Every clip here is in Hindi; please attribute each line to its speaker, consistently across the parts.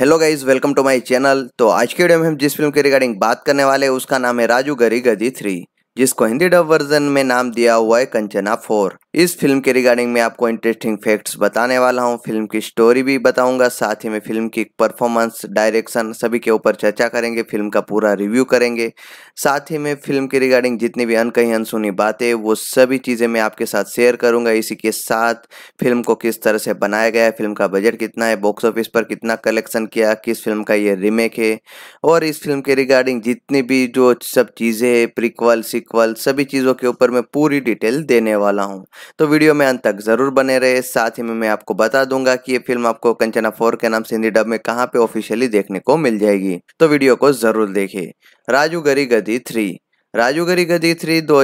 Speaker 1: Hello guys welcome to my channel तो आज के वीडियो में हम जिस फिल्म के रिगार्डिंग बात करने वाले हैं उसका नाम है राजू गरी गदी थ्री जिसको हिंदी डब वर्जन में नाम दिया हुआ है कंचना फोर इस फिल्म के रिगार्डिंग में आपको इंटरेस्टिंग फैक्ट्स बताने वाला हूँ फिल्म की स्टोरी भी बताऊंगा साथ ही में फिल्म की परफॉर्मेंस डायरेक्शन सभी के ऊपर चर्चा करेंगे फिल्म का पूरा रिव्यू करेंगे साथ ही में फिल्म के रिगार्डिंग जितनी भी अनकही अनसुनी बातें वो सभी चीज़ें मैं आपके साथ शेयर करूंगा इसी के साथ फिल्म को किस तरह से बनाया गया है फिल्म का बजट कितना है बॉक्स ऑफिस पर कितना कलेक्शन किया किस फिल्म का ये रिमेक है और इस फिल्म के रिगार्डिंग जितनी भी जो सब चीज़ें प्रिक्वल इक्वल सभी चीज़ों के ऊपर मैं पूरी डिटेल देने वाला हूँ तो वीडियो में अंत तक ज़रूर बने रहे साथ ही में मैं आपको बता दूंगा कि ये फिल्म आपको कंचना फोर के नाम से हिंदी डब में कहाँ पे ऑफिशियली देखने को मिल जाएगी तो वीडियो को ज़रूर देखे राजू गरी गदी थ्री राजू गरी गदी थ्री दो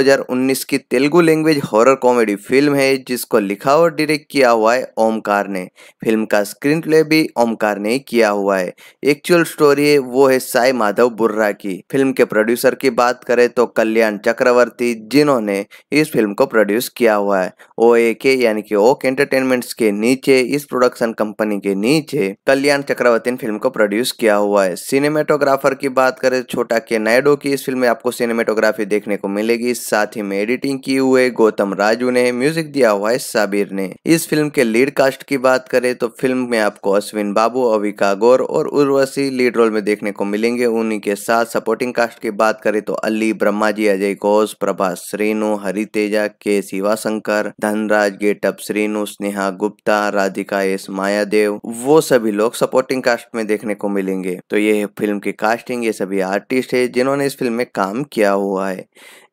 Speaker 1: की Telugu language horror comedy film है जिसको लिखा और डायरेक्ट किया हुआ है ओमकार ने फिल्म का स्क्रीन प्ले भी ओमकार ने किया हुआ है एक्चुअल स्टोरी है वो है साई माधव बुर्रा की फिल्म के प्रोड्यूसर की बात करें तो कल्याण चक्रवर्ती जिन्होंने इस फिल्म को प्रोड्यूस किया हुआ है ओ ए के यानी कि ओक एंटरटेनमेंट्स के नीचे इस प्रोडक्शन कंपनी के नीचे कल्याण चक्रवर्ती ने फिल्म को प्रोड्यूस किया हुआ है सिनेमेटोग्राफर की बात करें छोटा के नायडो की इस फिल्म में आपको सिनेमेटोग्राफर फोटोग्राफी देखने को मिलेगी साथ ही में एडिटिंग की हुए गौतम राजू ने म्यूजिक दिया हुआ है साबिर ने इस फिल्म के लीड कास्ट की बात करें तो फिल्म में आपको अश्विन बाबू अविका गौर और उर्वशी लीड रोल में देखने को मिलेंगे उन्हीं के साथ सपोर्टिंग कास्ट की बात करें तो अली ब्रह्मा जी अजय घोष प्रभा श्रीनु तेजा के शिवाशंकर धनराज गेटअप श्रीनु स्नेहा गुप्ता राधिका एस मायादेव वो सभी लोग सपोर्टिंग कास्ट में देखने को मिलेंगे तो ये फिल्म की कास्टिंग ये सभी आर्टिस्ट है जिन्होंने इस फिल्म में काम किया हुआ Why?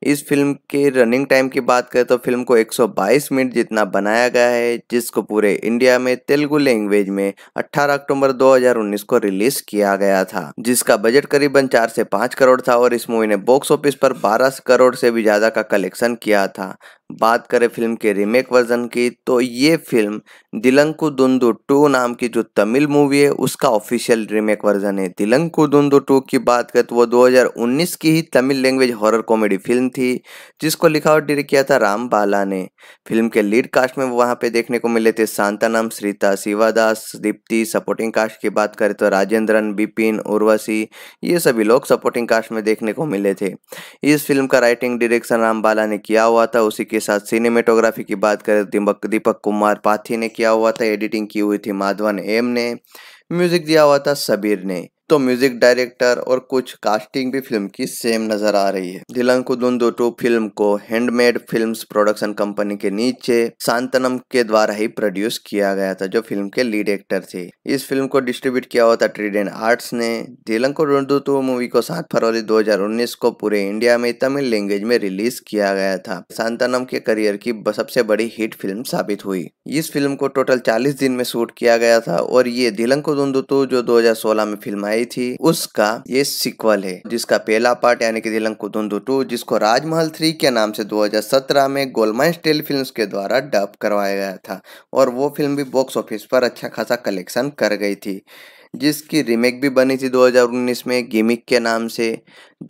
Speaker 1: इस फिल्म के रनिंग टाइम की बात करें तो फिल्म को 122 मिनट जितना बनाया गया है जिसको पूरे इंडिया में तेलुगु लैंग्वेज में 18 अक्टूबर 2019 को रिलीज किया गया था जिसका बजट करीबन चार से पांच करोड़ था और इस मूवी ने बॉक्स ऑफिस पर बारह करोड़ से भी ज़्यादा का कलेक्शन किया था बात करें फिल्म के रीमेक वर्जन की तो ये फिल्म दिलंकु दुंदु टू नाम की जो तमिल मूवी है उसका ऑफिशियल रीमेक वर्जन है दिलंकु दुंदु टू की बात करें तो वो 2019 की ही Tamil language horror comedy film थी जिसको लिखा और डिर किया था राम बाला ने फिल्म के लीड कास्ट में वहाँ पे देखने को मिले थे शांतानाम श्रीता शिवादास दीप्ति सपोर्टिंग कास्ट की बात करें तो राजेंद्रन बिपिन उर्वशी ये सभी लोग सपोर्टिंग कास्ट में देखने को मिले थे इस फिल्म का राइटिंग डिरेक्शन राम बाला ने किया हुआ था उसी के साथ सिनेमेटोग्राफी की बात करें तो दीपक दीपक कुमार पाथी ने किया हुआ था एडिटिंग की हुई थी माधवन एम ने म्यूजिक दिया हुआ था सबीर ने तो म्यूजिक डायरेक्टर और कुछ कास्टिंग भी फिल्म की सेम नजर आ रही है दिलंग कुदुन टू फिल्म को हैंडमेड फिल्म्स प्रोडक्शन कंपनी के नीचे सांतनम के द्वारा ही प्रोड्यूस किया गया था जो फिल्म के लीड एक्टर थे इस फिल्म को डिस्ट्रीब्यूट किया हुआ था ट्रीडेंट आर्ट्स ने दिलंग टू मूवी को सात फरवरी दो को पूरे इंडिया में तमिल लैंग्वेज में रिलीज किया गया था सांतनम के करियर की सबसे बड़ी हिट फिल्म साबित हुई इस फिल्म को टोटल चालीस दिन में शूट किया गया था और ये दिलंग कुदुन जो दो में फिल्म आई आई थी उसका ये सिक्वल है जिसका पहला पार्ट यानी कि दिलंग कुदुंदु टू जिसको राजमहल थ्री के नाम से 2017 में गोलमाइन स्टेल फिल्म के द्वारा डब करवाया गया था और वो फिल्म भी बॉक्स ऑफिस पर अच्छा खासा कलेक्शन कर गई थी जिसकी रीमेक भी बनी थी 2019 में गिमिक के नाम से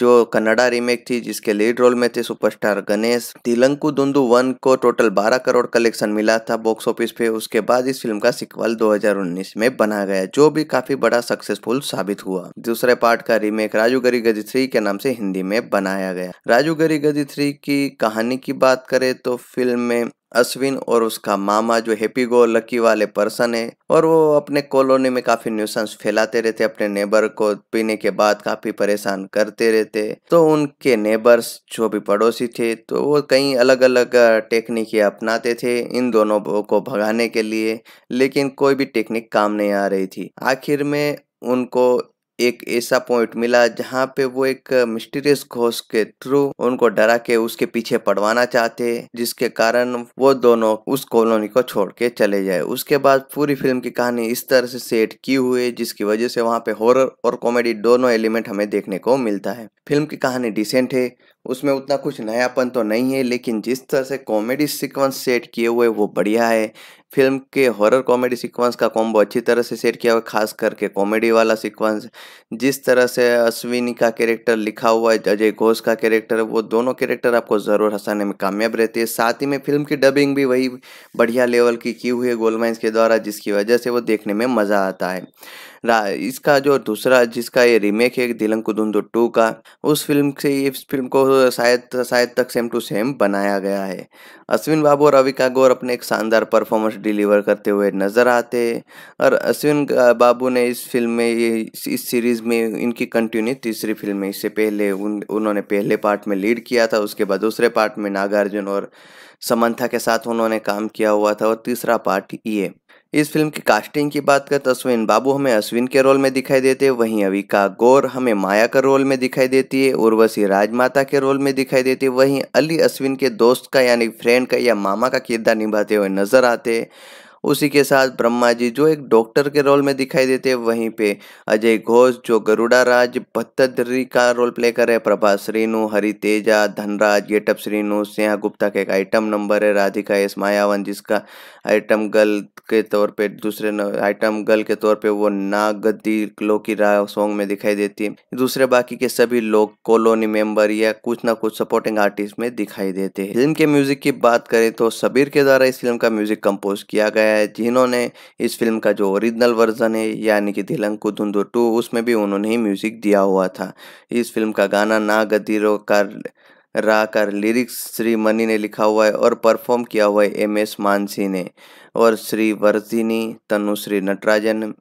Speaker 1: जो कन्नडा रीमेक थी जिसके लीड रोल में थे सुपरस्टार गणेश तिलंकु दुंदु वन को टोटल 12 करोड़ कलेक्शन मिला था बॉक्स ऑफिस पे उसके बाद इस फिल्म का सिक्वल 2019 में बना गया जो भी काफी बड़ा सक्सेसफुल साबित हुआ दूसरे पार्ट का रीमेक राजू गरी गजी थ्री के नाम से हिंदी में बनाया गया राजू गरी गजी थ्री की कहानी की बात करें तो फिल्म में अश्विन और उसका मामा जो हैप्पी गो लकी वाले पर्सन है और वो अपने कॉलोनी में काफी न्यूसेंस फैलाते रहते अपने नेबर को पीने के बाद काफी परेशान करते रहते तो उनके नेबर्स जो भी पड़ोसी थे तो वो कई अलग अलग टेक्निक अपनाते थे इन दोनों को भगाने के लिए लेकिन कोई भी टेक्निक काम नहीं आ रही थी आखिर में उनको एक ऐसा पॉइंट मिला जहाँ पे वो एक मिस्टीरियस घोष के थ्रू उनको डरा के उसके पीछे पड़वाना चाहते जिसके कारण वो दोनों उस कॉलोनी को छोड़ के चले जाए उसके बाद पूरी फिल्म की कहानी इस तरह से सेट की हुई है जिसकी वजह से वहाँ पे हॉरर और कॉमेडी दोनों एलिमेंट हमें देखने को मिलता है फिल्म की कहानी डिसेंट है उसमें उतना कुछ नयापन तो नहीं है लेकिन जिस तरह से कॉमेडी सीक्वेंस सेट किए हुए वो बढ़िया है फिल्म के हॉरर कॉमेडी सीक्वेंस का कॉम्बो अच्छी तरह से सेट किया हुआ है खास करके कॉमेडी वाला सीक्वेंस जिस तरह से अश्विनी का कैरेक्टर लिखा हुआ है अजय घोष का कैरेक्टर वो दोनों कैरेक्टर आपको ज़रूर हंसाने में कामयाब रहती है साथ ही में फिल्म की डबिंग भी वही बढ़िया लेवल की की हुई है गोलमाइंस के द्वारा जिसकी वजह से वो देखने में मज़ा आता है इसका जो दूसरा जिसका ये रीमेक है दिलंग कुदुंदो टू का उस फिल्म से इस फिल्म को शायद शायद तक सेम टू सेम बनाया गया है अश्विन बाबू और रवि गौर अपने एक शानदार परफॉर्मेंस डिलीवर करते हुए नजर आते हैं और अश्विन बाबू ने इस फिल्म में ये इस सीरीज में इनकी कंटिन्यू तीसरी फिल्म में इससे पहले उन उन्होंने पहले पार्ट में लीड किया था उसके बाद दूसरे पार्ट में नागार्जुन और समंथा के साथ उन्होंने काम किया हुआ था और तीसरा पार्ट ये इस फिल्म की कास्टिंग की बात करें तो अश्विन बाबू हमें अश्विन के रोल में दिखाई देते हैं वहीं अविका गौर हमें माया का रोल में दिखाई देती है उर्वशी राजमाता के रोल में दिखाई देती है वहीं अली अश्विन के दोस्त का यानी फ्रेंड का या मामा का किरदार निभाते हुए नजर आते हैं उसी के साथ ब्रह्मा जी जो एक डॉक्टर के रोल में दिखाई देते हैं वहीं पे अजय घोष जो गरुड़ा राज भत्तरी का रोल प्ले कर रहे प्रभा श्रीनु हरि तेजा धनराज गेटअप श्रीनु स्नेहा गुप्ता का एक आइटम नंबर है राधिका एस मायावन जिसका आइटम गर्ल के तौर पे दूसरे आइटम गर्ल के तौर पे वो नागदी लो की राय सॉन्ग में दिखाई देती है दूसरे बाकी के सभी लोग कॉलोनी मेंबर या कुछ ना कुछ सपोर्टिंग आर्टिस्ट में दिखाई देते हैं फिल्म के म्यूजिक की बात करें तो सबीर के द्वारा इस फिल्म का म्यूजिक कंपोज किया गया है जिन्होंने इस फिल्म का जो ओरिजिनल वर्जन है यानी कि दिलंकु धुंधु टू उसमें भी उन्होंने ही म्यूजिक दिया हुआ था इस फिल्म का गाना ना गदीरो का रा का लिरिक्स श्री मनी ने लिखा हुआ है और परफॉर्म किया हुआ है एम एस मानसी ने और Shri Virginie Tanushree Natarajan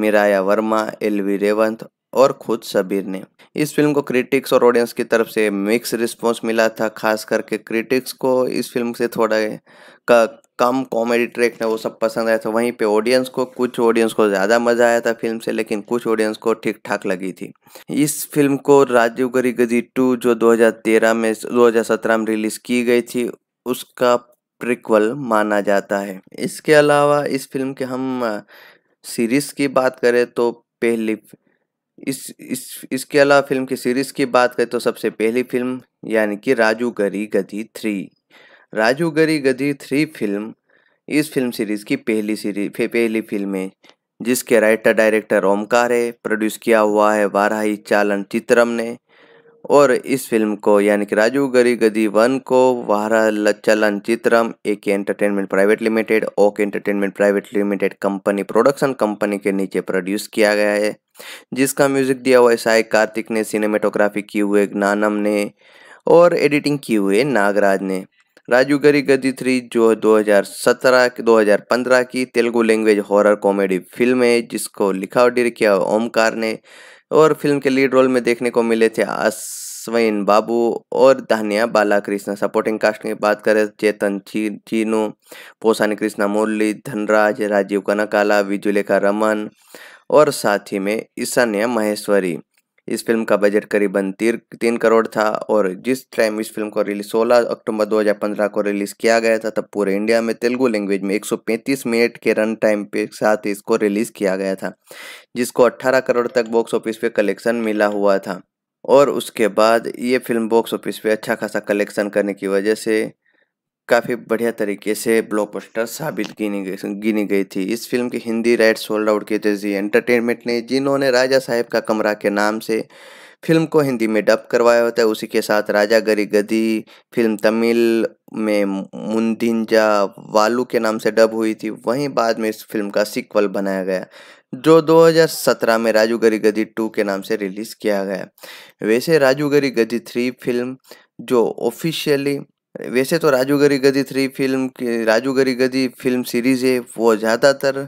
Speaker 1: मिराया Verma L V Revanth और खुद सबीर ने इस फिल्म को क्रिटिक्स और ऑडियंस की तरफ से मिक्स रिस्पॉन्स मिला था खास करके क्रिटिक्स को इस फिल्म से थोड़ा का कम कॉमेडी ट्रैक है वो सब पसंद आया था वहीं पे ऑडियंस को कुछ ऑडियंस को ज़्यादा मज़ा आया था फिल्म से लेकिन कुछ ऑडियंस को ठीक ठाक लगी थी इस फिल्म को राजीव गरी गजी टू जो 2013 में 2017 में रिलीज़ की गई थी उसका प्रिक्वल माना जाता है इसके अलावा इस फिल्म के हम सीरीज़ की बात करें तो पहली इस इस इसके अलावा फिल्म की सीरीज़ की बात करें तो सबसे पहली फिल्म यानी कि Raju Gari Gadhi three Raju Gari Gadhi three film इस फिल्म सीरीज़ की पहली सीरीज पहली फिल्म है जिसके राइटर डायरेक्टर ओमकार है प्रोड्यूस किया हुआ है वाराही चालन चित्रम ने और इस फिल्म को यानी कि राजू गरी गदी वन को वारा चलन चित्रम A K entertainment private limited okay entertainment private limited company production company के नीचे प्रोड्यूस किया गया है जिसका म्यूजिक दिया हुआ है साय कार्तिक ने सिनेमेटोग्राफी की हुए ज्ञानम ने और एडिटिंग की हुए नागराज ने राजू गरी गदी थ्री जो 2017 2015 की Telugu language horror comedy film है जिसको लिखा और डिर किया ओमकार ने और फिल्म के लीड रोल में देखने को मिले थे अश्विन बाबू और बाला बालाकृष्ण सपोर्टिंग कास्ट की बात करें चेतन ची चीनू पोसानी कृष्णा मुरली धनराज राजीव कनकाला विजुलेखा रमन और साथ ही में ईशान्या महेश्वरी इस फिल्म का बजट करीबन तीन तीन करोड़ था और जिस टाइम इस फिल्म को रिलीज 16 अक्टूबर 2015 को रिलीज़ किया गया था तब पूरे इंडिया में तेलुगु लैंग्वेज में 135 मिनट के रन टाइम के साथ इसको रिलीज़ किया गया था जिसको 18 करोड़ तक बॉक्स ऑफिस पे कलेक्शन मिला हुआ था और उसके बाद ये फिल्म बॉक्स ऑफिस पे अच्छा खासा कलेक्शन करने की वजह से काफ़ी बढ़िया तरीके से ब्लॉकबस्टर साबित गिनी गई गिनी गई थी इस फिल्म की हिंदी राइट सोल्ड आउट किए थे जी एंटरटेनमेंट ने जिन्होंने राजा साहेब का कमरा के नाम से फिल्म को हिंदी में डब करवाया होता है उसी के साथ राजा गरी गदी फिल्म तमिल में मुंदिंजा वालू के नाम से डब हुई थी वहीं बाद में इस फिल्म का सिक्वल बनाया गया जो 2017 में राजू गरी गदी टू के नाम से रिलीज़ किया गया वैसे राजू गरी गदी थ्री फिल्म जो ऑफिशियली वैसे तो राजू गरी गदी थ्री फिल्म की राजू गरी गदी फिल्म सीरीज है वो ज़्यादातर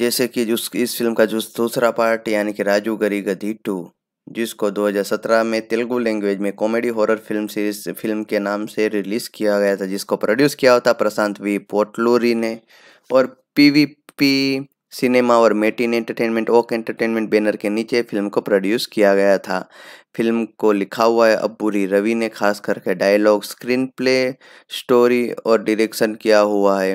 Speaker 1: जैसे कि उस इस फिल्म का जो दूसरा पार्ट यानी कि राजू गरी गदी टू जिसको 2017 में तेलुगु लैंग्वेज में comedy horror film series film के नाम से रिलीज़ किया गया था जिसको प्रोड्यूस किया था प्रशांत वी पोटलोरी ने और पी वी पी सिनेमा और mate in entertainment okay entertainment banner के नीचे फिल्म को प्रोड्यूस किया गया था फिल्म को लिखा हुआ है अबूरी रवि ने खास करके डायलॉग स्क्रीन प्ले स्टोरी और डायरेक्शन किया हुआ है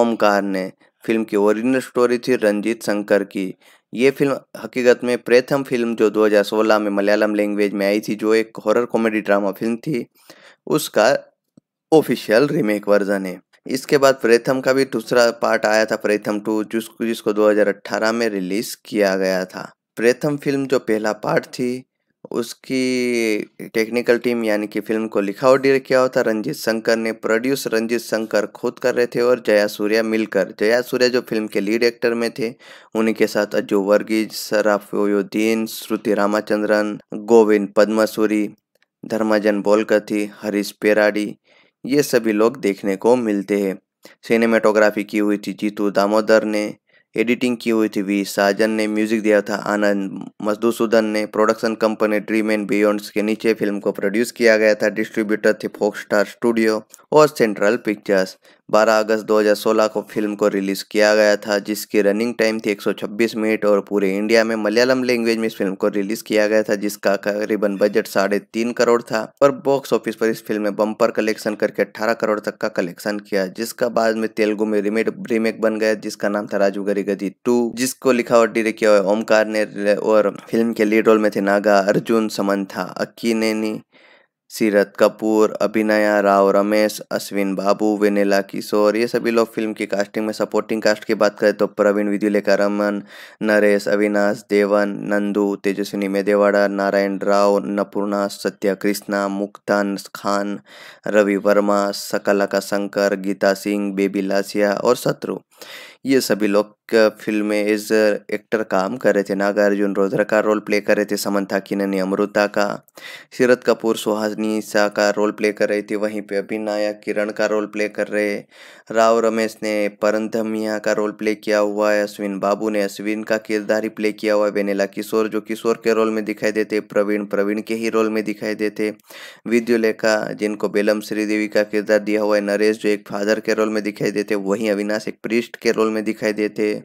Speaker 1: ओमकार ने फिल्म की ओरिजिनल स्टोरी थी रंजीत शंकर की ये फिल्म हकीकत में प्रथम फिल्म जो 2016 में मलयालम लैंग्वेज में आई थी जो एक हॉरर कॉमेडी ड्रामा फिल्म थी उसका ऑफिशियल रीमेक वर्जन है इसके बाद प्रेथम का भी दूसरा पार्ट आया था प्रेथम टू जिसको जिसको 2018 में रिलीज किया गया था प्रेथम फिल्म जो पहला पार्ट थी उसकी टेक्निकल टीम यानी कि फिल्म को लिखा और डायरेक्ट किया होता रंजीत शंकर ने प्रोड्यूस रंजीत शंकर खुद कर रहे थे और जया सूर्या मिलकर जया सूर्या जो फिल्म के लीड एक्टर में थे उन्हीं के साथ अज्जू वर्गीज सराफोयोद्दीन श्रुति रामाचंद्रन गोविंद पद्मसूरी धर्माजन बोलकर थी हरीश पेराडी ये सभी लोग देखने को मिलते हैं सिनेमेटोग्राफी की हुई थी जीतू दामोदर ने एडिटिंग की हुई थी वी साजन ने म्यूजिक दिया था आनंद मधुसूदन ने प्रोडक्शन कंपनी ड्रीम एंड बियॉन्ड्स के नीचे फिल्म को प्रोड्यूस किया गया था डिस्ट्रीब्यूटर थे फोक स्टार स्टूडियो और सेंट्रल पिक्चर्स 12 अगस्त 2016 को फिल्म को रिलीज़ किया गया था जिसकी रनिंग टाइम थी 126 मिनट और पूरे इंडिया में मलयालम लैंग्वेज में इस फिल्म को रिलीज़ किया गया था जिसका करीबन बजट साढ़े तीन करोड़ था और बॉक्स ऑफिस पर इस फिल्म में बम्पर कलेक्शन करके 18 करोड़ तक का कलेक्शन किया जिसका बाद में तेलुगु में रिमेड रिमेक बन गया जिसका नाम था राजू गरीगदी टू जिसको लिखा और डिरेक्ट किया ओमकार ने और फिल्म के लीड रोल में थे नागा अर्जुन समन था अक्की नैनी सीरत कपूर अभिनया राव रमेश अश्विन बाबू वेनेला किशोर ये सभी लोग फिल्म की कास्टिंग में सपोर्टिंग कास्ट की बात करें तो प्रवीण विद्युलेखा रमन नरेश अविनाश देवन नंदू तेजस्विनी मेदेवाड़ा नारायण राव नपूर्णा सत्या कृष्णा मुक्तान खान रवि वर्मा सकलाका शंकर गीता सिंह बेबी लासिया और शत्रु ये सभी लोग फिल्म में एज एक्टर काम कर रहे थे नागार्जुन रोधरा का रोल प्ले कर रहे थे समंथा किननी अमृता का शीरत कपूर सुहासनी सा का रोल प्ले कर रही थी वहीं पे अभिनाया किरण का रोल प्ले कर रहे राव रमेश ने परंधमिया का रोल प्ले किया हुआ है अश्विन बाबू ने अश्विन का किरदार ही प्ले किया हुआ है वेनेला किशोर जो किशोर के रोल में दिखाई देते प्रवीण प्रवीण के ही रोल में दिखाई देते विद्युलेखा जिनको बेलम श्रीदेवी का किरदार दिया हुआ है नरेश जो एक फादर के रोल में दिखाई देते वहीं अविनाश एक प्रिस्ट के रोल में दिखाई देते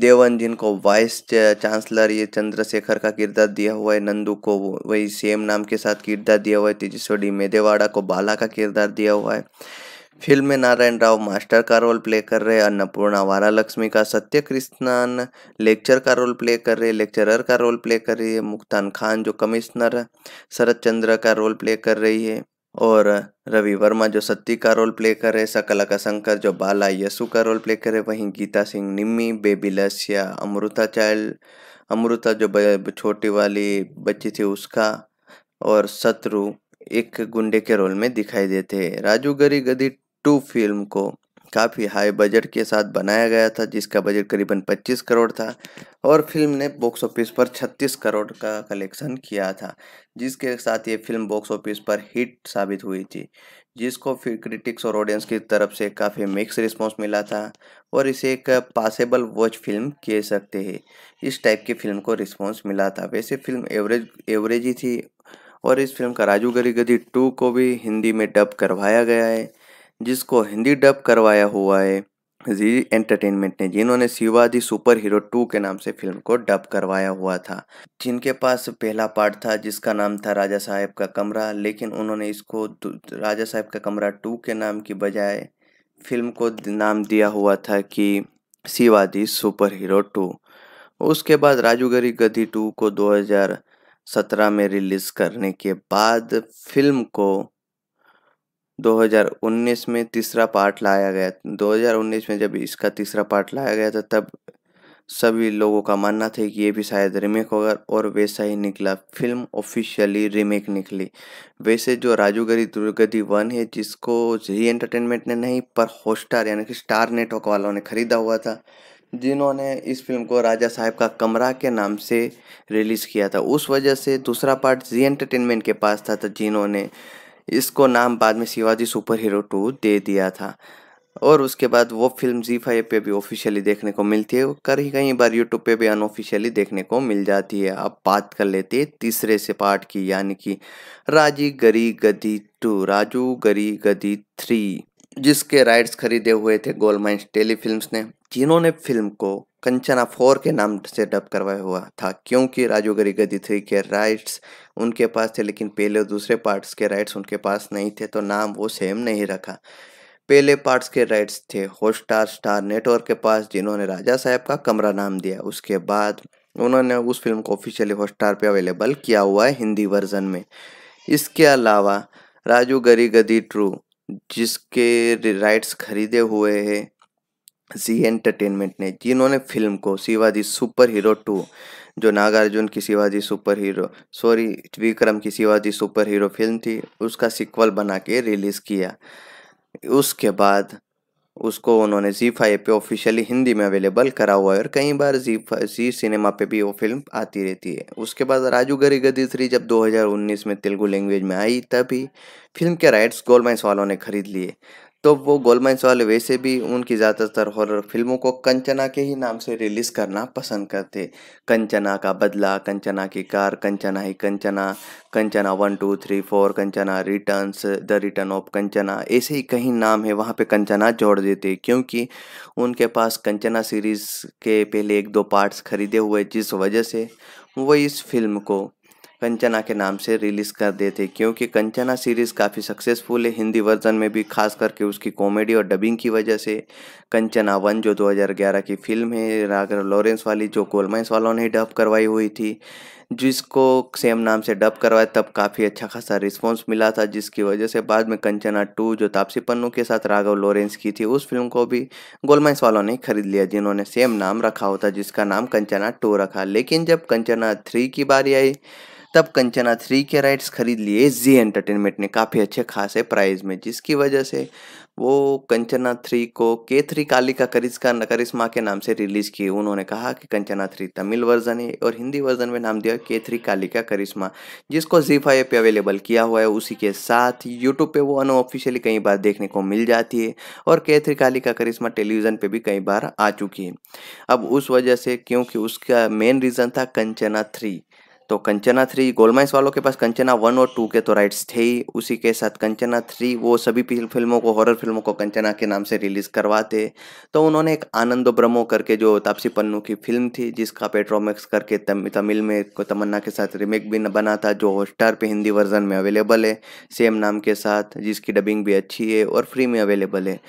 Speaker 1: देवन जिनको वाइस चांसलर ये चंद्रशेखर का किरदार दिया हुआ है नंदू को वही सेम नाम के साथ किरदार दिया हुआ है तेजस्वी मेदेवाड़ा को बाला का किरदार दिया हुआ है फिल्म में नारायण राव मास्टर का रोल प्ले कर रहे हैं अन्नपूर्णा वारा लक्ष्मी का सत्य कृष्णन लेक्चर का रोल प्ले कर रहे हैं लेक्चरर का रोल प्ले कर रही है मुक्तान खान जो कमिश्नर शरद चंद्र का रोल प्ले कर रही है और रवि वर्मा जो सत्ती का रोल प्ले करे सकला का शंकर जो बाला यसु का रोल प्ले करे वहीं गीता सिंह निम्मी बेबी लस्या अमृता चाइल्ड अमृता जो छोटी वाली बच्ची थी उसका और शत्रु एक गुंडे के रोल में दिखाई देते हैं राजू गरी गदी टू फिल्म को काफ़ी हाई बजट के साथ बनाया गया था जिसका बजट करीबन 25 करोड़ था और फिल्म ने बॉक्स ऑफिस पर 36 करोड़ का कलेक्शन किया था जिसके साथ ये फिल्म बॉक्स ऑफिस पर हिट साबित हुई थी जिसको फिर क्रिटिक्स और ऑडियंस की तरफ से काफ़ी मिक्स रिस्पॉन्स मिला था और इसे एक पासेबल वॉच फिल्म कह सकते हैं इस टाइप की फिल्म को रिस्पॉन्स मिला था वैसे फिल्म एवरेज एवरेज ही थी और इस फिल्म का राजू गरी गदी टू को भी हिंदी में डब करवाया गया है जिसको हिंदी डब करवाया हुआ है जी एंटरटेनमेंट ने जिन्होंने शिवाजी सुपर हीरो टू के नाम से फिल्म को डब करवाया हुआ था जिनके पास पहला पार्ट था जिसका नाम था राजा साहेब का कमरा लेकिन उन्होंने इसको राजा साहेब का कमरा टू के नाम की बजाय फिल्म को नाम दिया हुआ था कि शिवाजी सुपर हीरो टू उसके बाद राजूगरी गधी टू को 2017 में रिलीज़ करने के बाद फिल्म को 2019 में तीसरा पार्ट लाया गया 2019 में जब इसका तीसरा पार्ट लाया गया था तब सभी लोगों का मानना था कि ये भी शायद रीमेक होगा और वैसा ही निकला फिल्म ऑफिशियली रीमेक निकली वैसे जो राजूगरी दुर्गति वन है जिसको जी एंटरटेनमेंट ने नहीं पर हॉटस्टार यानी कि स्टार नेटवर्क वालों ने खरीदा हुआ था जिन्होंने इस फिल्म को राजा साहब का कमरा के नाम से रिलीज़ किया था उस वजह से दूसरा पार्ट जी एंटरटेनमेंट के पास था तो जिन्होंने इसको नाम बाद में शिवाजी सुपर हीरो टू दे दिया था और उसके बाद वो फिल्म जी फाइव पे भी ऑफिशियली देखने को मिलती है कहीं कहीं बार यूट्यूब पे भी अनऑफिशियली देखने को मिल जाती है अब बात कर लेते हैं तीसरे से पार्ट की यानी कि राजी गरी गदी टू राजू गरी गदी थ्री जिसके राइट्स खरीदे हुए थे गोलमाइंस टेली फिल्म ने जिन्होंने फिल्म को कंचना फोर के नाम से डब करवाया हुआ था क्योंकि राजू गरी गदी थ्री के राइट्स उनके पास थे लेकिन पहले दूसरे पार्ट्स के राइट्स उनके पास नहीं थे तो नाम वो सेम नहीं रखा पहले पार्ट्स के राइट्स थे होस्टार स्टार नेटवर्क के पास जिन्होंने राजा साहब का कमरा नाम दिया उसके बाद उन्होंने उस फिल्म को ऑफिशियली हॉटस्टार पे अवेलेबल किया हुआ है हिंदी वर्जन में इसके अलावा राजू गरी गदी ट्रू जिसके राइट्स खरीदे हुए हैं जी एंटरटेनमेंट ने जिन्होंने फिल्म को शिवाजी सुपर हीरो टू जो नागार्जुन की Shivaji super hero sorry Vikram की शिवाजी सुपर हीरो फिल्म थी उसका सिक्वल बना के रिलीज़ किया उसके बाद उसको उन्होंने जी फाइव पे ऑफिशियली हिंदी में अवेलेबल करा हुआ है और कई बार जी जी सिनेमा पे भी वो फिल्म आती रहती है उसके बाद राजू गरी गदी थ्री जब 2019 में तेलुगु लैंग्वेज में आई तभी फिल्म के राइट्स गोलमाइंस वालों ने खरीद लिए तो वो गोलमाइंस वाले वैसे भी उनकी ज़्यादातर हॉरर फिल्मों को कंचना के ही नाम से रिलीज़ करना पसंद करते कंचना का बदला कंचना की कार कंचना ही Kanchana Kanchana one two three four Kanchana returns the return of Kanchana ऐसे ही कहीं नाम है वहाँ पे कंचना जोड़ देते क्योंकि उनके पास कंचना सीरीज़ के पहले एक दो पार्ट्स खरीदे हुए जिस वजह से वो इस फिल्म को कंचना के नाम से रिलीज कर दिए थे क्योंकि कंचना सीरीज़ काफ़ी सक्सेसफुल है हिंदी वर्जन में भी खास करके उसकी कॉमेडी और डबिंग की वजह से कंचना वन जो 2011 की फिल्म है राघव लॉरेंस वाली जो गोलमाइंस वालों ने डब करवाई हुई थी जिसको सेम नाम से डब करवाया तब काफ़ी अच्छा खासा रिस्पॉन्स मिला था जिसकी वजह से बाद में कंचना टू जो तापसी पन्नू के साथ राघव लॉरेंस की थी उस फिल्म को भी गोलमाइंस वालों ने खरीद लिया जिन्होंने सेम नाम रखा होता जिसका नाम कंचना टू रखा लेकिन जब कंचना थ्री की बारी आई तब कंचना थ्री के राइट्स खरीद लिए जी एंटरटेनमेंट ने काफ़ी अच्छे खासे प्राइस में जिसकी वजह से वो कंचना थ्री को के थ्री काली का करिश्मा करिश्मा के नाम से रिलीज़ किए उन्होंने कहा कि कंचना थ्री तमिल वर्जन है और हिंदी वर्जन में नाम दिया के थ्री काली का करिश्मा जिसको जी फाइव पे अवेलेबल किया हुआ है उसी के साथ यूट्यूब पे वो अनऑफिशियली कई बार देखने को मिल जाती है और के थ्री काली का करिश्मा टेलीविज़न पर भी कई बार आ चुकी है अब उस वजह से क्योंकि उसका मेन रीज़न था कंचना थ्री तो कंचना थ्री गोलमाइंस वालों के पास कंचना वन और टू के तो राइट्स थे ही उसी के साथ कंचना थ्री वो सभी फिल्मों को हॉरर फिल्मों को कंचना के नाम से रिलीज़ करवाते तो उन्होंने एक आनंदो ब्रह्मो करके जो तापसी पन्नू की फिल्म थी जिसका पेट्रोमिक्स करके तम, तमिल में को तमन्ना के साथ रिमेक भी बना था जो हॉटस्टार पे हिंदी वर्जन में अवेलेबल है सेम नाम के साथ जिसकी डबिंग भी अच्छी है और फ्री में अवेलेबल है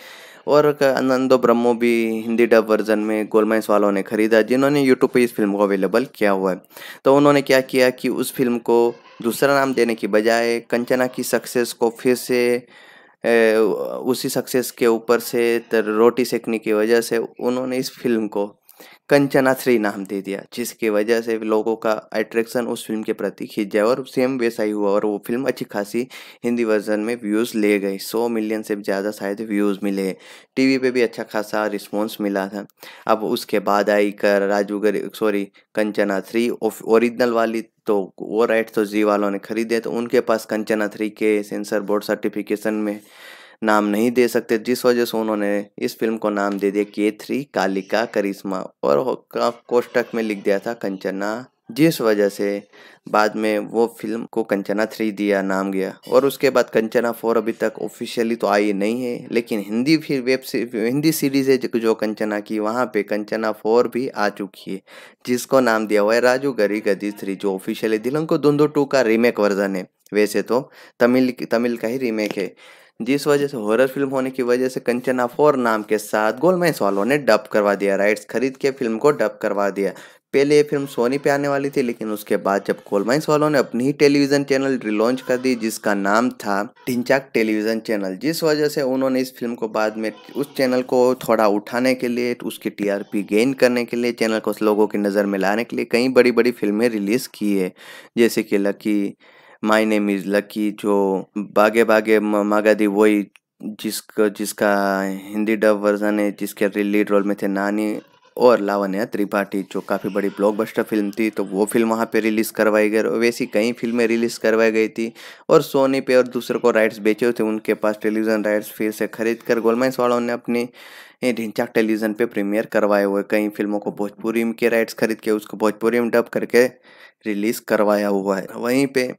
Speaker 1: और नंदो ब्रह्मो भी हिंदी डब वर्जन में गोलमाइंस वालों ने खरीदा जिन्होंने यूट्यूब पर इस फिल्म को अवेलेबल किया हुआ है तो उन्होंने क्या किया कि उस फिल्म को दूसरा नाम देने की बजाय कंचना की सक्सेस को फिर से ए, उसी सक्सेस के ऊपर से तर रोटी सेकने की वजह से उन्होंने इस फिल्म को कंचना श्री नाम दे दिया जिसकी वजह से लोगों का अट्रैक्शन उस फिल्म के प्रति खींच जाए और सेम वैसा ही हुआ और वो फिल्म अच्छी खासी हिंदी वर्जन में व्यूज़ ले गई 100 मिलियन से ज़्यादा शायद व्यूज़ मिले टीवी पे भी अच्छा खासा रिस्पॉन्स मिला था अब उसके बाद आई कर राजू गरी सॉरी कंचना थ्री ओरिजिनल वाली तो वो राइट तो जी वालों ने खरीदे तो उनके पास कंचना थ्री के सेंसर बोर्ड सर्टिफिकेशन में नाम नहीं दे सकते जिस वजह से उन्होंने इस फिल्म को नाम दे दिया के थ्री कालिका करिश्मा और कोष्टक में लिख दिया था कंचना जिस वजह से बाद में वो फिल्म को कंचना थ्री दिया नाम गया और उसके बाद कंचना फोर अभी तक ऑफिशियली तो आई नहीं है लेकिन हिंदी फिर वेब से हिंदी सीरीज है जो कंचना की वहाँ पे कंचना फोर भी आ चुकी है जिसको नाम दिया हुआ है राजू गरी गदी थ्री जो ऑफिशियली दिलंको दुंदो टू का रीमेक वर्जन है वैसे तो तमिल तमिल का ही रीमेक है जिस वजह से हॉरर फिल्म होने की वजह से कंचना फोर नाम के साथ गोलमेज वालों ने डब करवा दिया राइट्स खरीद के फिल्म को डब करवा दिया पहले ये फिल्म सोनी पे आने वाली थी लेकिन उसके बाद जब कोलमाइंस वालों ने अपनी ही टेलीविजन चैनल रिलॉन्च कर दी जिसका नाम था ढिंचाक टेलीविजन चैनल जिस वजह से उन्होंने इस फिल्म को बाद में उस चैनल को थोड़ा उठाने के लिए उसकी टीआरपी गेन करने के लिए चैनल को लोगों की नज़र में लाने के लिए कई बड़ी बड़ी फिल्में रिलीज़ की है जैसे कि lucky my name is lucky जो बागे बागे मागा दी वही जिसको जिसका हिंदी डब वर्जन है जिसके लीड रोल में थे नानी और लावण्या त्रिपाठी जो काफ़ी बड़ी ब्लॉकबस्टर फिल्म थी तो वो फिल्म वहाँ पे रिलीज़ करवाई गई और वैसी कई फिल्में रिलीज़ करवाई गई थी और सोनी पे और दूसरे को राइट्स बेचे हुए थे उनके पास टेलीविज़न राइट्स फिर से खरीद कर गोलमाइंस वालों ने अपनी ढिंचाक टेलीविज़न पे प्रीमियर करवाए हुए कई फिल्मों को भोजपुरी के राइट्स खरीद के उसको भोजपुरी में डब करके रिलीज़ करवाया हुआ है वहीं पर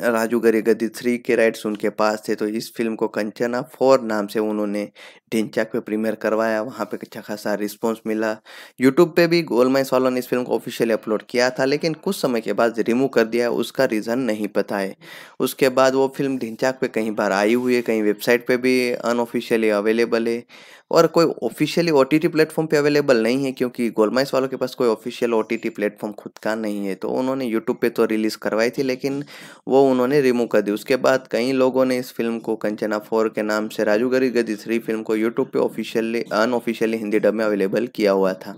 Speaker 1: राजू गरीगदी थ्री के राइट्स उनके पास थे तो इस फिल्म को कंचना फोर नाम से उन्होंने ढिंचक पे प्रीमियर करवाया वहाँ पे अच्छा खासा रिस्पॉन्स मिला यूट्यूब पे भी गोल माइस वालों ने इस फिल्म को ऑफिशियली अपलोड किया था लेकिन कुछ समय के बाद रिमूव कर दिया उसका रीज़न नहीं पता है उसके बाद वो फिल्म ढिंचाक पे कहीं बार आई हुई है कहीं वेबसाइट पर भी अनऑफिशियली अवेलेबल है और कोई ऑफिशियली ओ टी प्लेटफॉर्म पर अवेलेबल नहीं है क्योंकि गोलमाइस वालों के पास कोई ऑफिशियल ओ टी प्लेटफॉर्म खुद का नहीं है तो उन्होंने यूट्यूब पे तो रिलीज़ करवाई थी लेकिन वो उन्होंने रिमूव कर दी उसके बाद कई लोगों ने इस फिल्म को कंचना फोर के नाम से राजू गरी गदी थ्री फिल्म को यूट्यूब पे ऑफिशियली अनऑफिशियली हिंदी डब में अवेलेबल किया हुआ था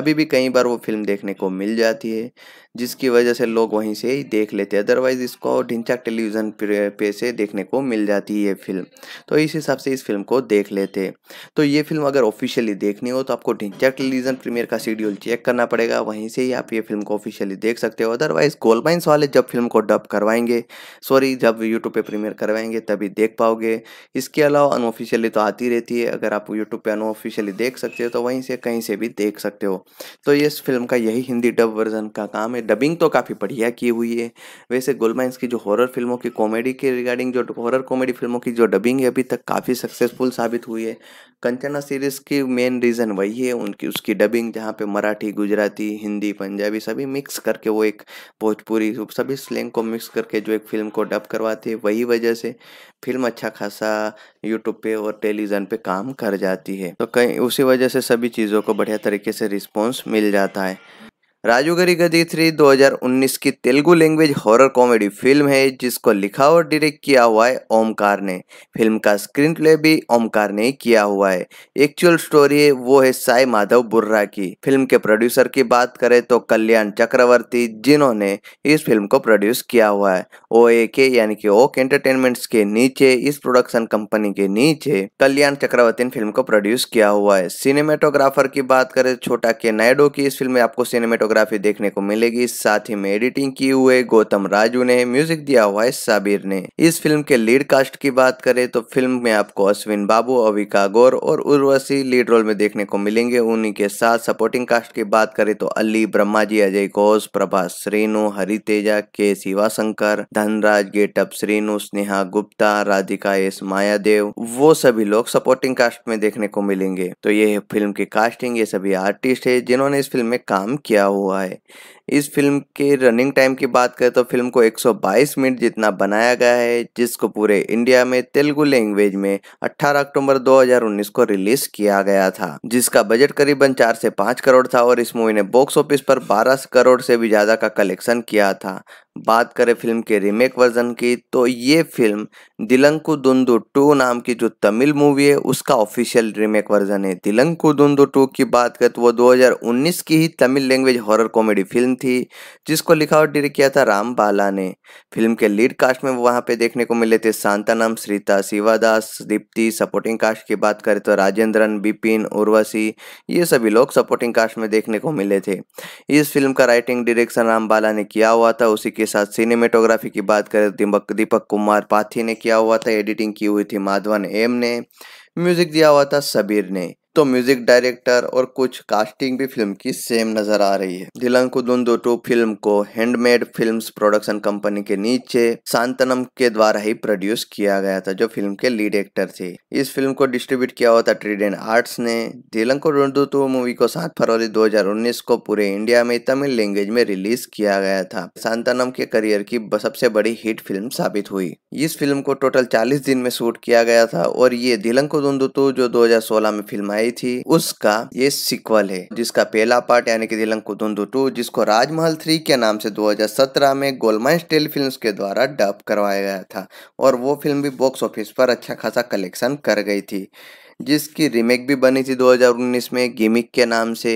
Speaker 1: अभी भी कई बार वो फिल्म देखने को मिल जाती है जिसकी वजह से लोग वहीं से ही देख लेते हैं अदरवाइज़ इसको ढिंचक टेलीविज़न पे से देखने को मिल जाती है ये फिल्म तो इस हिसाब से इस फिल्म को देख लेते तो ये फिल्म अगर ऑफिशियली देखनी हो तो आपको ढिंचक टेलीविज़न प्रीमियर का शेड्यूल चेक करना पड़ेगा वहीं से ही आप ये फिल्म को ऑफिशियली देख सकते हो अदरवाइज़ गोलमाइंस वाले जब फिल्म को डब करवाएंगे सॉरी जब यूट्यूब पर प्रीमियर करवाएंगे तभी देख पाओगे इसके अलावा अनऑफिशियली तो आती रहती है अगर आप यूट्यूब पर अनऑफिशियली देख सकते हो तो वहीं से कहीं से भी देख सकते हो तो इस फिल्म का यही हिंदी डब वर्जन का काम है डबिंग तो काफ़ी बढ़िया की हुई है वैसे गोलमाइंस की जो हॉरर फिल्मों की कॉमेडी के रिगार्डिंग जो हॉरर कॉमेडी फिल्मों की जो डबिंग है अभी तक काफ़ी सक्सेसफुल साबित हुई है कंचना सीरीज़ की मेन रीज़न वही है उनकी उसकी डबिंग जहाँ पे मराठी गुजराती हिंदी पंजाबी सभी मिक्स करके वो एक भोजपुरी सभी स्लैंग को मिक्स करके जो एक फिल्म को डब करवाते है वही वजह से फिल्म अच्छा खासा यूट्यूब पे और टेलीविज़न पे काम कर जाती है तो कई उसी वजह से सभी चीज़ों को बढ़िया तरीके से रिस्पॉन्स मिल जाता है राजू गरी गदी थ्री दो की Telugu language horror comedy film है जिसको लिखा और डायरेक्ट किया हुआ है ओमकार ने फिल्म का स्क्रीन प्ले भी ओमकार ने किया हुआ है एक्चुअल स्टोरी है वो है साई माधव बुर्रा की फिल्म के प्रोड्यूसर की बात करें तो कल्याण चक्रवर्ती जिन्होंने इस फिल्म को प्रोड्यूस किया हुआ है ओ के यानी कि ओक एंटरटेनमेंट्स के नीचे इस प्रोडक्शन कंपनी के नीचे कल्याण चक्रवर्ती ने फिल्म को प्रोड्यूस किया हुआ है सिनेमेटोग्राफर की बात करें छोटा के नायडो की इस फिल्म में आपको सिनेमेटो कोरियोग्राफी देखने को मिलेगी साथ ही में एडिटिंग की हुए गौतम राजू ने म्यूजिक दिया हुआ है साबिर ने इस फिल्म के लीड कास्ट की बात करें तो फिल्म में आपको अश्विन बाबू अविका गौर और उर्वशी लीड रोल में देखने को मिलेंगे उन्हीं के साथ सपोर्टिंग कास्ट की बात करें तो अली ब्रह्मा जी अजय घोष प्रभा श्रीनु हरितेजा के शिवाशंकर धनराज गेटअप श्रीनु स्नेहा गुप्ता राधिका एस मायादेव वो सभी लोग सपोर्टिंग कास्ट में देखने को मिलेंगे तो ये फिल्म की कास्टिंग ये सभी आर्टिस्ट है जिन्होंने इस फिल्म में काम किया हुआ Why? इस फिल्म के रनिंग टाइम की बात करें तो फिल्म को 122 मिनट जितना बनाया गया है जिसको पूरे इंडिया में तेलुगु लैंग्वेज में 18 अक्टूबर 2019 को रिलीज किया गया था जिसका बजट करीबन 4 से 5 करोड़ था और इस मूवी ने बॉक्स ऑफिस पर 12 करोड़ से भी ज़्यादा का कलेक्शन किया था बात करें फिल्म के रीमेक वर्जन की तो ये फिल्म दिलंकु दुंदु टू नाम की जो तमिल मूवी है उसका ऑफिशियल रीमेक वर्जन है दिलंकु दुंदु टू की बात करें तो वो 2019 की ही Tamil language horror comedy film थी जिसको लिखा और डायरेक्ट किया था राम बाला ने फिल्म के लीड कास्ट में वहां पे देखने को मिले थे सांतानाम श्रीता शिवादास दीप्ति सपोर्टिंग कास्ट की बात करें तो राजेंद्रन बिपिन उर्वशी ये सभी लोग सपोर्टिंग कास्ट में देखने को मिले थे इस फिल्म का राइटिंग डिरेक्शन राम बाला ने किया हुआ था उसी के साथ सिनेमेटोग्राफी की बात करें दीपक दीपक कुमार पाथी ने किया हुआ था एडिटिंग की हुई थी माधवन एम ने म्यूजिक दिया हुआ था सबीर ने तो म्यूजिक डायरेक्टर और कुछ कास्टिंग भी फिल्म की सेम नजर आ रही है दिलन टू फिल्म को हैंडमेड फिल्म्स प्रोडक्शन कंपनी के नीचे सांतनम के द्वारा ही प्रोड्यूस किया गया था जो फिल्म के लीड एक्टर थे इस फिल्म को डिस्ट्रीब्यूट किया हुआ था एंड आर्ट्स ने दिलन टू मूवी को सात फरवरी 2019 को पूरे इंडिया में तमिल लैंग्वेज में रिलीज किया गया था सांतनम के करियर की सबसे बड़ी हिट फिल्म साबित हुई इस फिल्म को टोटल 40 दिन में शूट किया गया था और ये दिलंको दुंदुतु जो 2016 में फिल्म आई आई थी उसका ये सिक्वल है जिसका पहला पार्ट यानी कि दिलंग कुदुंदु टू जिसको राजमहल थ्री के नाम से 2017 में गोलमाइन स्टेल फिल्म के द्वारा डब करवाया गया था और वो फिल्म भी बॉक्स ऑफिस पर अच्छा खासा कलेक्शन कर गई थी जिसकी रीमेक भी बनी थी 2019 में गिमिक के नाम से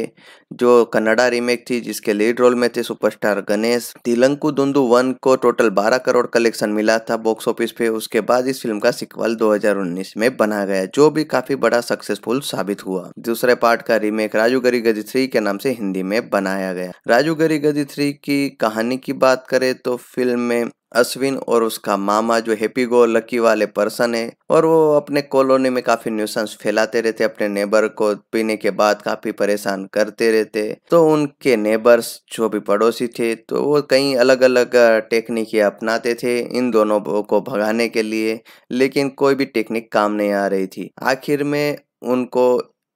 Speaker 1: जो कन्नडा रीमेक थी जिसके लीड रोल में थे सुपरस्टार गणेश तिलंकु दुंदु वन को टोटल 12 करोड़ कलेक्शन मिला था बॉक्स ऑफिस पे उसके बाद इस फिल्म का सिक्वल 2019 में बना गया जो भी काफी बड़ा सक्सेसफुल साबित हुआ दूसरे पार्ट का रीमेक राजू गरी गजी थ्री के नाम से हिंदी में बनाया गया राजू गरी गजी थ्री की कहानी की बात करें तो फिल्म में अश्विन और उसका मामा जो हैप्पी गो लकी वाले पर्सन है और वो अपने कॉलोनी में काफी न्यूसेंस फैलाते रहते अपने नेबर को पीने के बाद काफी परेशान करते रहते तो उनके नेबर्स जो भी पड़ोसी थे तो वो कई अलग अलग टेक्निक अपनाते थे इन दोनों को भगाने के लिए लेकिन कोई भी टेक्निक काम नहीं आ रही थी आखिर में उनको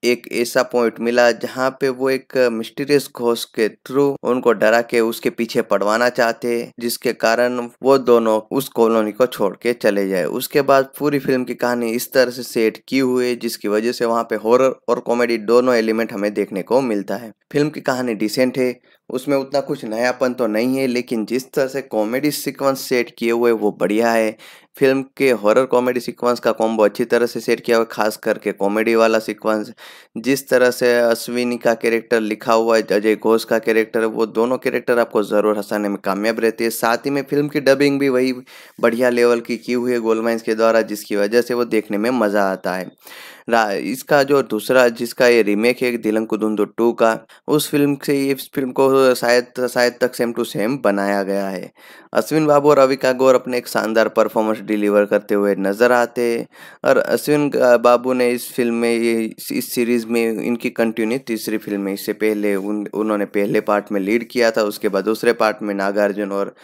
Speaker 1: एक ऐसा पॉइंट मिला जहाँ पे वो एक मिस्टीरियस घोष के थ्रू उनको डरा के उसके पीछे पड़वाना चाहते जिसके कारण वो दोनों उस कॉलोनी को छोड़ के चले जाए उसके बाद पूरी फिल्म की कहानी इस तरह से सेट की हुई जिसकी वजह से वहाँ पे हॉरर और कॉमेडी दोनों एलिमेंट हमें देखने को मिलता है फिल्म की कहानी डिसेंट है उसमें उतना कुछ नयापन तो नहीं है लेकिन जिस तरह से कॉमेडी सीक्वेंस सेट किए हुए वो बढ़िया है फिल्म के हॉरर कॉमेडी सीक्वेंस का कॉम्बो अच्छी तरह से सेट किया हुआ है खास करके कॉमेडी वाला सीक्वेंस जिस तरह से अश्विनी का कैरेक्टर लिखा हुआ है अजय घोष का कैरेक्टर वो दोनों कैरेक्टर आपको ज़रूर हंसाने में कामयाब रहते हैं साथ ही में फिल्म की डबिंग भी वही बढ़िया लेवल की की हुई है गोलमाइंस के द्वारा जिसकी वजह से वो देखने में मज़ा आता है इसका जो दूसरा जिसका ये रीमेक है दिलम कुदुंदो टू का उस फिल्म से इस फिल्म को शायद शायद तक सेम टू सेम बनाया गया है अश्विन बाबू और अविका गौर अपने एक शानदार परफॉर्मेंस डिलीवर करते हुए नजर आते हैं और अश्विन बाबू ने इस फिल्म में इस सीरीज में इनकी कंटिन्यू तीसरी फिल्म में इससे पहले उन उन्होंने पहले पार्ट में लीड किया था उसके बाद दूसरे पार्ट में नागार्जुन और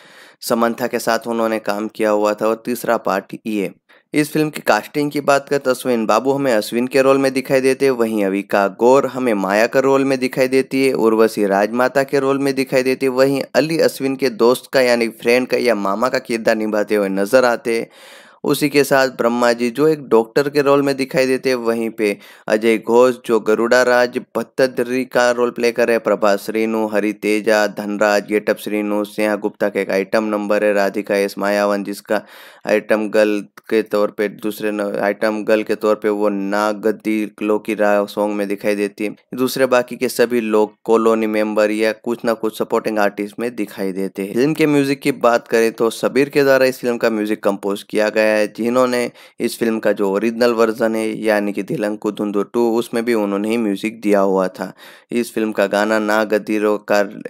Speaker 1: समंथा के साथ उन्होंने काम किया हुआ था और तीसरा पार्ट ये इस फिल्म की कास्टिंग की बात करें तो अश्विन बाबू हमें अश्विन के रोल में दिखाई देते हैं वहीं अविका गौर हमें माया के रोल में दिखाई देती है उर्वशी राजमाता के रोल में दिखाई देती है वहीं अली अश्विन के दोस्त का यानी फ्रेंड का या मामा का किरदार निभाते हुए नजर आते हैं उसी के साथ ब्रह्मा जी जो एक डॉक्टर के रोल में दिखाई देते हैं वहीं पे अजय घोष जो गरुड़ा राज भत्तरी का रोल प्ले कर रहे हैं प्रभा श्रीनु हरि तेजा धनराज गेटअप श्रीनु स्नेहा गुप्ता का एक आइटम नंबर है राधिका एस मायावन जिसका आइटम गर्ल के तौर पे दूसरे आइटम गर्ल के तौर पे वो नागद्दी लोकी राय सॉन्ग में दिखाई देती है दूसरे बाकी के सभी लोग कॉलोनी मेंबर या कुछ ना कुछ सपोर्टिंग आर्टिस्ट में दिखाई देते हैं फिल्म के म्यूजिक की बात करें तो सबीर के द्वारा इस फिल्म का म्यूजिक कंपोज किया गया है जिन्होंने इस फिल्म का जो ओरिजिनल वर्जन है यानी कि धिलंकु धुंधु टू उसमें भी उन्होंने ही म्यूजिक दिया हुआ था इस फिल्म का गाना ना गदीरो कर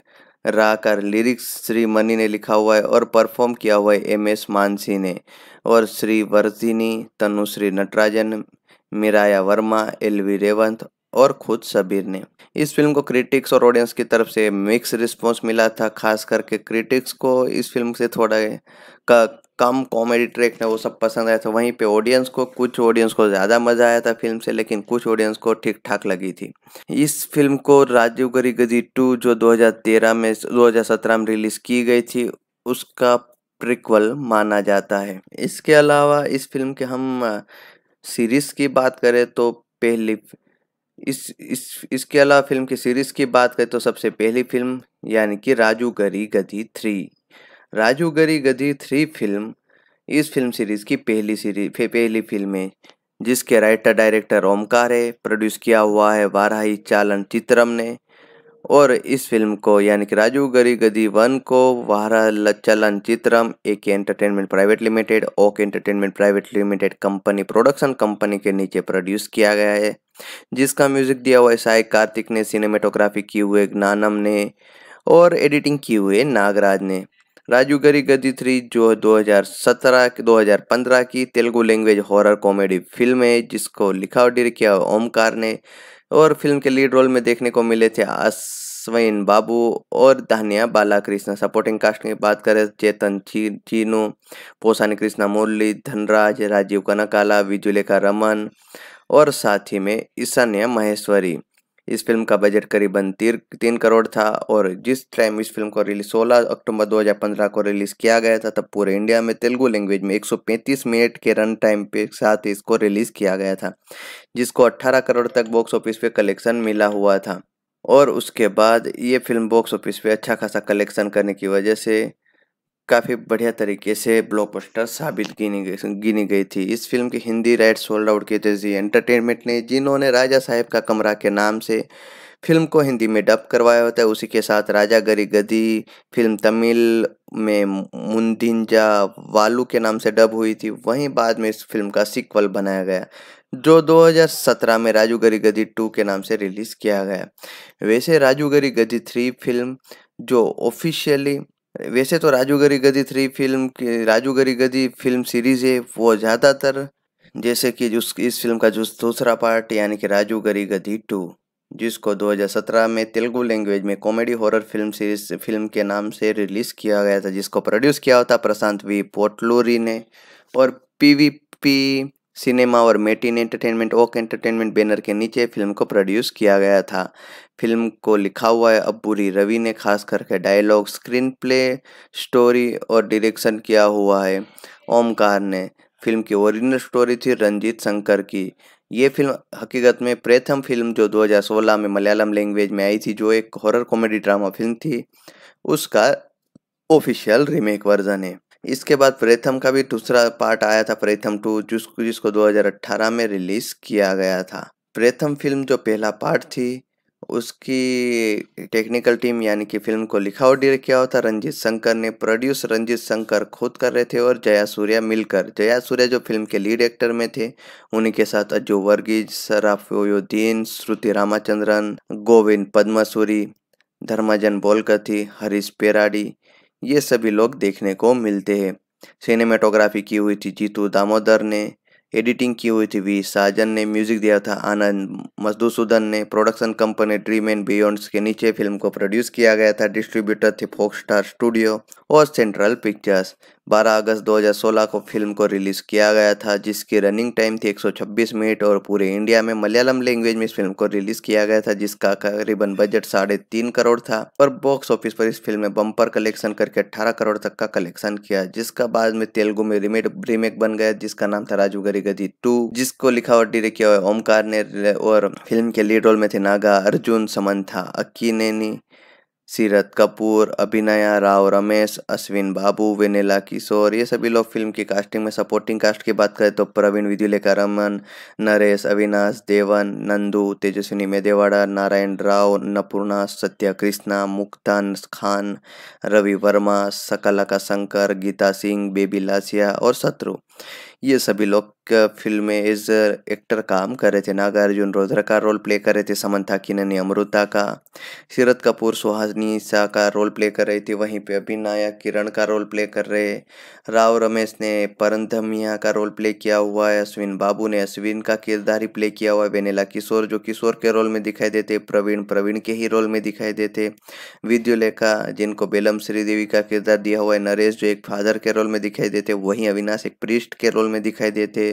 Speaker 1: रा कर लिरिक्स श्री मनी ने लिखा हुआ है और परफॉर्म किया हुआ है एम एस मानसी ने और Shri Virginie Tanushree Natarajan मिराया Verma L V Revanth और खुद सबीर ने इस फिल्म को क्रिटिक्स और ऑडियंस की तरफ से मिक्स रिस्पांस मिला था खास करके क्रिटिक्स को इस फिल्म से थोड़ा का कम कॉमेडी ट्रैक है वो सब पसंद आया था वहीं पे ऑडियंस को कुछ ऑडियंस को ज़्यादा मज़ा आया था फिल्म से लेकिन कुछ ऑडियंस को ठीक ठाक लगी थी इस फिल्म को राजीव गरी गजी टू जो 2013 में 2017 में रिलीज़ की गई थी उसका प्रिक्वल माना जाता है इसके अलावा इस फिल्म के हम सीरीज़ की बात करें तो पहली इस इस इसके अलावा फिल्म की सीरीज़ की बात करें तो सबसे पहली फिल्म यानी कि Raju Gari Gadhi three Raju Gari Gadhi three film इस फिल्म सीरीज़ की पहली सीरीज पहली फिल्म है जिसके राइटर डायरेक्टर ओमकार है प्रोड्यूस किया हुआ है वाराही चालन चित्रम ने और इस फिल्म को यानी कि राजू गरी गदी वन को वारा चलन चित्रम A K entertainment private limited Oak entertainment private limited company production company के नीचे प्रोड्यूस किया गया है जिसका म्यूजिक दिया हुआ है साई कार्तिक ने सिनेमेटोग्राफी की हुए ज्ञानम ने और एडिटिंग की हुए नागराज ने राजू गरी गदी थ्री जो 2017-2015 की Telugu language horror comedy film है जिसको लिखा और डिर किया ओमकार ने और फिल्म के लीड रोल में देखने को मिले थे अश्विन बाबू और बाला कृष्णा सपोर्टिंग कास्ट की बात करें चेतन ची चीनू पोसानी कृष्णा मुरली धनराज राजीव कनकाला विजुलेखा रमन और साथ ही में ईशान्या महेश्वरी इस फिल्म का बजट करीबन तीर तीन करोड़ था और जिस टाइम इस फिल्म को रिलीज 16 अक्टूबर 2015 को रिलीज़ किया गया था तब पूरे इंडिया में तेलुगु लैंग्वेज में 135 मिनट के रन टाइम के साथ इसको रिलीज़ किया गया था जिसको 18 करोड़ तक बॉक्स ऑफिस पे कलेक्शन मिला हुआ था और उसके बाद ये फिल्म बॉक्स ऑफिस पे अच्छा खासा कलेक्शन करने की वजह से काफ़ी बढ़िया तरीके से ब्लॉकबस्टर साबित गिनी गई गिनी गई थी इस फिल्म की हिंदी राइट सोल्ड आउट की थे जी एंटरटेनमेंट ने जिन्होंने राजा साहेब का कमरा के नाम से फिल्म को हिंदी में डब करवाया होता है उसी के साथ राजा गरी गदी फिल्म तमिल में मुंदिंजा वालू के नाम से डब हुई थी वहीं बाद में इस फिल्म का सिक्वल बनाया गया जो 2017 में राजू गरी गदी टू के नाम से रिलीज़ किया गया वैसे राजू गरी गदी थ्री फिल्म जो ऑफिशियली वैसे तो राजू गरी गदी थ्री फिल्म की राजू गरी गदी फिल्म सीरीज है वो ज़्यादातर जैसे कि उस इस फिल्म का जो दूसरा पार्ट यानी कि राजू गरी गदी टू जिसको 2017 में तेलुगु लैंग्वेज में comedy horror film series film के नाम से रिलीज़ किया गया था जिसको प्रोड्यूस किया होता प्रशांत वी पोटलोरी ने और पी वी पी सिनेमा और mate in entertainment okay entertainment banner के नीचे फिल्म को प्रोड्यूस किया गया था फिल्म को लिखा हुआ है अबूरी रवि ने खास करके डायलॉग स्क्रीन प्ले स्टोरी और डायरेक्शन किया हुआ है ओमकार ने फिल्म की ओरिजिनल स्टोरी थी रंजीत शंकर की ये फिल्म हकीकत में प्रथम फिल्म जो 2016 में मलयालम लैंग्वेज में आई थी जो एक हॉरर कॉमेडी ड्रामा फिल्म थी उसका ऑफिशियल रीमेक वर्जन है इसके बाद प्रेथम का भी दूसरा पार्ट आया था प्रेथम टू जिसको जिसको 2018 में रिलीज किया गया था प्रेथम फिल्म जो पहला पार्ट थी उसकी टेक्निकल टीम यानी कि फिल्म को लिखा और डायरेक्ट किया होता रंजीत शंकर ने प्रोड्यूस रंजीत शंकर खुद कर रहे थे और जया सूर्या मिलकर जया सूर्या जो फिल्म के लीड एक्टर में थे उन्हीं के साथ अजू वर्गीज सराफोयुद्दीन श्रुति रामाचंद्रन गोविंद पद्मसूरी धर्माजन बोलकर थी हरीश पेराडी ये सभी लोग देखने को मिलते हैं सिनेमाटोग्राफी की हुई थी जीतू दामोदर ने एडिटिंग की हुई थी वी साजन ने म्यूजिक दिया था आनंद मधुसूदन ने प्रोडक्शन कंपनी ड्रीम एंड बियॉन्ड्स के नीचे फिल्म को प्रोड्यूस किया गया था डिस्ट्रीब्यूटर थे फोक स्टार स्टूडियो और सेंट्रल पिक्चर्स 12 अगस्त 2016 को फिल्म को रिलीज किया गया था जिसकी रनिंग टाइम थी 126 मिनट और पूरे इंडिया में मलयालम लैंग्वेज में इस फिल्म को रिलीज किया गया था जिसका करीबन बजट साढ़े तीन करोड़ था और बॉक्स ऑफिस पर इस फिल्म में बम्पर कलेक्शन करके 18 करोड़ तक का कलेक्शन किया जिसका बाद में तेलुगु में रिमेड रीमेक बन गया जिसका नाम था राजू गरी गति टू जिसको लिखा और डिरेक्ट किया हुआ ओमकार ने और फिल्म के लीड रोल में थे नागा अर्जुन समन था अक्की नैनी सीरत कपूर अभिनया राव रमेश अश्विन बाबू वेनेला किशोर ये सभी लोग फिल्म की कास्टिंग में सपोर्टिंग कास्ट की बात करें तो प्रवीण विद्युलेखा रमन नरेश अविनाश देवन नंदू तेजस्विनी मेदेवाड़ा नारायण राव नपूर्णा सत्या कृष्णा मुक्तान खान रवि वर्मा सकलाका शंकर गीता सिंह बेबी लासिया और शत्रु ये सभी लोग फिल्म में एज एक्टर काम कर रहे थे नागार्जुन रोधरा का रोल प्ले कर रहे थे समंथा किनन ने अमृता का सीरत कपूर सुहासनी शाह का रोल प्ले कर रही थी वहीं पे अभिनाया किरण का रोल प्ले कर रहे राव रमेश ने परंधमिया का रोल प्ले किया हुआ है अश्विन बाबू ने अश्विन का किरदार ही प्ले किया हुआ है वेनेला किशोर जो किशोर के रोल में दिखाई देते प्रवीण प्रवीण के ही रोल में दिखाई देते विद्युलेखा जिनको बेलम श्रीदेवी का किरदार दिया हुआ है नरेश जो एक फादर के रोल में दिखाई देते वहीं अविनाश एक प्रिस्ट के रोल में दिखाई देते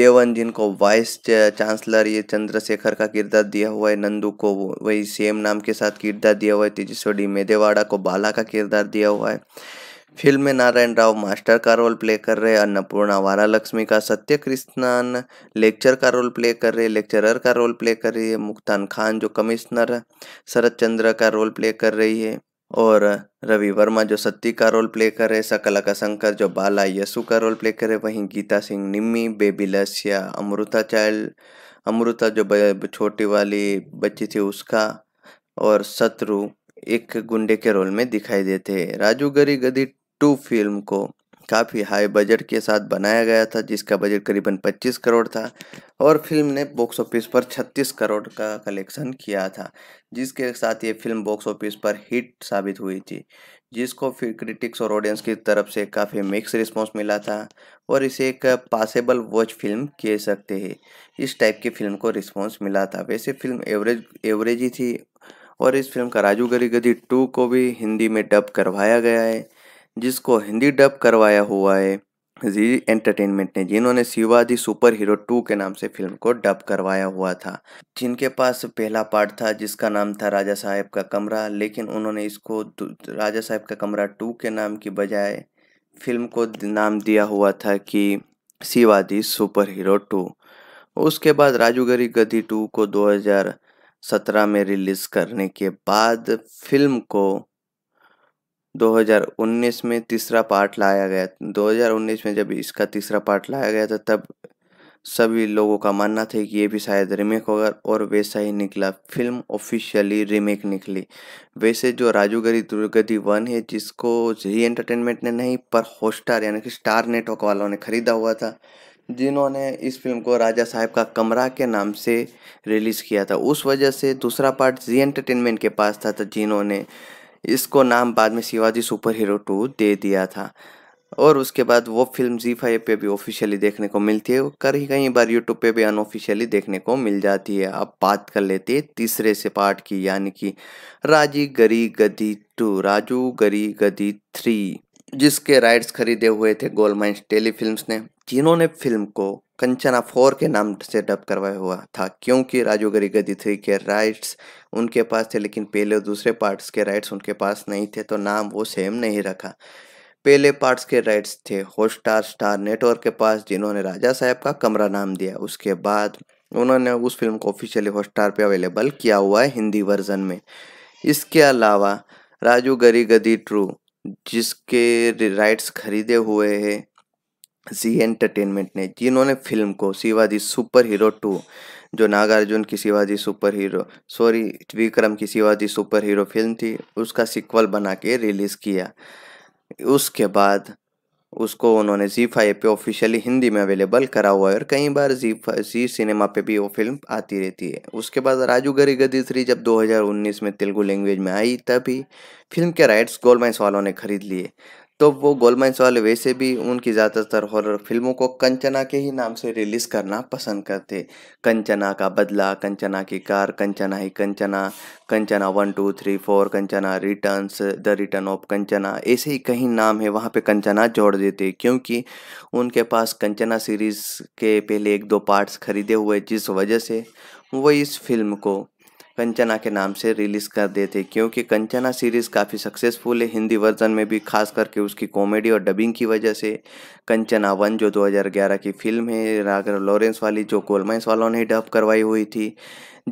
Speaker 1: देवन जिनको वाइस चांसलर ये चंद्रशेखर का किरदार दिया हुआ है नंदू को वही सेम नाम के साथ किरदार दिया हुआ है तेजस्वी मेदेवाड़ा को बाला का किरदार दिया हुआ है फिल्म में नारायण राव मास्टर का रोल प्ले कर रहे हैं अन्नपूर्णा वारा लक्ष्मी का सत्य कृष्णन लेक्चर का रोल प्ले कर रहे लेक्चरर का रोल प्ले कर रही है मुक्तान खान जो कमिश्नर शरद चंद्र का रोल प्ले कर रही है और रवि वर्मा जो सत्ती का रोल प्ले करे का शंकर जो बाला यसु का रोल प्ले करे वहीं गीता सिंह निम्मी बेबी लसिया अमृता चाइल्ड अमृता जो छोटी वाली बच्ची थी उसका और शत्रु एक गुंडे के रोल में दिखाई देते हैं राजू गरी गदी टू फिल्म को काफ़ी हाई बजट के साथ बनाया गया था जिसका बजट करीबन 25 करोड़ था और फिल्म ने बॉक्स ऑफिस पर 36 करोड़ का कलेक्शन किया था जिसके साथ ये फिल्म बॉक्स ऑफिस पर हिट साबित हुई थी जिसको फिर क्रिटिक्स और ऑडियंस की तरफ से काफ़ी मिक्स रिस्पॉन्स मिला था और इसे एक पासेबल वॉच फिल्म कह सकते हैं इस टाइप की फिल्म को रिस्पॉन्स मिला था वैसे फिल्म एवरेज एवरेज ही थी और इस फिल्म का राजू गरी गदी टू को भी हिंदी में डब करवाया गया है जिसको हिंदी डब करवाया हुआ है जी एंटरटेनमेंट ने जिन्होंने शिवाजी सुपर हीरो टू के नाम से फिल्म को डब करवाया हुआ था जिनके पास पहला पार्ट था जिसका नाम था राजा साहेब का कमरा लेकिन उन्होंने इसको राजा साहेब का कमरा टू के नाम की बजाय फिल्म को नाम दिया हुआ था कि शिवाजी सुपर हीरो टू उसके बाद राजूगरी गधी टू को 2017 में रिलीज़ करने के बाद फिल्म को 2019 में तीसरा पार्ट लाया गया 2019 में जब इसका तीसरा पार्ट लाया गया था तब सभी लोगों का मानना था कि ये भी शायद रीमेक होगा और वैसा ही निकला फिल्म ऑफिशियली रीमेक निकली वैसे जो राजूगरी दुर्गति वन है जिसको जी एंटरटेनमेंट ने नहीं पर हॉटस्टार यानी कि स्टार नेटवर्क वालों ने खरीदा हुआ था जिन्होंने इस फिल्म को राजा साहब का कमरा के नाम से रिलीज़ किया था उस वजह से दूसरा पार्ट जी एंटरटेनमेंट के पास था तो जिन्होंने इसको नाम बाद में शिवाजी सुपर हीरो टू दे दिया था और उसके बाद वो फिल्म जी फाइव पे भी ऑफिशियली देखने को मिलती है कहीं कहीं बार यूट्यूब पे भी अनऑफिशियली देखने को मिल जाती है अब बात कर लेते हैं तीसरे से पार्ट की यानी कि राजी गरी गदी टू राजू गरी गदी थ्री जिसके राइट्स खरीदे हुए थे गोलमाइंस टेली टेलीफिल्म ने जिन्होंने फिल्म को कंचना फोर के नाम से डब करवाया हुआ था क्योंकि राजू गरी गदी थ्री के राइट्स उनके पास थे लेकिन पहले और दूसरे पार्ट्स के राइट्स उनके पास नहीं थे तो नाम वो सेम नहीं रखा पहले पार्ट्स के राइट्स थे होस्टार स्टार नेटवर्क के पास जिन्होंने राजा साहब का कमरा नाम दिया उसके बाद उन्होंने उस फिल्म को ऑफिशियली हॉटस्टार पे अवेलेबल किया हुआ है हिंदी वर्जन में इसके अलावा राजू गरी गदी ट्रू जिसके राइट्स खरीदे हुए हैं जी एंटरटेनमेंट ने जिन्होंने फिल्म को शिवाजी सुपर हीरो टू जो नागार्जुन की Shivaji super hero sorry Vikram की शिवाजी सुपर हीरो फिल्म थी उसका सिक्वल बना के रिलीज़ किया उसके बाद उसको उन्होंने जी फाइव पे ऑफिशियली हिंदी में अवेलेबल करा हुआ है और कई बार जी जी सिनेमा पे भी वो फिल्म आती रहती है उसके बाद राजू गरी गदी थ्री जब 2019 में तेलुगु लैंग्वेज में आई तभी फिल्म के राइट्स गोलमाइंस वालों ने खरीद लिए तो वो गोलमाइंस वाले वैसे भी उनकी ज़्यादातर हॉरर फिल्मों को कंचना के ही नाम से रिलीज़ करना पसंद करते कंचना का बदला कंचना की कार कंचना ही Kanchana Kanchana one two three four Kanchana returns the return of Kanchana ऐसे ही कहीं नाम है वहाँ पे कंचना जोड़ देते क्योंकि उनके पास कंचना सीरीज़ के पहले एक दो पार्ट्स खरीदे हुए जिस वजह से वो इस फिल्म को कंचना के नाम से रिलीज कर दिए थे क्योंकि कंचना सीरीज काफ़ी सक्सेसफुल है हिंदी वर्जन में भी खास करके उसकी कॉमेडी और डबिंग की वजह से कंचना वन जो 2011 की फिल्म है राघव लॉरेंस वाली जो गोलमाइंस वालों ने डब करवाई हुई थी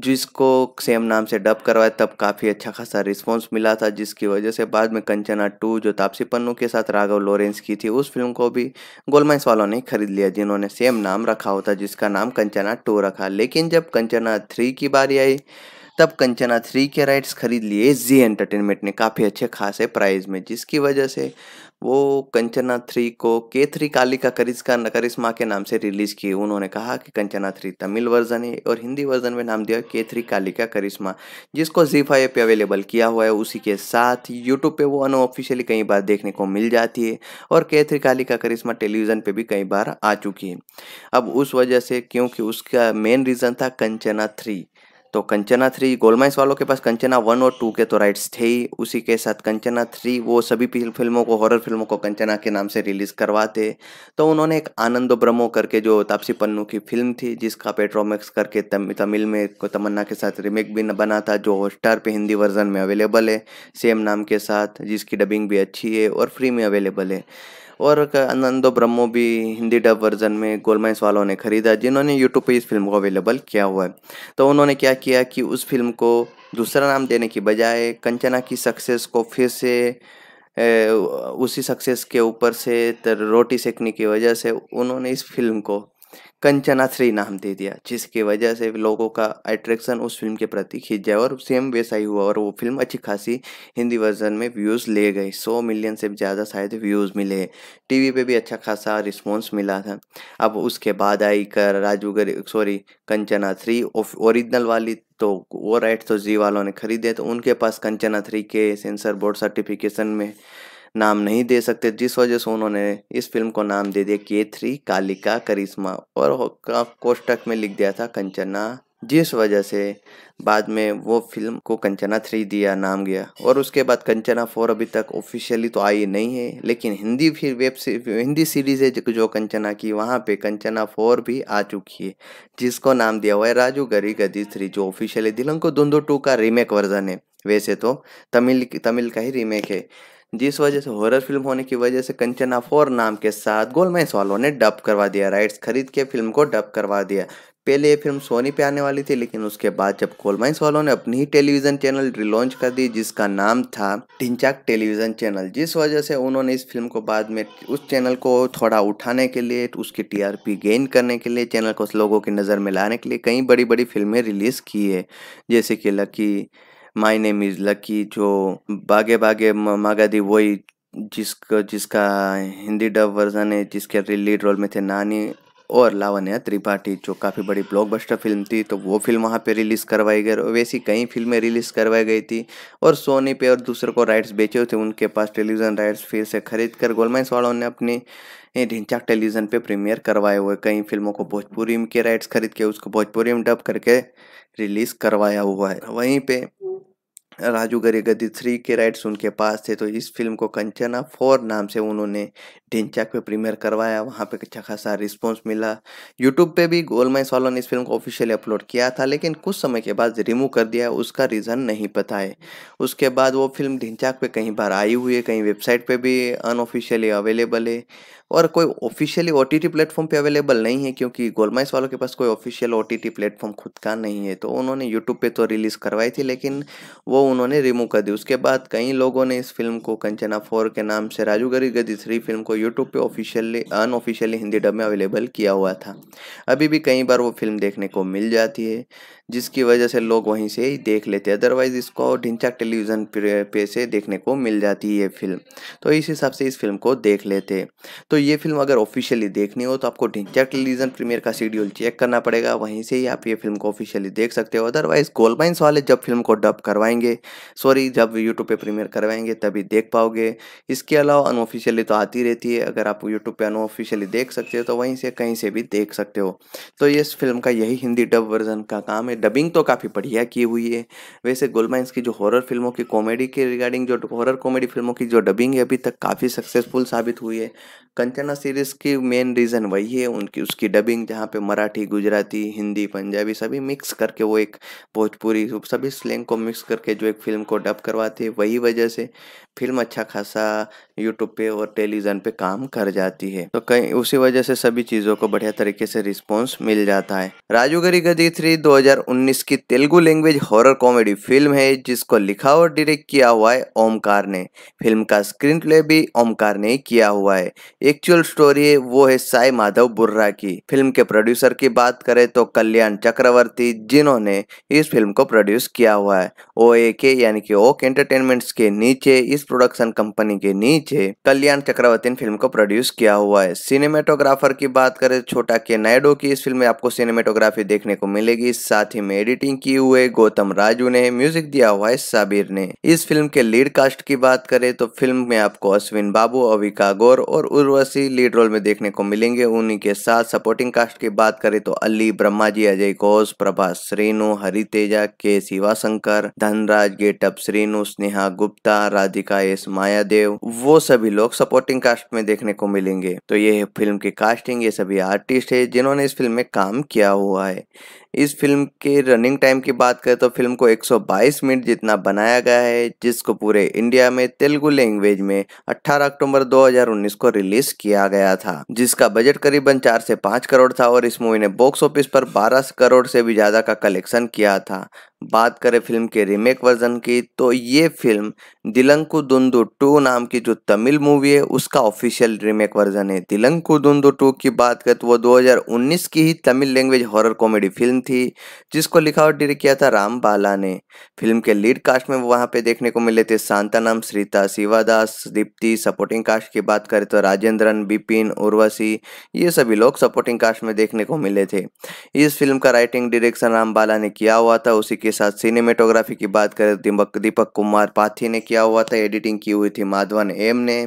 Speaker 1: जिसको सेम नाम से डब करवाया तब काफ़ी अच्छा खासा रिस्पांस मिला था जिसकी वजह से बाद में कंचना टू जो तापसी पन्नू के साथ राघव लॉरेंस की थी उस फिल्म को भी गोलमाइंस वालों ने खरीद लिया जिन्होंने सेम नाम रखा होता जिसका नाम कंचना टू रखा लेकिन जब कंचना थ्री की बारी आई तब कंचना थ्री के राइट्स खरीद लिए जी एंटरटेनमेंट ने काफ़ी अच्छे खासे प्राइस में जिसकी वजह से वो कंचना थ्री को के थ्री कालिका करिश्का करिश्मा के नाम से रिलीज़ किए उन्होंने कहा कि कंचना थ्री तमिल वर्जन है और हिंदी वर्जन में नाम दिया के थ्री कालिका करिश्मा जिसको जी फाइव पे अवेलेबल किया हुआ है उसी के साथ यूट्यूब पे वो अनऑफिशियली कई बार देखने को मिल जाती है और के थ्री कालिका करिश्मा टेलीविज़न पर भी कई बार आ चुकी है अब उस वजह से क्योंकि उसका मेन रीज़न था कंचना थ्री तो कंचना थ्री गोलमाइंस वालों के पास कंचना वन और टू के तो राइट्स थे ही उसी के साथ कंचना थ्री वो सभी फिल्मों को हॉरर फिल्मों को कंचना के नाम से रिलीज़ करवाते तो उन्होंने एक आनंद ब्रह्मो करके जो तापसी पन्नू की फिल्म थी जिसका पेट्रोमैक्स करके तम, तमिल में को तमन्ना के साथ रिमेक भी बना था जो हॉटस्टार पे हिंदी वर्जन में अवेलेबल है सेम नाम के साथ जिसकी डबिंग भी अच्छी है और फ्री में अवेलेबल है और नंदो ब्रह्मो भी हिंदी डब वर्जन में गोलमाइस वालों ने खरीदा जिन्होंने यूट्यूब पर इस फिल्म को अवेलेबल किया हुआ है तो उन्होंने क्या किया कि उस फिल्म को दूसरा नाम देने की बजाय कंचना की सक्सेस को फिर से ए, उसी सक्सेस के ऊपर से तर रोटी सेकने की वजह से उन्होंने इस फिल्म को कंचना थ्री नाम दे दिया जिसकी वजह से लोगों का अट्रैक्शन उस फिल्म के प्रति खींच जाए और सेम वैसा ही हुआ और वो फिल्म अच्छी खासी हिंदी वर्जन में व्यूज़ ले गई सौ मिलियन से ज़्यादा शायद व्यूज़ मिले टीवी पे भी अच्छा खासा रिस्पॉन्स मिला था अब उसके बाद आई कर राजू गरी सॉरी कंचना थ्री ओरिजिनल वाली तो वो राइट तो जी वालों ने खरीदे तो उनके पास कंचना थ्री के सेंसर बोर्ड सर्टिफिकेशन में नाम नहीं दे सकते जिस वजह से उन्होंने इस फिल्म को नाम दे दिया के थ्री कालिका करिश्मा और कोष्टक में लिख दिया था कंचना जिस वजह से बाद में वो फिल्म को कंचना थ्री दिया नाम गया और उसके बाद कंचना फोर अभी तक ऑफिशियली तो आई नहीं है लेकिन हिंदी फिर वेब से हिंदी सीरीज है जो कंचना की वहाँ पे कंचना फोर भी आ चुकी है जिसको नाम दिया हुआ है राजू गरी गदी थ्री जो ऑफिशियली दिलंको दुंदो टू का रीमेक वर्जन है वैसे तो तमिल तमिल का ही रीमेक है जिस वजह से हॉरर फिल्म होने की वजह से कंचना फोर नाम के साथ गोलमेज वालों ने डब करवा दिया राइट्स खरीद के फिल्म को डब करवा दिया पहले ये फिल्म सोनी पे आने वाली थी लेकिन उसके बाद जब कोलमाइंस वालों ने अपनी ही टेलीविजन चैनल रिलॉन्च कर दी जिसका नाम था ढिंचाक टेलीविजन चैनल जिस वजह से उन्होंने इस फिल्म को बाद में उस चैनल को थोड़ा उठाने के लिए उसकी टीआरपी गेन करने के लिए चैनल को लोगों की नज़र में लाने के लिए कई बड़ी बड़ी फिल्में रिलीज़ की है जैसे कि lucky my name is lucky जो बागे बागे मागा दी वही जिसका जिसका हिंदी डब वर्जन है जिसके लीड रोल में थे नानी और लावण्या त्रिपाठी जो काफ़ी बड़ी ब्लॉकबस्टर फिल्म थी तो वो फिल्म वहाँ पे रिलीज़ करवाई गई और वैसी कई फिल्में रिलीज़ करवाई गई थी और सोनी पे और दूसरे को राइट्स बेचे हुए थे उनके पास टेलीविज़न राइट्स फिर से खरीद कर गोलमाइंस वालों ने अपनी ढिंचाक टेलीविज़न पे प्रीमियर करवाए हुए कई फिल्मों को भोजपुरी के राइट्स खरीद के उसको भोजपुरी में डब करके रिलीज़ करवाया हुआ है वहीं पर राजू गरेगदी थ्री के राइट्स उनके पास थे तो इस फिल्म को कंचना फोर नाम से उन्होंने ढिंचाक पे प्रीमियर करवाया वहाँ पे अच्छा खासा रिस्पॉन्स मिला यूट्यूब पे भी माइस वालों ने इस फिल्म को ऑफिशियली अपलोड किया था लेकिन कुछ समय के बाद रिमूव कर दिया उसका रीज़न नहीं पता है उसके बाद वो फिल्म ढिंचाक पे कहीं बार आई हुई है कहीं वेबसाइट पर भी अनऑफिशियली अवेलेबल है और कोई ऑफिशियली ओ टी प्लेटफॉर्म पर अवेलेबल नहीं है क्योंकि गोलमाइस वालों के पास कोई ऑफिशियल ओ टी प्लेटफॉर्म खुद का नहीं है तो उन्होंने यूट्यूब पे तो रिलीज़ करवाई थी लेकिन वो उन्होंने रिमूव कर दी उसके बाद कई लोगों ने इस फिल्म को कंचना फोर के नाम से राजू गरी गदी थ्री फिल्म को यूट्यूब पे ऑफिशियली अनऑफिशियली हिंदी डब में अवेलेबल किया हुआ था अभी भी कई बार वो फिल्म देखने को मिल जाती है जिसकी वजह से लोग वहीं से ही देख लेते हैं अदरवाइज़ इसको ढिंचक टेलीविज़न पे से देखने को मिल जाती है ये फिल्म तो इस हिसाब से इस फिल्म को देख लेते तो ये फिल्म अगर ऑफिशियली देखनी हो तो आपको ढिंचक टेलीविज़न प्रीमियर का शेड्यूल चेक करना पड़ेगा वहीं से ही आप ये फिल्म को ऑफिशियली देख सकते हो अदरवाइज़ गोलमाइंस वाले जब फिल्म को डब करवाएंगे सॉरी जब यूट्यूब पर प्रीमियर करवाएंगे तभी देख पाओगे इसके अलावा अनऑफिशियली तो आती रहती है अगर आप यूट्यूब पर अनऑफिशियली देख सकते हो तो वहीं से कहीं से भी देख सकते हो तो इस फिल्म का यही हिंदी डब वर्जन का काम है डबिंग तो काफ़ी बढ़िया की हुई है वैसे गोलमाइंस की जो हॉरर फिल्मों की कॉमेडी के रिगार्डिंग जो हॉरर कॉमेडी फिल्मों की जो डबिंग है अभी तक काफ़ी सक्सेसफुल साबित हुई है कंचना सीरीज़ की मेन रीज़न वही है उनकी उसकी डबिंग जहाँ पे मराठी गुजराती हिंदी पंजाबी सभी मिक्स करके वो एक भोजपुरी सभी स्लैंग को मिक्स करके जो एक फिल्म को डब करवाते हैं वही वजह से फिल्म अच्छा खासा यूट्यूब पे और टेलीविज़न पे काम कर जाती है तो कहीं उसी वजह से सभी चीज़ों को बढ़िया तरीके से रिस्पॉन्स मिल जाता है राजू गरी गदी थ्री दो 2019 की Telugu language horror comedy film है जिसको लिखा और डायरेक्ट किया हुआ है ओमकार ने फिल्म का स्क्रीन प्ले भी ओमकार ने किया हुआ है एक्चुअल स्टोरी है वो है साई माधव बुर्रा की फिल्म के प्रोड्यूसर की बात करें तो कल्याण चक्रवर्ती जिन्होंने इस फिल्म को प्रोड्यूस किया हुआ है ओ के यानी कि ओक एंटरटेनमेंट्स के नीचे इस प्रोडक्शन कंपनी के नीचे कल्याण चक्रवर्ती ने फिल्म को प्रोड्यूस किया हुआ है सिनेमेटोग्राफर की बात करें छोटा के नायडो की इस फिल्म में आपको सिनेमेटोग्राफी देखने को मिलेगी साथ साथ में एडिटिंग की हुए गौतम राजू ने म्यूजिक दिया हुआ है साबिर ने इस फिल्म के लीड कास्ट की बात करें तो फिल्म में आपको अश्विन बाबू अविका गौर और उर्वशी लीड रोल में देखने को मिलेंगे उन्हीं के साथ सपोर्टिंग कास्ट की बात करें तो अली ब्रह्मा जी अजय घोष प्रभा श्रीनु हरितेजा के शिवाशंकर धनराज गेटअप श्रीनु स्नेहा गुप्ता राधिका एस माया देव वो सभी लोग सपोर्टिंग कास्ट में देखने को मिलेंगे तो ये फिल्म की कास्टिंग ये सभी आर्टिस्ट है जिन्होंने इस फिल्म में काम किया हुआ है इस फिल्म के रनिंग टाइम की बात करें तो फिल्म को 122 मिनट जितना बनाया गया है जिसको पूरे इंडिया में तेलुगु लैंग्वेज में 18 अक्टूबर 2019 को रिलीज किया गया था जिसका बजट करीबन चार से 5 करोड़ था और इस मूवी ने बॉक्स ऑफिस पर बारह करोड़ से भी ज्यादा का कलेक्शन किया था बात करें फिल्म के रीमेक वर्जन की तो ये फिल्म दिलंकु दुंदु टू नाम की जो तमिल मूवी है उसका ऑफिशियल रीमेक वर्जन है दिलंकु दुंदु टू की बात करें तो वो 2019 की ही Tamil language horror comedy film थी जिसको लिखा और डायरेक्ट किया था राम बाला ने फिल्म के लीड कास्ट में वहाँ पे देखने को मिले थे नाम श्रीता शिवादास दीप्ति सपोर्टिंग कास्ट की बात करें तो राजेंद्रन बिपिन उर्वशी ये सभी लोग सपोर्टिंग कास्ट में देखने को मिले थे इस फिल्म का राइटिंग डिरेक्शन राम बाला ने किया हुआ था उसी के साथ सिनेमेटोग्राफी की बात करें तो दीपक दीपक कुमार पाथी ने किया हुआ था एडिटिंग की हुई थी माधवन एम ने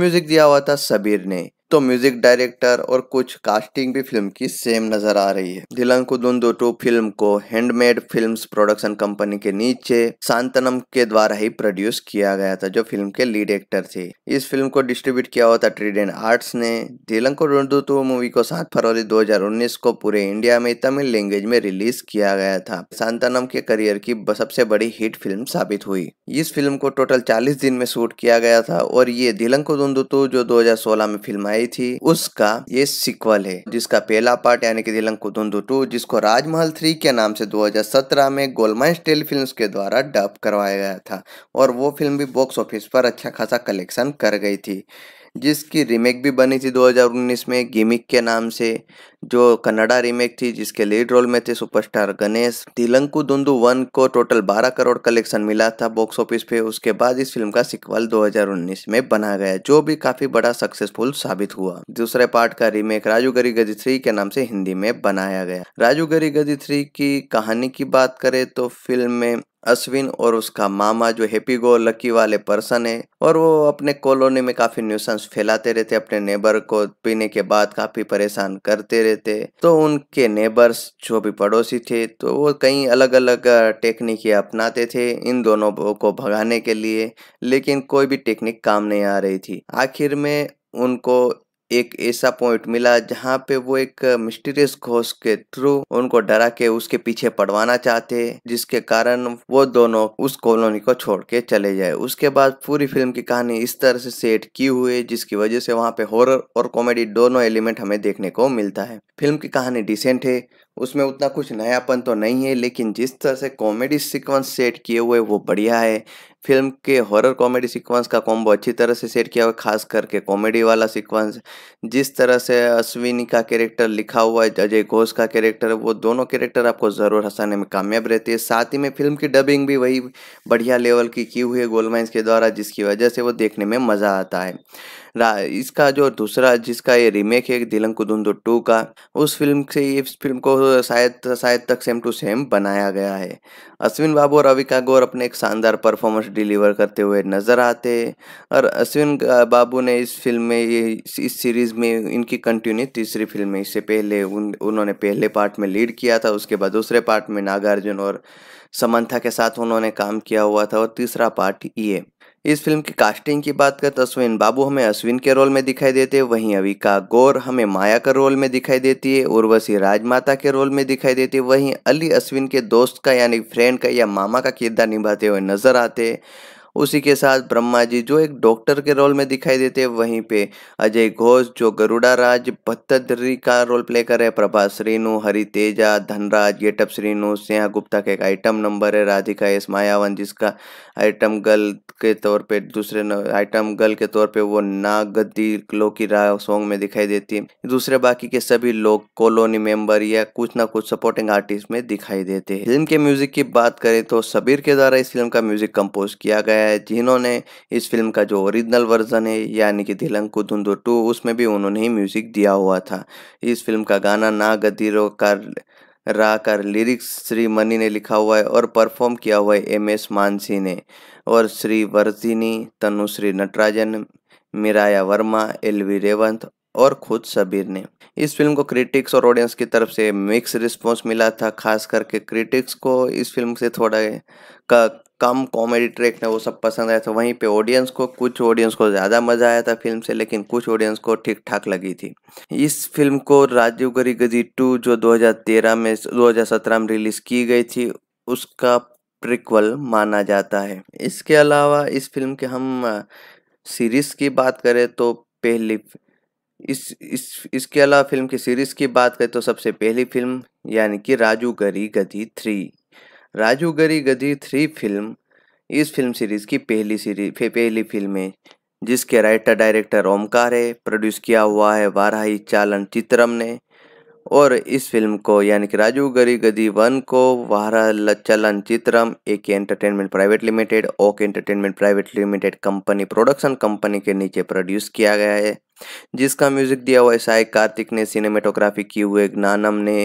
Speaker 1: म्यूजिक दिया हुआ था सबीर ने तो म्यूजिक डायरेक्टर और कुछ कास्टिंग भी फिल्म की सेम नजर आ रही है ढिलन कुदुंदो टू फिल्म को हैंडमेड फिल्म्स प्रोडक्शन कंपनी के नीचे सांतनम के द्वारा ही प्रोड्यूस किया गया था जो फिल्म के लीड एक्टर थे इस फिल्म को डिस्ट्रीब्यूट किया हुआ था एंड आर्ट्स ने ढिलन कुदुंदो टू मूवी को सात फरवरी दो को पूरे इंडिया में तमिल लैंग्वेज में रिलीज किया गया था सांतनम के करियर की सबसे बड़ी हिट फिल्म साबित हुई इस फिल्म को टोटल चालीस दिन में शूट किया गया था और ये ढिलंको टू जो दो में फिल्म आई थी उसका ये सिक्वल है जिसका पहला पार्ट यानी कि दिलंग कुदुंदू टू जिसको राजमहल थ्री के नाम से 2017 में गोलमाइन स्टेल फिल्म्स के द्वारा डब करवाया गया था और वो फिल्म भी बॉक्स ऑफिस पर अच्छा खासा कलेक्शन कर गई थी जिसकी रीमेक भी बनी थी 2019 में गिमिक के नाम से जो कन्नडा रीमेक थी जिसके लीड रोल में थे सुपरस्टार गणेश तिलंकु दुंदु वन को टोटल 12 करोड़ कलेक्शन मिला था बॉक्स ऑफिस पे उसके बाद इस फिल्म का सिक्वल 2019 में बना गया जो भी काफी बड़ा सक्सेसफुल साबित हुआ दूसरे पार्ट का रीमेक राजू गरी गजी थ्री के नाम से हिंदी में बनाया गया राजू गरी गजी थ्री की कहानी की बात करें तो फिल्म में अश्विन और उसका मामा जो हैप्पी गो लकी वाले पर्सन है और वो अपने कॉलोनी में काफी न्यूसेंस फैलाते रहते अपने नेबर को पीने के बाद काफी परेशान करते रहते तो उनके नेबर्स जो भी पड़ोसी थे तो वो कई अलग अलग टेक्निक अपनाते थे इन दोनों को भगाने के लिए लेकिन कोई भी टेक्निक काम नहीं आ रही थी आखिर में उनको एक ऐसा पॉइंट मिला जहाँ पे वो एक मिस्टीरियस घोष के थ्रू उनको डरा के उसके पीछे पड़वाना चाहते जिसके कारण वो दोनों उस कॉलोनी को छोड़ के चले जाए उसके बाद पूरी फिल्म की कहानी इस तरह से सेट की हुई जिसकी वजह से वहाँ पे हॉरर और कॉमेडी दोनों एलिमेंट हमें देखने को मिलता है फिल्म की कहानी डिसेंट है उसमें उतना कुछ नयापन तो नहीं है लेकिन जिस तरह से कॉमेडी सीक्वेंस सेट किए हुए वो बढ़िया है फिल्म के हॉरर कॉमेडी सीक्वेंस का कॉम्बो अच्छी तरह से सेट किया हुआ है खास करके कॉमेडी वाला सीक्वेंस जिस तरह से अश्विनी का कैरेक्टर लिखा हुआ है अजय घोष का कैरेक्टर वो दोनों कैरेक्टर आपको ज़रूर हंसाने में कामयाब रहती है साथ ही में फिल्म की डबिंग भी वही बढ़िया लेवल की की हुई है गोलमाइंस के द्वारा जिसकी वजह से वो देखने में मज़ा आता है इसका जो दूसरा जिसका ये रीमेक है दिलंग कुदुंदो टू का उस फिल्म से इस फिल्म को शायद शायद तक सेम टू सेम बनाया गया है अश्विन बाबू और अविका गौर अपने एक शानदार परफॉर्मेंस डिलीवर करते हुए नजर आते हैं और अश्विन बाबू ने इस फिल्म में ये इस सीरीज में इनकी कंटिन्यू तीसरी फिल्म में इससे पहले उन उन्होंने पहले पार्ट में लीड किया था उसके बाद दूसरे पार्ट में नागार्जुन और समंथा के साथ उन्होंने काम किया हुआ था और तीसरा पार्ट ये इस फिल्म की कास्टिंग की बात करें तो अश्विन बाबू हमें अश्विन के रोल में दिखाई देते हैं वहीं अविका गौर हमें माया के रोल में दिखाई देती है उर्वशी राजमाता के रोल में दिखाई देती है वहीं अली अश्विन के दोस्त का यानी फ्रेंड का या मामा का किरदार निभाते हुए नजर आते हैं उसी के साथ ब्रह्मा जी जो एक डॉक्टर के रोल में दिखाई देते हैं वहीं पे अजय घोष जो गरुड़ा राज भत्तरी का रोल प्ले कर रहे प्रभा श्रीनु हरि तेजा धनराज गेटअप श्रीनु स्नेहा गुप्ता का एक आइटम नंबर है राधिका एस मायावन जिसका आइटम गर्ल के तौर पे दूसरे आइटम गर्ल के तौर पे वो नागदी लोकी राय सॉन्ग में दिखाई देती है दूसरे बाकी के सभी लोग कॉलोनी मेंबर या कुछ ना कुछ सपोर्टिंग आर्टिस्ट में दिखाई देते हैं फिल्म के म्यूजिक की बात करें तो सबीर के द्वारा इस फिल्म का म्यूजिक कंपोज किया गया है जिन्होंने इस फिल्म का जो ओरिजिनल वर्जन है यानी कि धिलंकु धुंधु टू उसमें भी उन्होंने ही म्यूजिक दिया हुआ था इस फिल्म का गाना ना गदीरो कर रा कर लिरिक्स श्री मनी ने लिखा हुआ है और परफॉर्म किया हुआ है एम एस मानसी ने और Shri Virginie Tanushree Natarajan मिराया Verma L V Revanth और खुद सबीर ने इस फिल्म को क्रिटिक्स और ऑडियंस की तरफ से मिक्स रिस्पॉन्स मिला था खास करके क्रिटिक्स को इस फिल्म से थोड़ा का कम कॉमेडी ट्रैक ने वो सब पसंद आया था वहीं पे ऑडियंस को कुछ ऑडियंस को ज़्यादा मज़ा आया था फिल्म से लेकिन कुछ ऑडियंस को ठीक ठाक लगी थी इस फिल्म को राजीव गरी गजी टू जो 2013 में 2017 में रिलीज़ की गई थी उसका प्रिक्वल माना जाता है इसके अलावा इस फिल्म के हम सीरीज़ की बात करें तो पहली इस इस इसके अलावा फिल्म की सीरीज़ की बात करें तो सबसे पहली फिल्म यानी कि राजू गरी गदी थ्री राजू गरी गदी थ्री फिल्म इस फिल्म सीरीज की पहली सीरीज पहली फिल्म है जिसके राइटर डायरेक्टर ओमकार है प्रोड्यूस किया हुआ है वाराही चालन चित्रम ने और इस फिल्म को यानी कि राजू गरी गदी वन को वारा लचलन चित्रम A K entertainment private limited Oak entertainment private limited company production company के नीचे प्रोड्यूस किया गया है जिसका म्यूजिक दिया हुआ है साई कार्तिक ने सिनेमेटोग्राफी की हुए ज्ञानम ने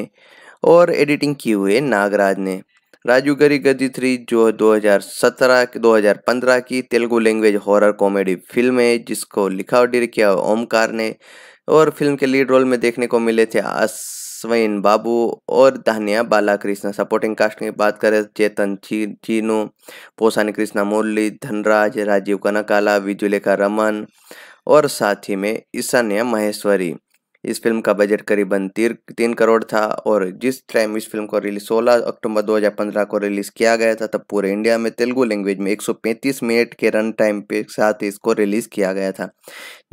Speaker 1: और एडिटिंग की हुई नागराज ने राजू गरी गदी थ्री जो 2017-2015 की Telugu language horror comedy film है जिसको लिखा और डिर किया ओमकार ने और फिल्म के लीड रोल में देखने को मिले थे अश्विन बाबू और बाला बालाकृष्ण सपोर्टिंग कास्ट की बात करें चेतन ची चीनू पोसानी कृष्णा मुरली धनराज राजीव कनकाला विजुलेखा रमन और साथ ही में ईशान्या महेश्वरी इस फिल्म का बजट करीबन तीर तीन करोड़ था और जिस टाइम इस फिल्म को रिलीज 16 अक्टूबर 2015 को रिलीज़ किया गया था तब पूरे इंडिया में तेलुगु लैंग्वेज में 135 मिनट के रन टाइम के साथ इसको रिलीज़ किया गया था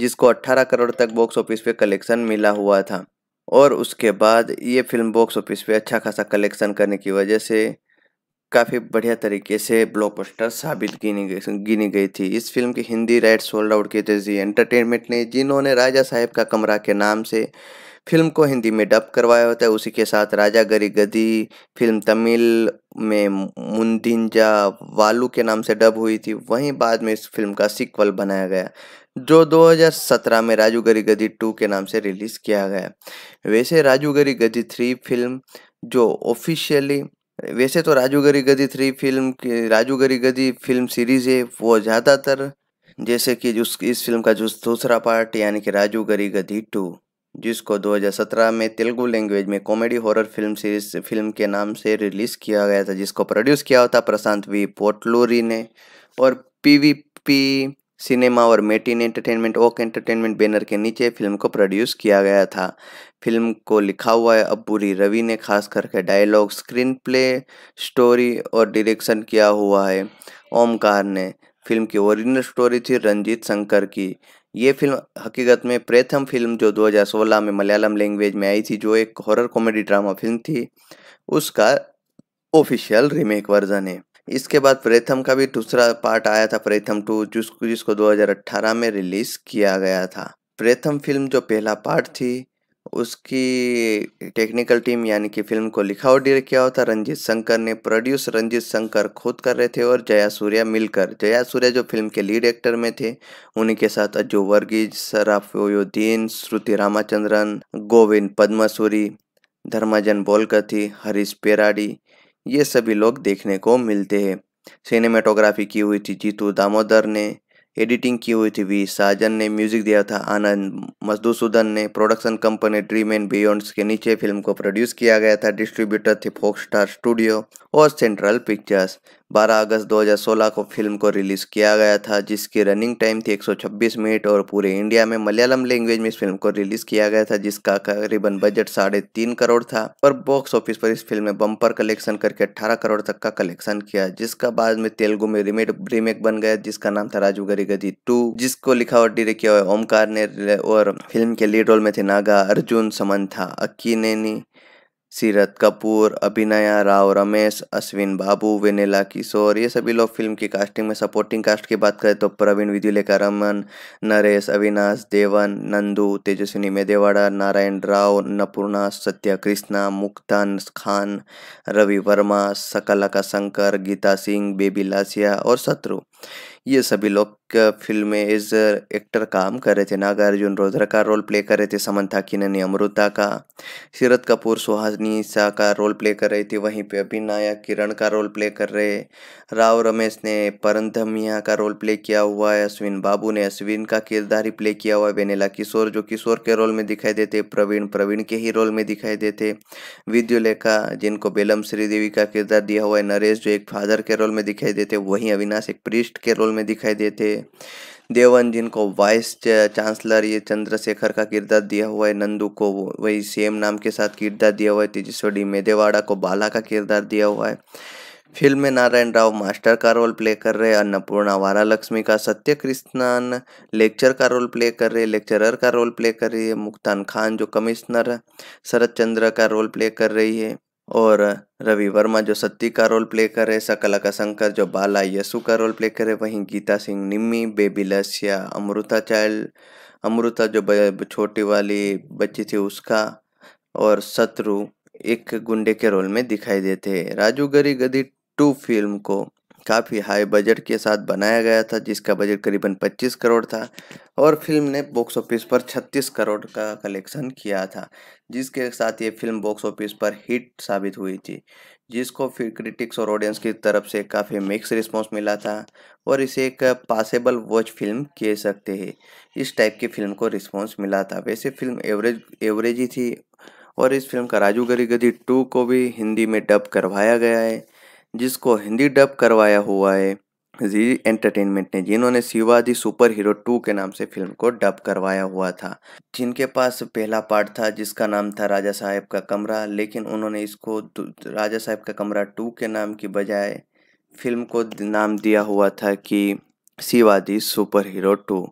Speaker 1: जिसको 18 करोड़ तक बॉक्स ऑफिस पे कलेक्शन मिला हुआ था और उसके बाद ये फिल्म बॉक्स ऑफिस पे अच्छा खासा कलेक्शन करने की वजह से काफ़ी बढ़िया तरीके से ब्लॉकबस्टर साबित गिनी गई गिनी गई थी इस फिल्म के हिंदी राइट सोल्ड आउट किए थे जी एंटरटेनमेंट ने जिन्होंने राजा साहेब का कमरा के नाम से फिल्म को हिंदी में डब करवाया होता है उसी के साथ राजा गरी गदी फिल्म तमिल में मुंदिंजा वालू के नाम से डब हुई थी वहीं बाद में इस फिल्म का सीक्वल बनाया गया जो 2017 में राजू गरी गदी टू के नाम से रिलीज़ किया गया वैसे राजू गरी गदी थ्री फिल्म जो ऑफिशियली वैसे तो राजू गरी गदी थ्री फिल्म की राजू गरी गदी फिल्म सीरीज है वो ज़्यादातर जैसे कि उस इस फिल्म का जो दूसरा पार्ट यानी कि राजू गरी गदी टू जिसको 2017 में तेलुगु लैंग्वेज में comedy horror film series film के नाम से रिलीज़ किया गया था जिसको प्रोड्यूस किया था प्रशांत वी पोटलोरी ने और पी वी पी सिनेमा और mate in entertainment okay entertainment banner के नीचे फिल्म को प्रोड्यूस किया गया था फिल्म को लिखा हुआ है अबूरी रवि ने खास करके डायलॉग स्क्रीन प्ले स्टोरी और डायरेक्शन किया हुआ है ओमकार ने फिल्म की ओरिजिनल स्टोरी थी रंजीत शंकर की ये फिल्म हकीकत में प्रथम फिल्म जो 2016 में मलयालम लैंग्वेज में आई थी जो एक हॉरर कॉमेडी ड्रामा फिल्म थी उसका ऑफिशियल रीमेक वर्जन है इसके बाद प्रेथम का भी दूसरा पार्ट आया था प्रेथम टू जिसको जिसको 2018 में रिलीज किया गया था प्रेथम फिल्म जो पहला पार्ट थी उसकी टेक्निकल टीम यानी कि फिल्म को लिखा और डायरेक्ट किया होता रंजीत शंकर ने प्रोड्यूस रंजीत शंकर खुद कर रहे थे और जया सूर्या मिलकर जया सूर्या जो फिल्म के लीड एक्टर में थे उन्हीं के साथ अज्जू वर्गीज सराफोद्दीन श्रुति रामाचंद्रन गोविंद पद्मसूरी धर्माजन बोलकर थी हरीश पेराडी ये सभी लोग देखने को मिलते हैं सिनेमाटोग्राफी की हुई थी जीतू दामोदर ने एडिटिंग की हुई थी वी साजन ने म्यूजिक दिया था आनंद मधुसूदन ने प्रोडक्शन कंपनी ड्रीम एंड बियॉन्ड्स के नीचे फिल्म को प्रोड्यूस किया गया था डिस्ट्रीब्यूटर थे फोक स्टार स्टूडियो और सेंट्रल पिक्चर्स 12 अगस्त 2016 को फिल्म को रिलीज़ किया गया था जिसकी रनिंग टाइम थी 126 मिनट और पूरे इंडिया में मलयालम लैंग्वेज में इस फिल्म को रिलीज़ किया गया था जिसका करीबन बजट साढ़े तीन करोड़ था और बॉक्स ऑफिस पर इस फिल्म में बम्पर कलेक्शन करके 18 करोड़ तक का कलेक्शन किया जिसका बाद में तेलुगु में रिमेड रिमेक बन गया जिसका नाम था राजू गरी टू जिसको लिखा और डिरेक्ट किया ओमकार ने और फिल्म के लीड रोल में थे नागा अर्जुन समन था अक्की नैनी सीरत कपूर अभिनया राव रमेश अश्विन बाबू वेनेला किशोर ये सभी लोग फिल्म की कास्टिंग में सपोर्टिंग कास्ट की बात करें तो प्रवीण विद्युलेखा रमन नरेश अविनाश देवन नंदू तेजस्विनी मेदेवाड़ा नारायण राव नपूर्णा सत्या कृष्णा मुक्तान खान रवि वर्मा सकलाका शंकर गीता सिंह बेबी लासिया और शत्रु ये सभी लोग फिल्म में एज एक्टर काम कर रहे थे नागार्जुन रोधरा का रोल प्ले कर रहे थे समंथा किननी अमृता का शीरत कपूर सुहासनी शाह का रोल प्ले कर रही थी वहीं पे अभिनाया किरण का रोल प्ले कर रहे राव रमेश ने परंधमिया का रोल प्ले किया हुआ है अश्विन बाबू ने अश्विन का किरदार ही प्ले किया हुआ है वेनेला किशोर जो किशोर के रोल में दिखाई देते प्रवीण प्रवीण के ही रोल में दिखाई देते विद्युलेखा जिनको बेलम श्रीदेवी का किरदार दिया हुआ है नरेश जो एक फादर के रोल में दिखाई देते वहीं अविनाश एक प्रिस्ट के रोल में दिखाई देते देवन जिनको वाइस चांसलर ये चंद्रशेखर का किरदार दिया हुआ है नंदू को वही सेम नाम के साथ किरदार दिया हुआ है तेजस्वी डी मेदेवाड़ा को बाला का किरदार दिया हुआ है फिल्म में नारायण राव मास्टर का रोल प्ले कर रहे हैं अन्नपूर्णा वारा लक्ष्मी का सत्य कृष्णन लेक्चर का रोल प्ले कर रहे लेक्चरर का रोल प्ले कर रही है मुक्तान खान जो कमिश्नर शरद चंद्र का रोल प्ले कर रही है और रवि वर्मा जो सत्ती का रोल प्ले करे सकला का शंकर जो बाला यसु का रोल प्ले करे वहीं गीता सिंह निम्मी बेबी लस्या अमृता चाइल्ड अमृता जो छोटी वाली बच्ची थी उसका और शत्रु एक गुंडे के रोल में दिखाई देते हैं राजू गरी गदी टू फिल्म को काफ़ी हाई बजट के साथ बनाया गया था जिसका बजट करीबन 25 करोड़ था और फिल्म ने बॉक्स ऑफिस पर 36 करोड़ का कलेक्शन किया था जिसके साथ ये फिल्म बॉक्स ऑफिस पर हिट साबित हुई थी जिसको फिर क्रिटिक्स और ऑडियंस की तरफ से काफ़ी मिक्स रिस्पॉन्स मिला था और इसे एक पासेबल वॉच फिल्म कह सकते हैं इस टाइप की फिल्म को रिस्पॉन्स मिला था वैसे फिल्म एवरेज एवरेज ही थी और इस फिल्म का राजू गरी गदी टू को भी हिंदी में डब करवाया गया है जिसको हिंदी डब करवाया हुआ है जी एंटरटेनमेंट ने जिन्होंने शिवाजी सुपर हीरो टू के नाम से फिल्म को डब करवाया हुआ था जिनके पास पहला पार्ट था जिसका नाम था राजा साहेब का कमरा लेकिन उन्होंने इसको राजा साहेब का कमरा टू के नाम की बजाय फिल्म को नाम दिया हुआ था कि शिवाजी सुपर हीरो टू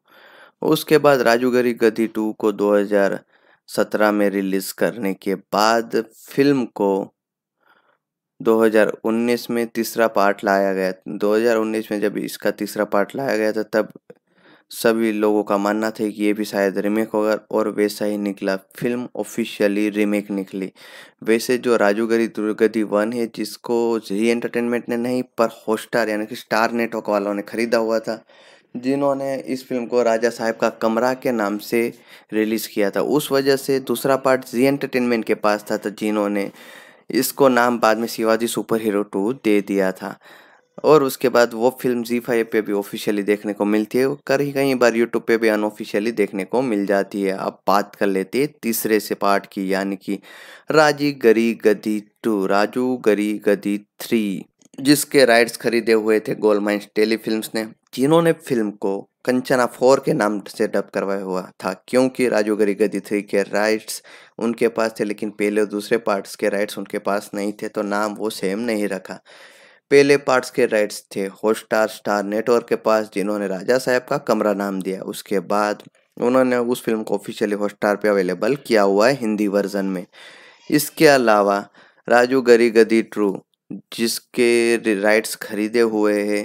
Speaker 1: उसके बाद राजूगरी गधी टू को 2017 में रिलीज़ करने के बाद फिल्म को 2019 में तीसरा पार्ट लाया गया 2019 में जब इसका तीसरा पार्ट लाया गया था तब सभी लोगों का मानना था कि ये भी शायद रीमेक होगा और वैसा ही निकला फिल्म ऑफिशियली रीमेक निकली वैसे जो राजू गरी दुर्गति वन है जिसको जी एंटरटेनमेंट ने नहीं पर हॉस्टार यानी कि स्टार नेटवर्क वालों ने खरीदा हुआ था जिन्होंने इस फिल्म को राजा साहब का कमरा के नाम से रिलीज़ किया था उस वजह से दूसरा पार्ट जी एंटरटेनमेंट के पास था तो जिन्होंने इसको नाम बाद में शिवाजी सुपर हीरो टू दे दिया था और उसके बाद वो फिल्म जी फाइव पे भी ऑफिशियली देखने को मिलती है कहीं कहीं बार यूट्यूब पे भी अनऑफिशियली देखने को मिल जाती है अब बात कर लेते हैं तीसरे से पार्ट की यानी कि राजी गरी गदी टू राजू गरी गदी थ्री जिसके राइट्स खरीदे हुए थे गोलमाइंस टेली टेलीफिल्म ने जिन्होंने फिल्म को कंचना फोर के नाम से डब करवाया हुआ था क्योंकि राजू गरी गदी थ्री के राइट्स उनके पास थे लेकिन पहले और दूसरे पार्ट्स के राइट्स उनके पास नहीं थे तो नाम वो सेम नहीं रखा पहले पार्ट्स के राइट्स थे होस्टार स्टार नेटवर्क के पास जिन्होंने राजा साहब का कमरा नाम दिया उसके बाद उन्होंने उस फिल्म को ऑफिशियली हॉटस्टार पे अवेलेबल किया हुआ है हिंदी वर्जन में इसके अलावा राजू गरी गदी ट्रू जिसके राइट्स खरीदे हुए हैं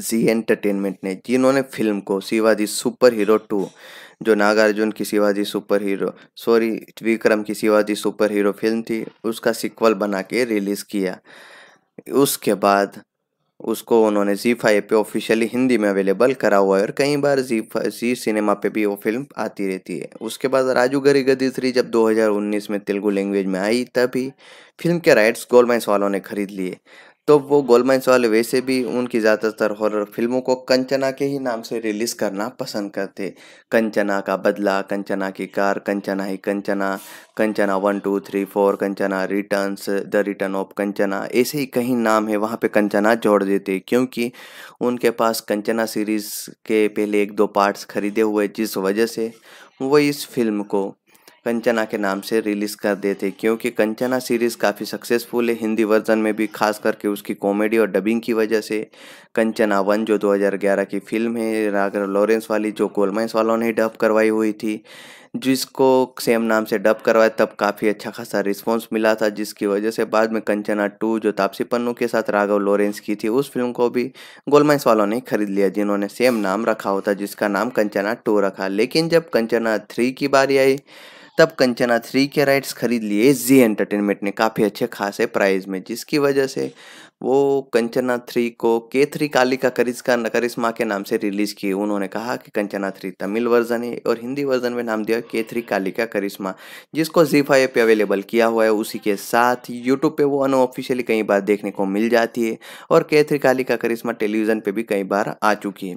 Speaker 1: जी एंटरटेनमेंट ने जिन्होंने फिल्म को शिवाजी सुपर हीरो टू जो नागार्जुन की Shivaji super hero sorry Vikram की शिवाजी सुपर हीरो फिल्म थी उसका सिक्वल बना के रिलीज़ किया उसके बाद उसको उन्होंने जी फाइव पे ऑफिशियली हिंदी में अवेलेबल करा हुआ है और कई बार जी जी सिनेमा पे भी वो फिल्म आती रहती है उसके बाद राजू गरी गदी थ्री जब 2019 में तेलुगु लैंग्वेज में आई तभी फिल्म के राइट्स गोलमाइस वालों ने खरीद लिए तो वो गोलमाइंस वाले वैसे भी उनकी ज़्यादातर हॉरर फिल्मों को कंचना के ही नाम से रिलीज़ करना पसंद करते कंचना का बदला कंचना की कार कंचना ही Kanchana Kanchana one two three four Kanchana returns the return of Kanchana ऐसे ही कहीं नाम है वहाँ पे कंचना जोड़ देते क्योंकि उनके पास कंचना सीरीज़ के पहले एक दो पार्ट्स खरीदे हुए जिस वजह से वो इस फिल्म को कंचना के नाम से रिलीज़ कर दिए थे क्योंकि कंचना सीरीज़ काफ़ी सक्सेसफुल है हिंदी वर्जन में भी खास करके उसकी कॉमेडी और डबिंग की वजह से कंचना वन जो 2011 की फिल्म है रागर लॉरेंस वाली जो गोलमाइंस वालों ने डब करवाई हुई थी जिसको सेम नाम से डब करवाया तब काफ़ी अच्छा खासा रिस्पॉन्स मिला था जिसकी वजह से बाद में कंचना टू जो तापसी पन्नू के साथ राघव लॉरेंस की थी उस फिल्म को भी गोलमाइंस वालों ने खरीद लिया जिन्होंने सेम नाम रखा होता जिसका नाम कंचना टू रखा लेकिन जब कंचना थ्री की बारी आई तब कंचना थ्री के राइट्स खरीद लिए जी एंटरटेनमेंट ने काफ़ी अच्छे खासे प्राइस में जिसकी वजह से वो कंचना थ्री को के थ्री काली का करिश्का करिश्मा के नाम से रिलीज़ किए उन्होंने कहा कि कंचना थ्री तमिल वर्जन है और हिंदी वर्जन में नाम दिया के थ्री काली का करिश्मा जिसको जी फाइव पे अवेलेबल किया हुआ है उसी के साथ यूट्यूब पे वो अनऑफिशियली कई बार देखने को मिल जाती है और के थ्री का करिश्मा टेलीविज़न पर भी कई बार आ चुकी है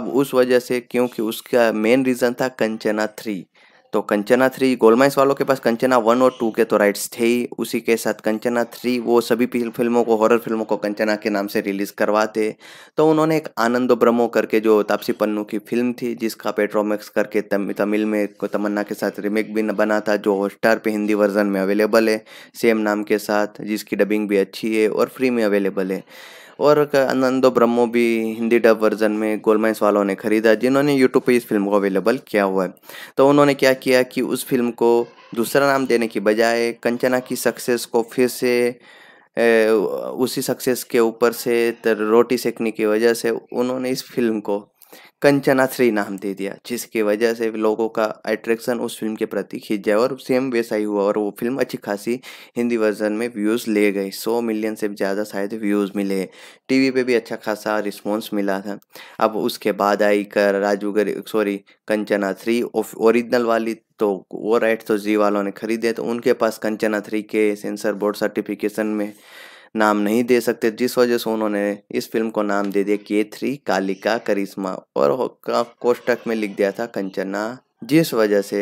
Speaker 1: अब उस वजह से क्योंकि उसका मेन रीज़न था कंचना थ्री तो कंचना थ्री गोलमाइस वालों के पास कंचना वन और टू के तो राइट्स थे ही उसी के साथ कंचना थ्री वो सभी फिल्मों को हॉरर फिल्मों को कंचना के नाम से रिलीज़ करवाते तो उन्होंने एक आनंदो ब्रह्मो करके जो तापसी पन्नू की फिल्म थी जिसका पेट्रोमिक्स करके तम, तमिल में को तमन्ना के साथ रिमेक भी बना था जो हॉटस्टार पर हिंदी वर्जन में अवेलेबल है सेम नाम के साथ जिसकी डबिंग भी अच्छी है और फ्री में अवेलेबल है और नंदो ब्रह्मो भी हिंदी डब वर्जन में गोलमाइस वालों ने खरीदा जिन्होंने यूट्यूब पर इस फिल्म को अवेलेबल किया हुआ है तो उन्होंने क्या किया कि उस फिल्म को दूसरा नाम देने की बजाय कंचना की सक्सेस को फिर से ए, उसी सक्सेस के ऊपर से रोटी सेकने की वजह से उन्होंने इस फिल्म को कंचना थ्री नाम दे दिया जिसकी वजह से लोगों का अट्रैक्शन उस फिल्म के प्रति खींच जाए और सेम वैसा ही हुआ और वो फिल्म अच्छी खासी हिंदी वर्जन में व्यूज़ ले गई सौ मिलियन से ज़्यादा शायद व्यूज़ मिले टीवी पे भी अच्छा खासा रिस्पॉन्स मिला था अब उसके बाद आई कर Raju sorry Kanchana three original वाली तो वो राइट तो जी वालों ने खरीदे तो उनके पास कंचना थ्री के सेंसर बोर्ड सर्टिफिकेशन में नाम नहीं दे सकते जिस वजह से उन्होंने इस फिल्म को नाम दे दिया के थ्री कालिका करिश्मा और कोष्टक में लिख दिया था कंचना जिस वजह से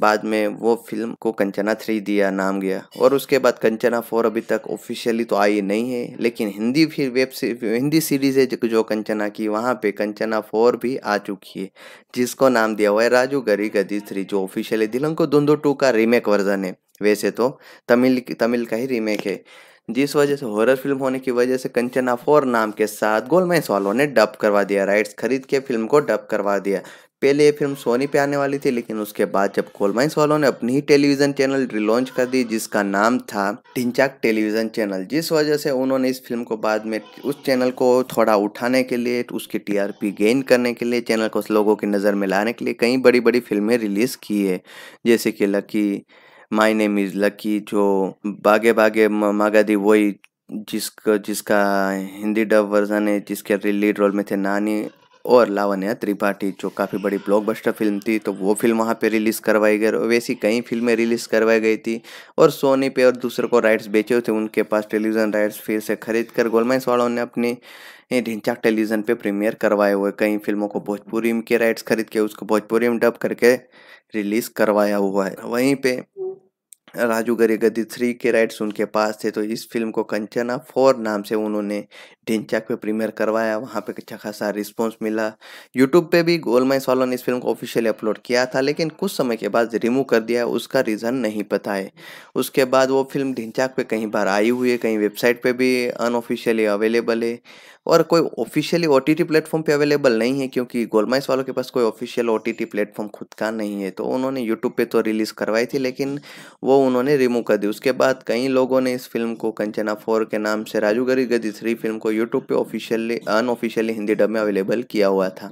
Speaker 1: बाद में वो फिल्म को कंचना थ्री दिया नाम गया और उसके बाद कंचना फोर अभी तक ऑफिशियली तो आई नहीं है लेकिन हिंदी फिर वेब सीरीज हिंदी सीरीज़ है जो कंचना की वहाँ पे कंचना फोर भी आ चुकी है जिसको नाम दिया हुआ है राजू गरी गदी थ्री जो ऑफिशियली दिलंग को दुंदो टू का रीमेक वर्जन है वैसे तो तमिल तमिल का ही रीमेक है जिस वजह से हॉरर फिल्म होने की वजह से कंचना फोर नाम के साथ गोलमेन वालों ने डब करवा दिया राइट्स खरीद के फिल्म को डब करवा दिया पहले ये फिल्म सोनी पे आने वाली थी लेकिन उसके बाद जब कोलमाइंस वालों ने अपनी ही टेलीविजन चैनल रिलॉन्च कर दी जिसका नाम था टिंचाक टेलीविजन चैनल जिस वजह से उन्होंने इस फिल्म को बाद में उस चैनल को थोड़ा उठाने के लिए उसकी टीआरपी गेन करने के लिए चैनल को लोगों की नज़र में लाने के लिए कई बड़ी बड़ी फिल्में रिलीज़ की है जैसे कि lucky my name is lucky जो बागे बागे मागा दी वही जिसका जिसका हिंदी डब वर्जन है जिसके लीड रोल में थे नानी और लावण्या त्रिपाठी जो काफ़ी बड़ी ब्लॉकबस्टर फिल्म थी तो वो फिल्म वहाँ पे रिलीज़ करवाई गई और वैसी कई फिल्में रिलीज़ करवाई गई थी और सोनी पे और दूसरे को राइट्स बेचे हुए थे उनके पास टेलीविज़न राइट्स फिर से खरीद कर गोलमाइंस वालों ने अपनी ढिंचाक टेलीविज़न पे प्रीमियर करवाए हुए कई फिल्मों को भोजपुरी के राइट्स खरीद के उसको भोजपुरी में डब करके रिलीज़ करवाया हुआ है वहीं पर राजू गदी थ्री के राइट्स उनके पास थे तो इस फिल्म को कंचना फोर नाम से उन्होंने ढिनचाक पे प्रीमियर करवाया वहाँ पे अच्छा खासा रिस्पॉन्स मिला यूट्यूब पे भी वालों ने इस फिल्म को ऑफिशियली अपलोड किया था लेकिन कुछ समय के बाद रिमूव कर दिया उसका रीज़न नहीं पता है उसके बाद वो फिल्म ढिंचाक पे कहीं बार आई हुई है कहीं वेबसाइट पर भी अनऑफिशियली अवेलेबल है और कोई ऑफिशियली ओ टी प्लेटफॉर्म पर अवेलेबल नहीं है क्योंकि गोलमाइस वालों के पास कोई ऑफिशियल ओ टी प्लेटफॉर्म खुद का नहीं है तो उन्होंने यूट्यूब पे तो रिलीज़ करवाई थी लेकिन वो उन्होंने रिमूव कर दी उसके बाद कई लोगों ने इस फिल्म को कंचना फोर के नाम से राजू गरी गदी थ्री फिल्म को यूट्यूब पे ऑफिशियली अनऑफिशियली हिंदी डब में अवेलेबल किया हुआ था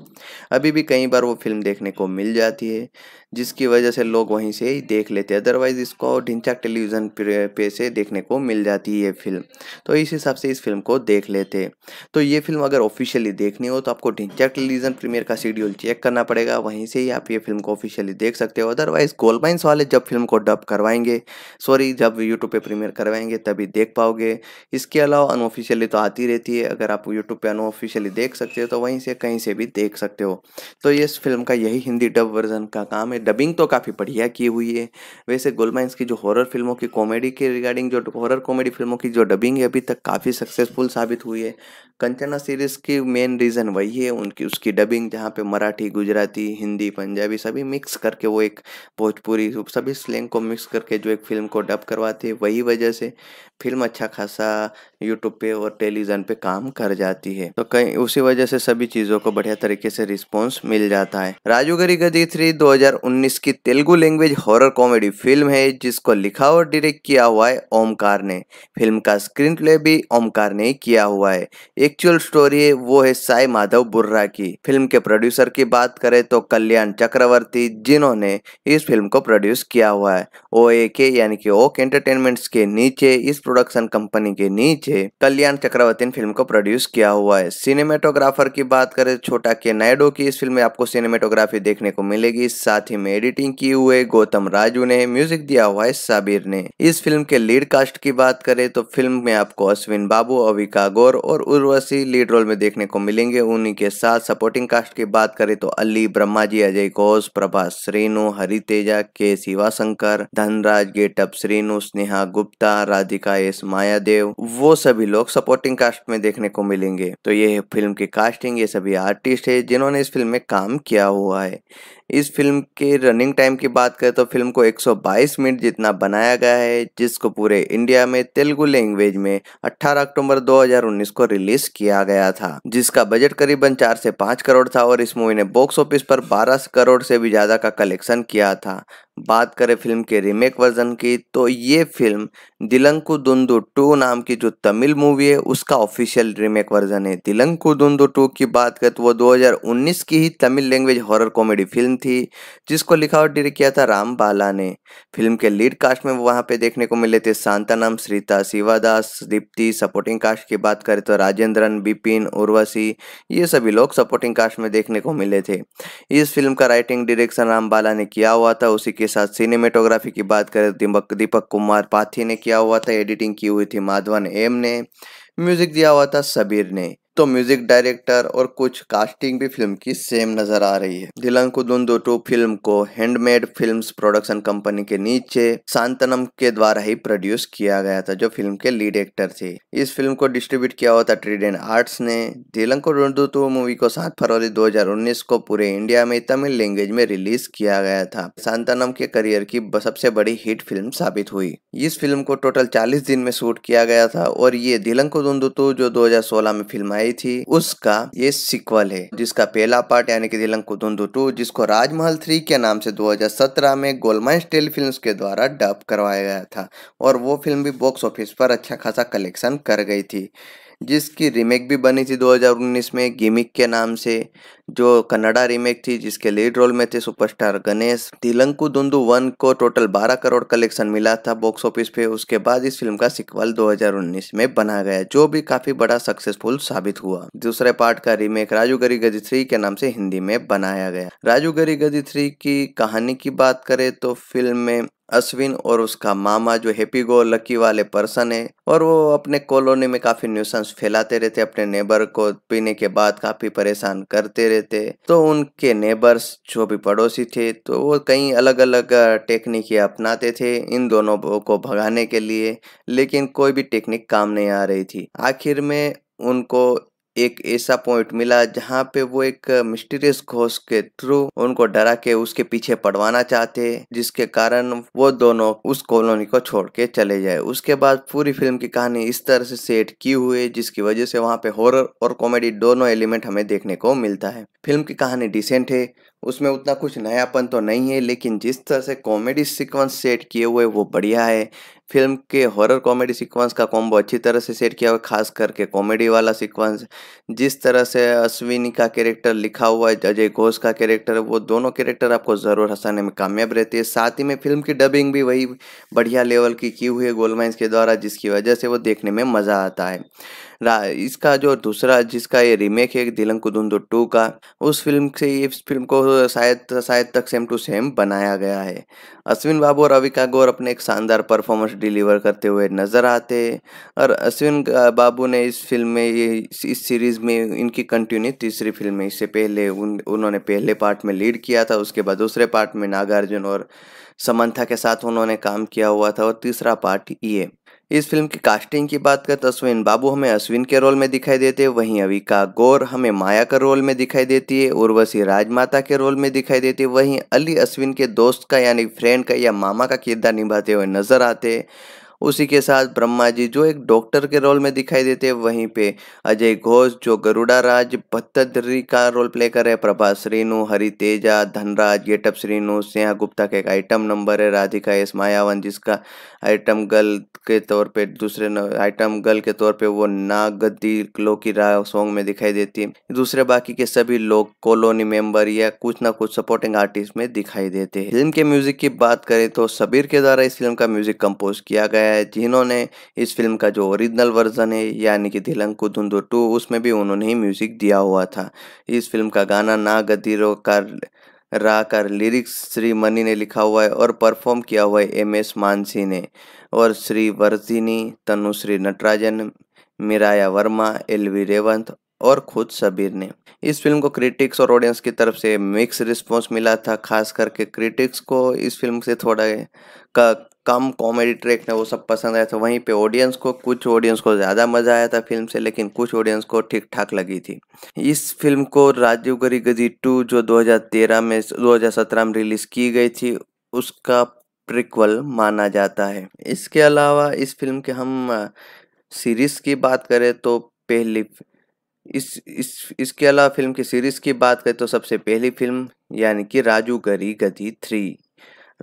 Speaker 1: अभी भी कई बार वो फिल्म देखने को मिल जाती है जिसकी वजह से लोग वहीं से ही देख लेते हैं अदरवाइज इसको ढिंचा टेलीविज़न पे से देखने को मिल जाती है ये फिल्म तो इस हिसाब से इस फिल्म को देख लेते हैं तो ये फिल्म अगर ऑफिशियली देखनी हो तो आपको ढिंचा टेलीविज़न प्रीमियर का शेड्यूल चेक करना पड़ेगा वहीं से ही आप ये फिल्म को ऑफिशियली देख सकते हो अदरवाइज गोलमाइंस वाले जब फिल्म को डब करवाएंगे सॉरी जब यूट्यूब पे प्रीमियर करवाएंगे तभी देख पाओगे इसके अलावा अनऑफिशियली तो आती रहती है अगर आप यूट्यूब पे अनऑफिशियली देख सकते हो तो वहीं से कहीं से भी देख सकते हो तो ये इस फिल्म का यही हिंदी डब वर्जन का काम है डबिंग तो काफ़ी बढ़िया की हुई है वैसे गोलमाइंस की जो हॉरर फिल्मों की कॉमेडी के रिगार्डिंग जो हॉरर कॉमेडी फिल्मों की जो डबिंग है अभी तक काफ़ी सक्सेसफुल साबित हुई है कंचना सीरीज़ की मेन रीज़न वही है उनकी उसकी डबिंग जहाँ पे मराठी गुजराती हिंदी पंजाबी सभी मिक्स करके वो एक भोजपुरी सभी स्लैंग को मिक्स करके जो एक फिल्म को डब करवाते वही वजह से फिल्म अच्छा खासा यूट्यूब पे और टेलीविज़न पे काम कर जाती है तो कई उसी वजह से सभी चीज़ों को बढ़िया तरीके से रिस्पॉन्स मिल जाता है राजूगरी गदी थ्री दो की Telugu language horror comedy film है जिसको लिखा और डिरेक्ट किया हुआ है ओमकार ने फिल्म का स्क्रीन प्ले भी ओमकार ने किया हुआ है एक्चुअल स्टोरी है वो है साई माधव बुर्रा की फिल्म के प्रोड्यूसर की बात करें तो कल्याण चक्रवर्ती जिन्होंने इस फिल्म को प्रोड्यूस किया हुआ है ओ ए के यानी कि ओक एंटरटेनमेंट्स के नीचे इस प्रोडक्शन कंपनी के नीचे के कल्याण चक्रवर्ती ने फिल्म को प्रोड्यूस किया हुआ है सिनेमेटोग्राफर की बात करें छोटा के नायडो की इस फिल्म में आपको सिनेमेटोग्राफी देखने को मिलेगी साथ ही में एडिटिंग की हुए गौतम राजू ने म्यूजिक दिया हुआ है साबिर ने इस फिल्म के लीड कास्ट की बात करें तो फिल्म में आपको अश्विन बाबू अविका गौर और उर्वशी लीड रोल में देखने को मिलेंगे उन्हीं के साथ सपोर्टिंग कास्ट की बात करें तो अली ब्रह्मा जी अजय घोष प्रभा श्रीनु हरितेजा के शिवाशंकर धनराज गेटअप श्रीनु स्नेहा गुप्ता राधिका एस मायादेव वो सभी लोग सपोर्टिंग कास्ट में देखने को मिलेंगे तो ये फिल्म की कास्टिंग ये सभी आर्टिस्ट है जिन्होंने इस फिल्म में काम किया हुआ है इस फिल्म के रनिंग टाइम की बात करें तो फिल्म को 122 मिनट जितना बनाया गया है जिसको पूरे इंडिया में तेलुगु लैंग्वेज में 18 अक्टूबर 2019 को रिलीज किया गया था जिसका बजट करीबन चार से 5 करोड़ था और इस मूवी ने बॉक्स ऑफिस पर बारह करोड़ से भी ज़्यादा का कलेक्शन किया था बात करें फिल्म के रीमेक वर्जन की तो ये फिल्म दिलंकु दुंदु टू नाम की जो तमिल मूवी है उसका ऑफिशियल रीमेक वर्जन है दिलंकु दुंदु टू की बात करें तो वो 2019 की ही Tamil language horror comedy film थी जिसको लिखा और डिर किया था राम बाला ने फिल्म के लीड कास्ट में वहां पे देखने को मिले थे शांतानाम श्रीता शिवादास दीप्ति सपोर्टिंग कास्ट की बात करें तो राजेंद्रन बिपिन उर्वशी ये सभी लोग सपोर्टिंग कास्ट में देखने को मिले थे इस फिल्म का राइटिंग डिरेक्शन राम बाला ने किया हुआ था उसी के साथ सिनेमेटोग्राफी की बात करें तो दीपक दीपक कुमार पाथी ने किया हुआ था एडिटिंग की हुई थी माधवन एम ने म्यूजिक दिया हुआ था सबीर ने तो म्यूजिक डायरेक्टर और कुछ कास्टिंग भी फिल्म की सेम नजर आ रही है दिलन कुदुंदो टू फिल्म को हैंडमेड फिल्म्स प्रोडक्शन कंपनी के नीचे सांतनम के द्वारा ही प्रोड्यूस किया गया था जो फिल्म के लीड एक्टर थे इस फिल्म को डिस्ट्रीब्यूट किया हुआ था एंड आर्ट्स ने दिलंग कुदुंदो टू मूवी को सात फरवरी दो को पूरे इंडिया में तमिल लैंग्वेज में रिलीज किया गया था सांतनम के करियर की सबसे बड़ी हिट फिल्म साबित हुई इस फिल्म को टोटल चालीस दिन में शूट किया गया था और ये दिलंग कुदुंदो टू जो दो में फिल्म आई आई थी उसका ये सिक्वल है जिसका पहला पार्ट यानी कि दिलंग कुदुंदू टू जिसको राजमहल थ्री के नाम से 2017 में गोलमाइन स्टील फिल्म के द्वारा डब करवाया गया था और वो फिल्म भी बॉक्स ऑफिस पर अच्छा खासा कलेक्शन कर गई थी जिसकी रीमेक भी बनी थी 2019 में गिमिक के नाम से जो कन्नडा रीमेक थी जिसके लीड रोल में थे सुपरस्टार गणेश तिलंकु दुंदु वन को टोटल 12 करोड़ कलेक्शन मिला था बॉक्स ऑफिस पे उसके बाद इस फिल्म का सिक्वल 2019 में बना गया जो भी काफी बड़ा सक्सेसफुल साबित हुआ दूसरे पार्ट का रीमेक राजू गरी गजी थ्री के नाम से हिंदी में बनाया गया राजू गरी गजी थ्री की कहानी की बात करें तो फिल्म में अश्विन और उसका मामा जो हैप्पी गो लकी वाले पर्सन है और वो अपने कॉलोनी में काफी न्यूसेंस फैलाते रहते अपने नेबर को पीने के बाद काफी परेशान करते रहते तो उनके नेबर्स जो भी पड़ोसी थे तो वो कई अलग अलग टेक्निक अपनाते थे इन दोनों को भगाने के लिए लेकिन कोई भी टेक्निक काम नहीं आ रही थी आखिर में उनको एक ऐसा पॉइंट मिला जहाँ पे वो एक मिस्टीरियस घोष के थ्रू उनको डरा के उसके पीछे पड़वाना चाहते जिसके कारण वो दोनों उस कॉलोनी को छोड़ के चले जाए उसके बाद पूरी फिल्म की कहानी इस तरह से सेट की हुई जिसकी वजह से वहाँ पे हॉरर और कॉमेडी दोनों एलिमेंट हमें देखने को मिलता है फिल्म की कहानी डिसेंट है उसमें उतना कुछ नयापन तो नहीं है लेकिन जिस तरह से कॉमेडी सीक्वेंस सेट किए हुए वो बढ़िया है फिल्म के हॉरर कॉमेडी सीक्वेंस का कॉम्बो अच्छी तरह से सेट किया हुआ है खास करके कॉमेडी वाला सीक्वेंस जिस तरह से अश्विनी का कैरेक्टर लिखा हुआ है अजय घोष का कैरेक्टर वो दोनों कैरेक्टर आपको ज़रूर हंसाने में कामयाब रहती है साथ ही में फिल्म की डबिंग भी वही बढ़िया लेवल की की हुई है गोलमाइंस के द्वारा जिसकी वजह से वो देखने में मज़ा आता है इसका जो दूसरा जिसका ये रीमेक है दिलंग कुदुंदो टू का उस फिल्म से इस फिल्म को शायद शायद तक सेम टू सेम बनाया गया है अश्विन बाबू और अविका गौर अपने एक शानदार परफॉर्मेंस डिलीवर करते हुए नजर आते हैं और अश्विन बाबू ने इस फिल्म में ये इस सीरीज में इनकी कंटिन्यू तीसरी फिल्म में इससे पहले उन उन्होंने पहले पार्ट में लीड किया था उसके बाद दूसरे पार्ट में नागार्जुन और समंथा के साथ उन्होंने काम किया हुआ था और तीसरा पार्ट ये इस फिल्म की कास्टिंग की बात करें तो अश्विन बाबू हमें अश्विन के रोल में दिखाई देते हैं वहीं अविका गौर हमें माया का रोल में दिखाई देती है उर्वशी राजमाता के रोल में दिखाई देती है वहीं अली अश्विन के दोस्त का यानी फ्रेंड का या मामा का किरदार निभाते हुए नजर आते हैं उसी के साथ ब्रह्मा जी जो एक डॉक्टर के रोल में दिखाई देते हैं वहीं पे अजय घोष जो गरुड़ा राज भत्तद्री का रोल प्ले कर रहे प्रभा श्रीनु हरि तेजा धनराज गेटअप श्रीनु स्नेहा गुप्ता का एक आइटम नंबर है राधिका एस मायावन जिसका आइटम गर्ल के तौर पे दूसरे आइटम गर्ल के तौर पे वो नागदी लोकी राय सॉन्ग में दिखाई देती है दूसरे बाकी के सभी लोग कॉलोनी मेंबर या कुछ ना कुछ सपोर्टिंग आर्टिस्ट में दिखाई देते हैं फिल्म के म्यूजिक की बात करें तो सबीर के द्वारा इस फिल्म का म्यूजिक कंपोज किया गया है जिन्होंने इस फिल्म का जो ओरिजिनल वर्जन है यानी कि धिलंकु धुंधु टू उसमें भी उन्होंने ही म्यूजिक दिया हुआ था इस फिल्म का गाना ना गदीरो कर रा कर लिरिक्स श्री मनी ने लिखा हुआ है और परफॉर्म किया हुआ है एम एस मानसी ने और Shri Virginie Tanushree Natarajan मिराया Verma L V Revanth और खुद सबीर ने इस फिल्म को क्रिटिक्स और ऑडियंस की तरफ से मिक्स रिस्पॉन्स मिला था खास करके क्रिटिक्स को इस फिल्म से थोड़ा का कम कॉमेडी ट्रैक ने वो सब पसंद आया था वहीं पे ऑडियंस को कुछ ऑडियंस को ज़्यादा मज़ा आया था फिल्म से लेकिन कुछ ऑडियंस को ठीक ठाक लगी थी इस फिल्म को राजीव गरी गजी टू जो 2013 में 2017 में रिलीज़ की गई थी उसका प्रिक्वल माना जाता है इसके अलावा इस फिल्म के हम सीरीज़ की बात करें तो पहली इस इस इसके अलावा फिल्म की सीरीज़ की बात करें तो सबसे पहली फिल्म यानी कि राजू गरी गदी थ्री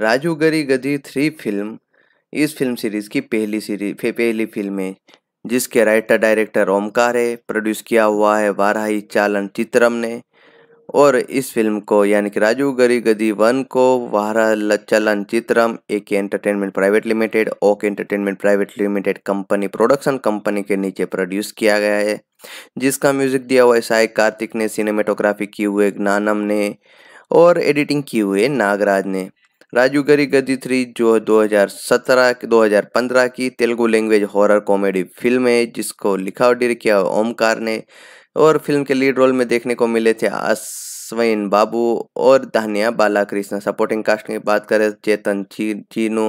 Speaker 1: राजू गरी गदी थ्री फिल्म इस फिल्म सीरीज की पहली सीरीज पहली फिल्म है जिसके राइटर डायरेक्टर ओमकार है प्रोड्यूस किया हुआ है वाराही चालन चित्रम ने और इस फिल्म को यानी कि राजू गरी गदी वन को वारा लचलन चित्रम A K entertainment private limited okay entertainment private limited company production company के नीचे प्रोड्यूस किया गया है जिसका म्यूजिक दिया हुआ है साई कार्तिक ने सिनेमेटोग्राफी की हुए ज्ञानम ने और एडिटिंग की हुए नागराज ने राजू गरी गदी थ्री जो 2017-2015 की Telugu language horror comedy film है जिसको लिखा और डिर किया ओमकार ने और फिल्म के लीड रोल में देखने को मिले थे अश्विन बाबू और बाला बालाकृष्ण सपोर्टिंग कास्ट की बात करें चेतन ची चीनू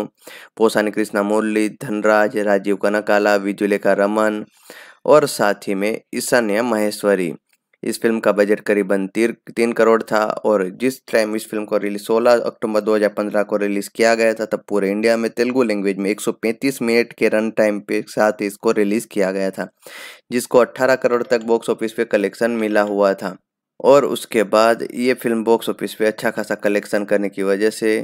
Speaker 1: पोसानी कृष्णा मुरली धनराज राजीव कनकाला विजुलेखा रमन और साथ ही में ईशान्या महेश्वरी इस फिल्म का बजट करीबन तीर तीन करोड़ था और जिस टाइम इस फिल्म को रिलीज 16 अक्टूबर 2015 को रिलीज़ किया गया था तब पूरे इंडिया में तेलुगु लैंग्वेज में 135 मिनट के रन टाइम के साथ इसको रिलीज़ किया गया था जिसको 18 करोड़ तक बॉक्स ऑफिस पे कलेक्शन मिला हुआ था और उसके बाद ये फिल्म बॉक्स ऑफिस पे अच्छा खासा कलेक्शन करने की वजह से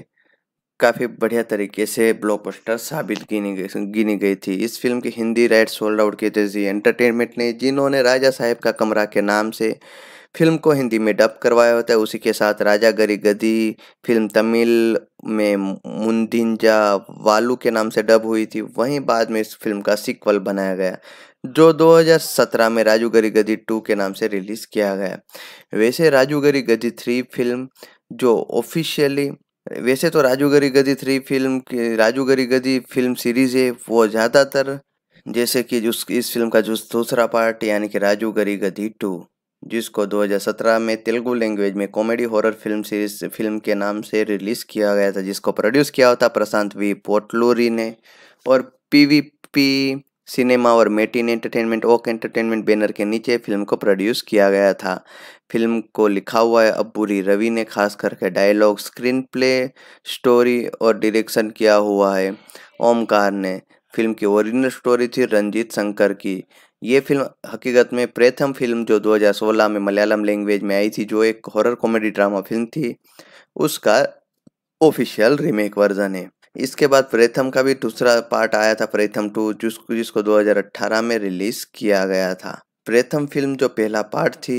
Speaker 1: काफ़ी बढ़िया तरीके से ब्लॉकबस्टर साबित गिनी गई गिनी गई थी इस फिल्म के हिंदी राइट सोल्ड आउट किए थे जी एंटरटेनमेंट ने जिन्होंने राजा साहेब का कमरा के नाम से फिल्म को हिंदी में डब करवाया होता है उसी के साथ राजा गरी गदी फिल्म तमिल में मुंदिंजा वालू के नाम से डब हुई थी वहीं बाद में इस फिल्म का सीक्वल बनाया गया जो 2017 में राजू गरी गदी टू के नाम से रिलीज़ किया गया वैसे राजू गरी गदी थ्री फिल्म जो ऑफिशियली वैसे तो राजू गरी गदी थ्री फिल्म की गरी गदी फिल्म सीरीज है वो ज़्यादातर जैसे कि जिस इस फिल्म का जो दूसरा पार्ट यानी कि राजू गरी गदी टू जिसको 2017 में तेलुगु लैंग्वेज में comedy horror film series film के नाम से रिलीज़ किया गया था जिसको प्रोड्यूस किया था प्रशांत वी पोटलोरी ने और पी वी पी सिनेमा और mate in entertainment okay entertainment banner के नीचे फिल्म को प्रोड्यूस किया गया था फिल्म को लिखा हुआ है अबूरी रवि ने खास करके डायलॉग स्क्रीन प्ले स्टोरी और डायरेक्शन किया हुआ है ओमकार ने फिल्म की ओरिजिनल स्टोरी थी रंजीत शंकर की ये फिल्म हकीकत में प्रथम फिल्म जो 2016 में मलयालम लैंग्वेज में आई थी जो एक हॉरर कॉमेडी ड्रामा फिल्म थी उसका ऑफिशियल रीमेक वर्जन है इसके बाद प्रेथम का भी दूसरा पार्ट आया था प्रेथम टू जिसको जिसको 2018 में रिलीज किया गया था प्रेथम फिल्म जो पहला पार्ट थी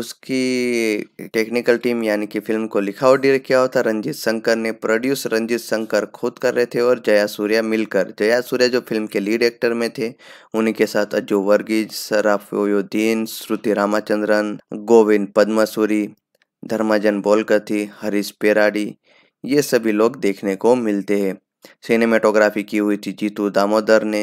Speaker 1: उसकी टेक्निकल टीम यानी कि फिल्म को लिखा और डायरेक्ट किया होता था रंजीत शंकर ने प्रोड्यूस रंजीत शंकर खुद कर रहे थे और जया सूर्या मिलकर जया सूर्या जो फिल्म के लीड एक्टर में थे उन्हीं के साथ अज्जू वर्गीज सराफोद्दीन श्रुति रामाचंद्रन गोविंद पद्मसूरी धर्माजन बोलकर थी हरीश पेराडी ये सभी लोग देखने को मिलते हैं सिनेमाटोग्राफी की हुई थी जीतू दामोदर ने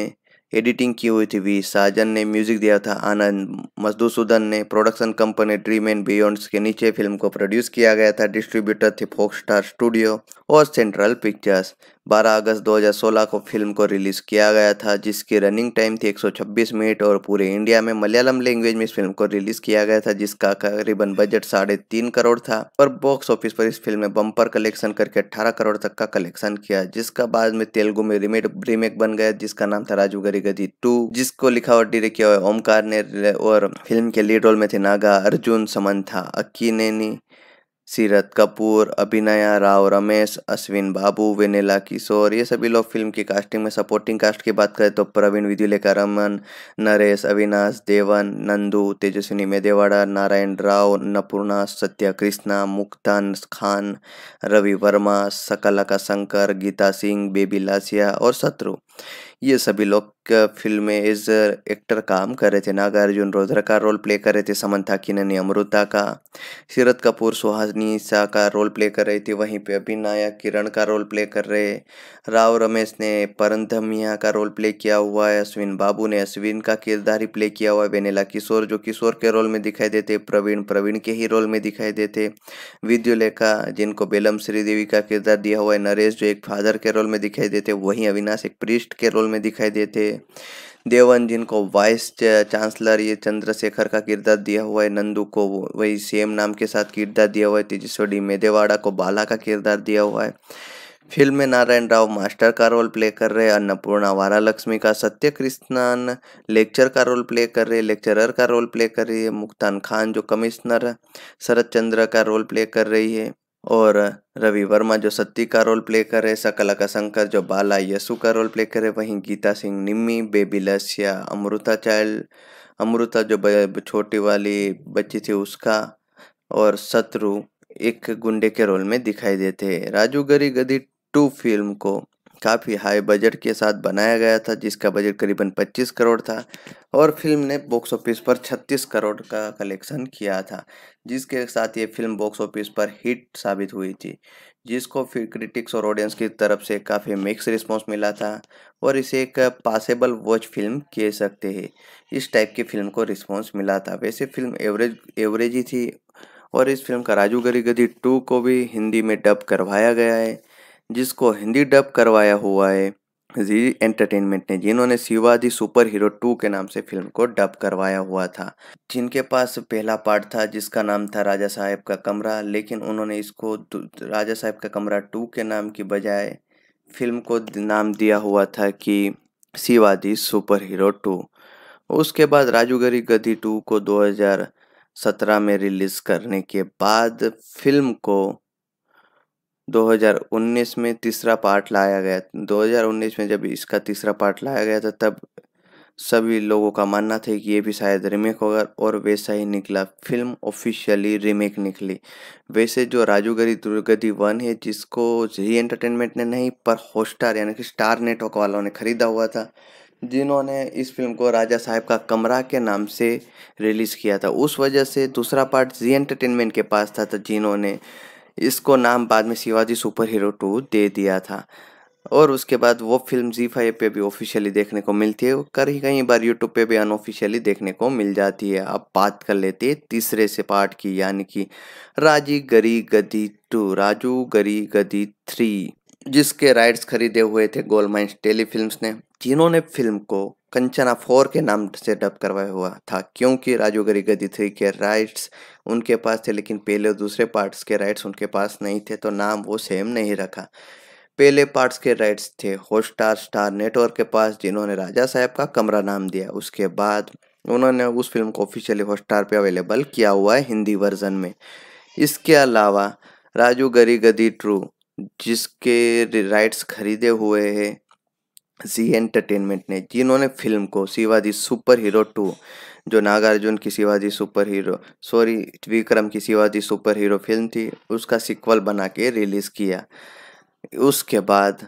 Speaker 1: एडिटिंग की हुई थी वी साजन ने म्यूजिक दिया था आनंद मधुसूदन ने प्रोडक्शन कंपनी ड्रीम एंड बियॉन्ड्स के नीचे फिल्म को प्रोड्यूस किया गया था डिस्ट्रीब्यूटर थे फोक स्टार स्टूडियो और सेंट्रल पिक्चर्स 12 अगस्त 2016 को फिल्म को रिलीज़ किया गया था जिसकी रनिंग टाइम थी 126 मिनट और पूरे इंडिया में मलयालम लैंग्वेज में इस फिल्म को रिलीज़ किया गया था जिसका करीबन बजट साढ़े तीन करोड़ था और बॉक्स ऑफिस पर इस फिल्म में बम्पर कलेक्शन करके 18 करोड़ तक का कलेक्शन किया जिसका बाद में तेलुगु में रिमेड रीमेक बन गया जिसका नाम था राजू गरी टू जिसको लिखा और डिरेक्ट किया ओमकार ने और फिल्म के लीड रोल में थे नागा अर्जुन समन था अक्की नैनी सीरत कपूर अभिनया राव रमेश अश्विन बाबू वेनेला किशोर ये सभी लोग फिल्म की कास्टिंग में सपोर्टिंग कास्ट की बात करें तो प्रवीण विद्युलेखा रमन नरेश अविनाश देवन नंदू तेजस्विनी मेदेवाड़ा नारायण राव नपूर्णा सत्या कृष्णा मुक्तान खान रवि वर्मा सकलाका शंकर गीता सिंह बेबी लासिया और शत्रु ये सभी लोग फिल्म में एज एक्टर काम कर रहे थे नागार्जुन रोधर का रोल प्ले कर रहे थे समंथा किननी अमृता का शीरत कपूर सुहासनीसा का रोल प्ले कर रही थी वहीं पे अभिनाया किरण का रोल प्ले कर रहे राव रमेश ने परंधमिया का रोल प्ले किया हुआ है अश्विन बाबू ने अश्विन का किरदार ही प्ले किया हुआ है वेनेला किशोर जो किशोर के रोल में दिखाई देते प्रवीण प्रवीण के ही रोल में दिखाई देते विद्युलेखा जिनको बेलम श्रीदेवी का किरदार दिया हुआ है नरेश जो एक फादर के रोल में दिखाई देते वहीं अविनाश एक प्री लिस्ट के रोल में दिखाई देते देवन जिनको वाइस चांसलर ये चंद्रशेखर का किरदार दिया हुआ है नंदू को वही सेम नाम के साथ किरदार दिया हुआ है तेजस्वी डी मेदेवाड़ा को बाला का किरदार दिया हुआ है फिल्म में नारायण राव मास्टर का रोल प्ले कर रहे हैं अन्नपूर्णा वारा लक्ष्मी का सत्य कृष्णन लेक्चर का रोल प्ले कर रहे हैं लेक्चरर का रोल प्ले कर रही है मुक्तान खान जो कमिश्नर शरद चंद्र का रोल प्ले कर रही है और रवि वर्मा जो सत्ती का रोल प्ले करे सकला का शंकर जो बाला यसु का रोल प्ले करे वहीं गीता सिंह निम्मी बेबी लस्या अमृता चाइल्ड अमृता जो छोटी वाली बच्ची थी उसका और शत्रु एक गुंडे के रोल में दिखाई देते हैं राजू गरी गदी टू फिल्म को काफ़ी हाई बजट के साथ बनाया गया था जिसका बजट करीबन 25 करोड़ था और फिल्म ने बॉक्स ऑफिस पर 36 करोड़ का कलेक्शन किया था जिसके साथ ये फिल्म बॉक्स ऑफिस पर हिट साबित हुई थी जिसको फिर क्रिटिक्स और ऑडियंस की तरफ से काफ़ी मिक्स रिस्पॉन्स मिला था और इसे एक पासेबल वॉच फिल्म कह सकते हैं इस टाइप की फिल्म को रिस्पॉन्स मिला था वैसे फिल्म एवरेज एवरेज ही थी और इस फिल्म का राजू गरी गदी टू को भी हिंदी में डब करवाया गया है जिसको हिंदी डब करवाया हुआ है जी एंटरटेनमेंट ने जिन्होंने शिवाजी सुपर हीरो टू के नाम से फिल्म को डब करवाया हुआ था जिनके पास पहला पार्ट था जिसका नाम था राजा साहेब का कमरा लेकिन उन्होंने इसको राजा साहेब का कमरा टू के नाम की बजाय फिल्म को नाम दिया हुआ था कि शिवाजी सुपर हीरो टू उसके बाद राजूगरी गधी टू को 2017 में रिलीज़ करने के बाद फिल्म को 2019 में तीसरा पार्ट लाया गया 2019 में जब इसका तीसरा पार्ट लाया गया था तब सभी लोगों का मानना था कि ये भी शायद रीमेक होगा और वैसा ही निकला फिल्म ऑफिशियली रीमेक निकली वैसे जो राजूगरी दुर्गति वन है जिसको जी एंटरटेनमेंट ने नहीं पर हॉटस्टार यानी कि स्टार नेटवर्क वालों ने खरीदा हुआ था जिन्होंने इस फिल्म को राजा साहब का कमरा के नाम से रिलीज़ किया था उस वजह से दूसरा पार्ट जी एंटरटेनमेंट के पास था तो जिन्होंने इसको नाम बाद में शिवाजी सुपर हीरो टू दे दिया था और उसके बाद वो फिल्म जी फाइव पे भी ऑफिशियली देखने को मिलती है कहीं कहीं बार यूट्यूब पे भी अनऑफिशियली देखने को मिल जाती है अब बात कर लेते हैं तीसरे से पार्ट की यानी कि राजी गरी गदी टू राजू गरी गदी थ्री जिसके राइट्स खरीदे हुए थे गोलमाइंस टेली टेलीफिल्म ने जिन्होंने फिल्म को कंचना फोर के नाम से डब करवाया हुआ था क्योंकि राजू गरी गदी थ्री के राइट्स उनके पास थे लेकिन पहले दूसरे पार्ट्स के राइट्स उनके पास नहीं थे तो नाम वो सेम नहीं रखा पहले पार्ट्स के राइट्स थे होस्टार स्टार नेटवर्क के पास जिन्होंने राजा साहब का कमरा नाम दिया उसके बाद उन्होंने उस फिल्म को ऑफिशियली हॉटस्टार पे अवेलेबल किया हुआ है हिंदी वर्जन में इसके अलावा राजू गरी गदी ट्रू जिसके राइट्स खरीदे हुए हैं जी एंटरटेनमेंट ने जिन्होंने फिल्म को शिवाजी सुपर हीरो टू जो नागार्जुन की Shivaji super hero sorry Vikram की शिवाजी सुपर हीरो फिल्म थी उसका सिक्वल बना के रिलीज़ किया उसके बाद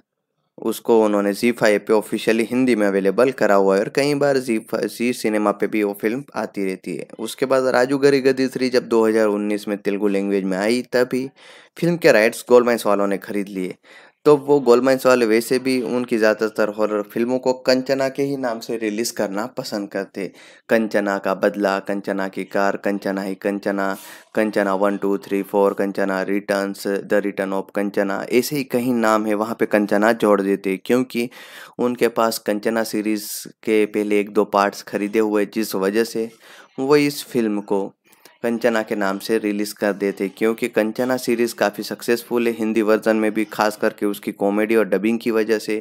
Speaker 1: उसको उन्होंने जी फाइव पे ऑफिशियली हिंदी में अवेलेबल करा हुआ है और कई बार जी जी सिनेमा पे भी वो फिल्म आती रहती है उसके बाद राजू गरी गदी थ्री जब 2019 में तेलुगु लैंग्वेज में आई तभी फिल्म के राइट्स गोलमाइंस वालों ने खरीद लिए तो वो गोलमाइंस वाले वैसे भी उनकी ज़्यादातर हॉरर फिल्मों को कंचना के ही नाम से रिलीज़ करना पसंद करते कंचना का बदला कंचना की कार कंचना ही Kanchana Kanchana one two three four Kanchana returns the return of Kanchana ऐसे ही कहीं नाम है वहाँ पे कंचना जोड़ देते क्योंकि उनके पास कंचना सीरीज़ के पहले एक दो पार्ट्स खरीदे हुए जिस वजह से वो इस फिल्म को कंचना के नाम से रिलीज़ कर दिए थे क्योंकि कंचना सीरीज़ काफ़ी सक्सेसफुल है हिंदी वर्जन में भी खास करके उसकी कॉमेडी और डबिंग की वजह से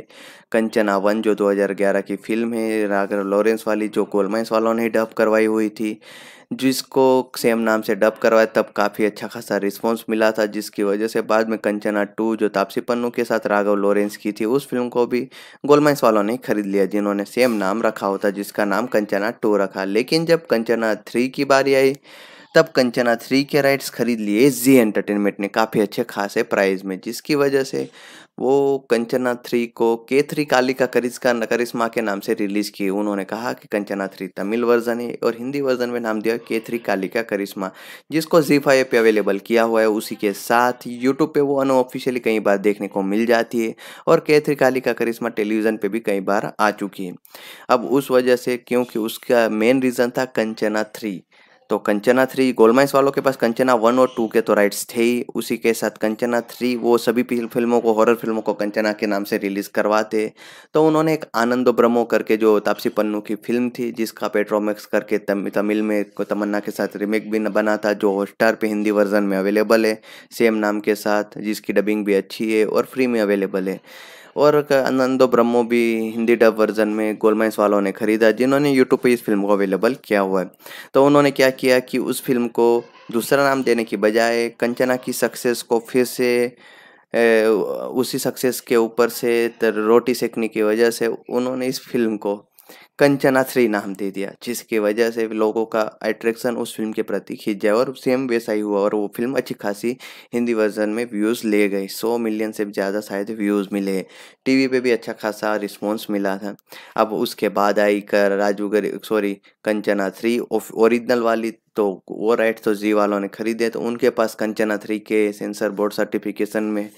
Speaker 1: कंचना वन जो 2011 की फिल्म है रागर लॉरेंस वाली जो गोलमाइंस वालों ने डब करवाई हुई थी जिसको सेम नाम से डब करवाया तब काफ़ी अच्छा खासा रिस्पॉन्स मिला था जिसकी वजह से बाद में कंचना टू जो तापसी पन्नू के साथ राघव लॉरेंस की थी उस फिल्म को भी गोलमाइंस वालों ने खरीद लिया जिन्होंने सेम नाम रखा होता जिसका नाम कंचना टू रखा लेकिन जब कंचना थ्री की बारी आई तब कंचना थ्री के राइट्स खरीद लिए जी एंटरटेनमेंट ने काफ़ी अच्छे खासे प्राइस में जिसकी वजह से वो कंचना थ्री को के थ्री काली का करिश्का करिश्मा के नाम से रिलीज़ किए उन्होंने कहा कि कंचना थ्री तमिल वर्जन है और हिंदी वर्जन में नाम दिया के थ्री काली का करिश्मा जिसको जी फाइव पे अवेलेबल किया हुआ है उसी के साथ यूट्यूब पे वो अनऑफिशियली कई बार देखने को मिल जाती है और के थ्री का करिश्मा टेलीविज़न पर भी कई बार आ चुकी है अब उस वजह से क्योंकि उसका मेन रीज़न था कंचना थ्री तो कंचना थ्री गोलमाइस वालों के पास कंचना वन और टू के तो राइट्स थे ही उसी के साथ कंचना थ्री वो सभी फिल्मों को हॉरर फिल्मों को कंचना के नाम से रिलीज़ करवाते तो उन्होंने एक आनंदो ब्रह्मो करके जो तापसी पन्नू की फिल्म थी जिसका पेट्रोमिक्स करके तम, तमिल में को तमन्ना के साथ रिमेक भी बना था जो हॉटस्टार पर हिंदी वर्जन में अवेलेबल है सेम नाम के साथ जिसकी डबिंग भी अच्छी है और फ्री में अवेलेबल है और नंदो ब्रह्मो भी हिंदी डब वर्जन में गोलमाइस वालों ने खरीदा जिन्होंने यूट्यूब पर इस फिल्म को अवेलेबल किया हुआ है तो उन्होंने क्या किया कि उस फिल्म को दूसरा नाम देने की बजाय कंचना की सक्सेस को फिर से ए, उसी सक्सेस के ऊपर से रोटी सेकने की वजह से उन्होंने इस फिल्म को कंचना श्री नाम दे दिया जिसकी वजह से लोगों का अट्रैक्शन उस फिल्म के प्रति खींच जाए और सेम वैसा ही हुआ और वो फिल्म अच्छी खासी हिंदी वर्जन में व्यूज़ ले गई सौ मिलियन से ज़्यादा शायद व्यूज़ मिले टीवी पे भी अच्छा खासा रिस्पॉन्स मिला था अब उसके बाद आई कर Raju sorry Kanchana three original वाली तो वो राइट तो जी वालों ने खरीदे तो उनके पास कंचना थ्री के सेंसर बोर्ड सर्टिफिकेशन में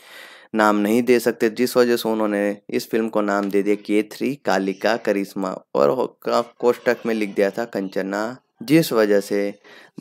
Speaker 1: नाम नहीं दे सकते जिस वजह से उन्होंने इस फिल्म को नाम दे दिया के थ्री कालिका करिश्मा और कोष्टक में लिख दिया था कंचना जिस वजह से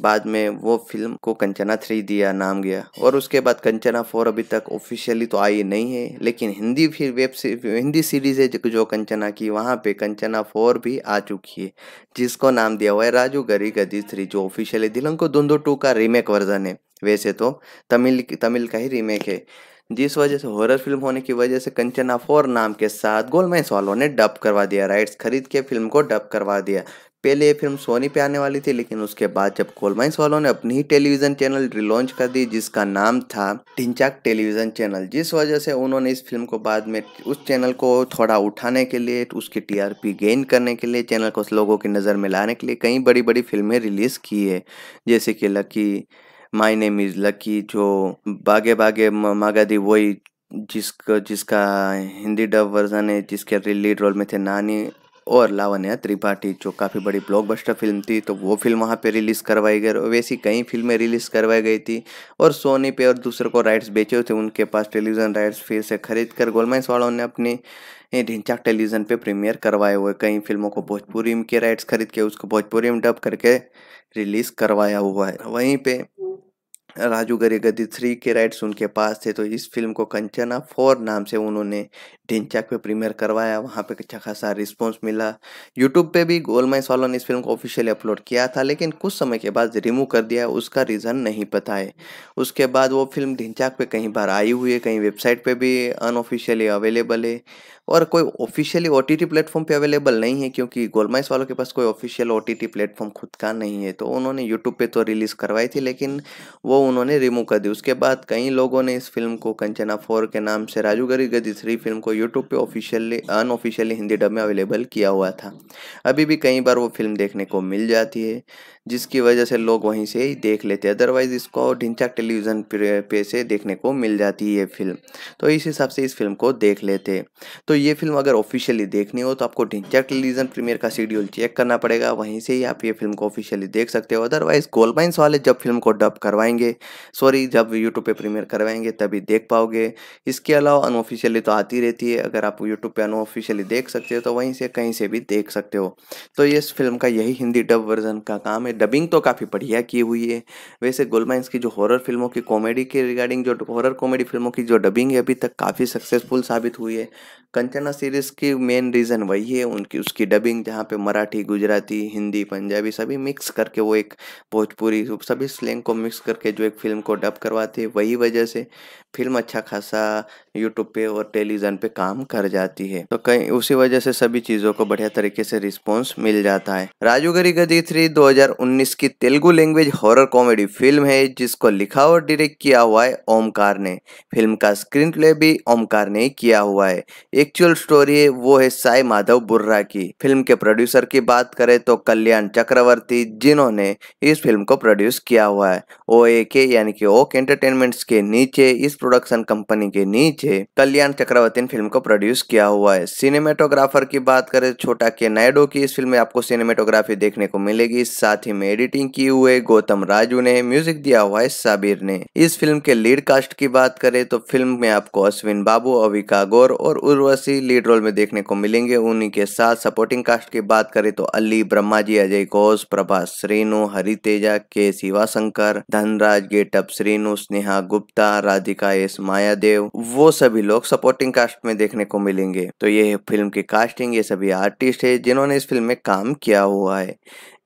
Speaker 1: बाद में वो फिल्म को कंचना थ्री दिया नाम गया और उसके बाद कंचना फोर अभी तक ऑफिशियली तो आई नहीं है लेकिन हिंदी फिर वेब से हिंदी सीरीज है जो कंचना की वहाँ पे कंचना फोर भी आ चुकी है जिसको नाम दिया हुआ है राजू गरी गदी थ्री जो ऑफिशियली दिलंको दुंदो टू का रीमेक वर्जन है वैसे तो तमिल तमिल का ही रीमेक है जिस वजह से हॉरर फिल्म होने की वजह से कंचना फोर नाम के साथ गोलमेन वालों ने डब करवा दिया राइट्स खरीद के फिल्म को डब करवा दिया पहले ये फिल्म सोनी पे आने वाली थी लेकिन उसके बाद जब कोलमाइंस वालों ने अपनी ही टेलीविजन चैनल रिलॉन्च कर दी जिसका नाम था टिंचाक टेलीविजन चैनल जिस वजह से उन्होंने इस फिल्म को बाद में उस चैनल को थोड़ा उठाने के लिए उसकी टीआरपी गेन करने के लिए चैनल को लोगों की नज़र में लाने के लिए कई बड़ी बड़ी फिल्में रिलीज़ की है जैसे कि lucky my name is lucky जो बागे बागे मागा दी वही जिसका जिसका हिंदी डब वर्जन है जिसके लीड रोल में थे नानी और लावण्या त्रिपाठी जो काफ़ी बड़ी ब्लॉकबस्टर फिल्म थी तो वो फिल्म वहाँ पे रिलीज़ करवाई गई और वैसी कई फिल्में रिलीज़ करवाई गई थी और सोनी पे और दूसरे को राइट्स बेचे हुए थे उनके पास टेलीविज़न राइट्स फिर से खरीद कर गोलमाइंस वालों ने अपनी ढिंचाक टेलीविज़न पे प्रीमियर करवाए हुए कई फिल्मों को भोजपुरी के राइट्स खरीद के उसको भोजपुरी में डब करके रिलीज़ करवाया हुआ है वहीं पर राजू गदी थ्री के राइट्स उनके पास थे तो इस फिल्म को कंचना फोर नाम से उन्होंने ढिनचाक पे प्रीमियर करवाया वहाँ पे अच्छा खासा रिस्पॉन्स मिला यूट्यूब पे भी गोल वालों सॉलोन इस फिल्म को ऑफिशियली अपलोड किया था लेकिन कुछ समय के बाद रिमूव कर दिया उसका रीज़न नहीं पता है उसके बाद वो फिल्म ढिंचाक पे कहीं बार आई हुई है कहीं वेबसाइट पर भी अनऑफिशियली अवेलेबल है और कोई ऑफिशियली ओ टी प्लेटफॉर्म पे अवेलेबल नहीं है क्योंकि गोलमाइस वालों के पास कोई ऑफिशियल ओ टी प्लेटफॉर्म खुद का नहीं है तो उन्होंने यूट्यूब पे तो रिलीज़ करवाई थी लेकिन वो उन्होंने रिमूव कर दी उसके बाद कई लोगों ने इस फिल्म को कंचना फोर के नाम से राजू गरी गदी थ्री फिल्म को यूट्यूब पे ऑफिशियली अनऑफिशियली हिंदी डब में अवेलेबल किया हुआ था अभी भी कई बार वो फिल्म देखने को मिल जाती है जिसकी वजह से लोग वहीं से ही देख लेते हैं अदरवाइज इसको ढिंचक टेलीविज़न पे से देखने को मिल जाती है ये फिल्म तो इस हिसाब से इस फिल्म को देख लेते हैं तो ये फिल्म अगर ऑफिशियली देखनी हो तो आपको ढिंचक टेलीविज़न प्रीमियर का शेड्यूल चेक करना पड़ेगा वहीं से ही आप ये फिल्म को ऑफिशियली देख सकते हो अदरवाइज गोलमाइंस वाले जब फिल्म को डब करवाएंगे सॉरी जब यूट्यूब पर प्रीमियर करवाएंगे तभी देख पाओगे इसके अलावा अनऑफिशियली तो आती रहती है अगर आप यूट्यूब पर अनऑफिशियली देख सकते हो तो वहीं से कहीं से भी देख सकते हो तो इस फिल्म का यही हिंदी डब वर्जन का काम है डबिंग तो काफ़ी बढ़िया की हुई है वैसे गोलमाइंस की जो हॉरर फिल्मों की कॉमेडी के रिगार्डिंग जो हॉरर कॉमेडी फिल्मों की जो डबिंग है अभी तक काफ़ी सक्सेसफुल साबित हुई है कंचना सीरीज़ की मेन रीज़न वही है उनकी उसकी डबिंग जहाँ पे मराठी गुजराती हिंदी पंजाबी सभी मिक्स करके वो एक भोजपुरी सभी स्लैंग को मिक्स करके जो एक फिल्म को डब करवाते हैं वही वजह से फिल्म अच्छा खासा यूट्यूब पे और टेलीविज़न पे काम कर जाती है तो कहीं उसी वजह से सभी चीज़ों को बढ़िया तरीके से रिस्पॉन्स मिल जाता है राजू गरी गदी थ्री दो 2019 की Telugu language horror comedy film है जिसको लिखा और डायरेक्ट किया हुआ है ओमकार ने फिल्म का स्क्रीन प्ले भी ओमकार ने किया हुआ है एक्चुअल स्टोरी है वो है साई माधव बुर्रा की फिल्म के प्रोड्यूसर की बात करें तो कल्याण चक्रवर्ती जिन्होंने इस फिल्म को प्रोड्यूस किया हुआ है ओ ए के यानी कि ओक एंटरटेनमेंट के नीचे इस प्रोडक्शन कंपनी के नीचे कल्याण चक्रवर्ती ने फिल्म को प्रोड्यूस किया हुआ है सिनेमेटोग्राफर की बात करें छोटा के नायडो की इस फिल्म में आपको सिनेमेटोग्राफी देखने को मिलेगी साथ ही फिल्म एडिटिंग की हुए गौतम राजू ने म्यूजिक दिया हुआ साबिर ने इस फिल्म के लीड कास्ट की बात करें तो फिल्म में आपको अश्विन बाबू अविका गौर और उर्वशी लीड रोल में देखने को मिलेंगे उन्हीं के साथ सपोर्टिंग कास्ट की बात करें तो अली ब्रह्मा जी अजय घोष प्रभाष श्रीनु हरितेजा के शिवाशंकर धनराज गेटअप श्रीनु स्नेहा गुप्ता राधिका एस मायादेव वो सभी लोग सपोर्टिंग कास्ट में देखने को मिलेंगे तो ये फिल्म की कास्टिंग ये सभी आर्टिस्ट है जिन्होंने इस फिल्म में काम किया हुआ है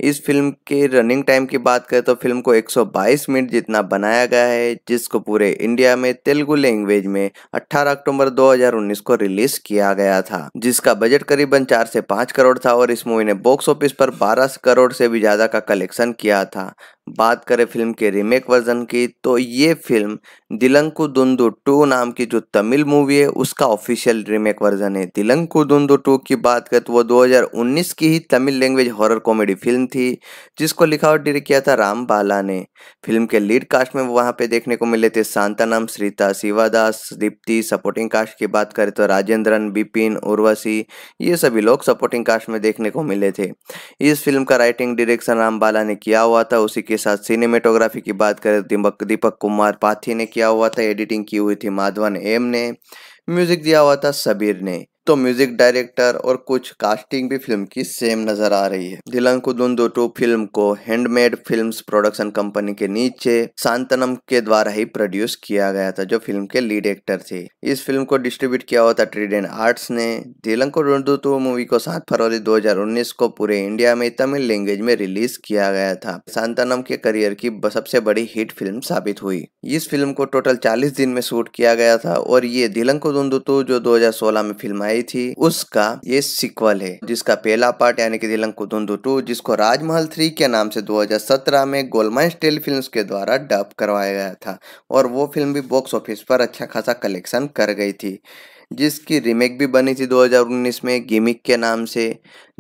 Speaker 1: इस फिल्म के रनिंग टाइम की बात करें तो फिल्म को 122 मिनट जितना बनाया गया है जिसको पूरे इंडिया में तेलुगु लैंग्वेज में 18 अक्टूबर 2019 को रिलीज किया गया था जिसका बजट करीबन 4 से 5 करोड़ था और इस मूवी ने बॉक्स ऑफिस पर 12 करोड़ से भी ज्यादा का कलेक्शन किया था बात करें फिल्म के रीमेक वर्जन की तो ये फिल्म दिलंकु दुंदु टू नाम की जो तमिल मूवी है उसका ऑफिशियल रीमेक वर्जन है दिलंकु दुंदु टू की बात करें तो वो 2019 की ही Tamil language horror comedy film थी जिसको लिखा और डायरेक्ट किया था राम बाला ने फिल्म के लीड कास्ट में वहाँ पे देखने को मिले थे नाम श्रीता शिवादास दीप्ति सपोर्टिंग कास्ट की बात करें तो राजेंद्रन बिपिन उर्वशी ये सभी लोग सपोर्टिंग कास्ट में देखने को मिले थे इस फिल्म का राइटिंग डिरेक्शन राम बाला ने किया हुआ था उसी के साथ सिनेमेटोग्राफी की बात करें तो दीपक दीपक कुमार पाथी ने किया हुआ था एडिटिंग की हुई थी माधवन एम ने म्यूजिक दिया हुआ था सबीर ने तो म्यूजिक डायरेक्टर और कुछ कास्टिंग भी फिल्म की सेम नजर आ रही है दिलन कुदुन फिल्म को हैंडमेड फिल्म्स प्रोडक्शन कंपनी के नीचे सांतनम के द्वारा ही प्रोड्यूस किया गया था जो फिल्म के लीड एक्टर थे इस फिल्म को डिस्ट्रीब्यूट किया हुआ था ट्रीडेंट आर्ट्स ने दिलन मूवी को सात फरवरी दो को पूरे इंडिया में तमिल लैंग्वेज में रिलीज किया गया था सांतनम के करियर की सबसे बड़ी हिट फिल्म साबित हुई इस फिल्म को टोटल चालीस दिन में शूट किया गया था और ये दिलन कुदुन जो दो में फिल्म आई थी उसका ये सिक्वल है जिसका पहला पार्ट यानी कि दिलंकु धुंधु टू जिसको राजमहल थ्री के नाम से 2017 में गोलमाइन स्टेल फिल्म्स के द्वारा डब करवाया गया था और वो फिल्म भी बॉक्स ऑफिस पर अच्छा खासा कलेक्शन कर गई थी जिसकी रीमेक भी बनी थी 2019 में गिमिक के नाम से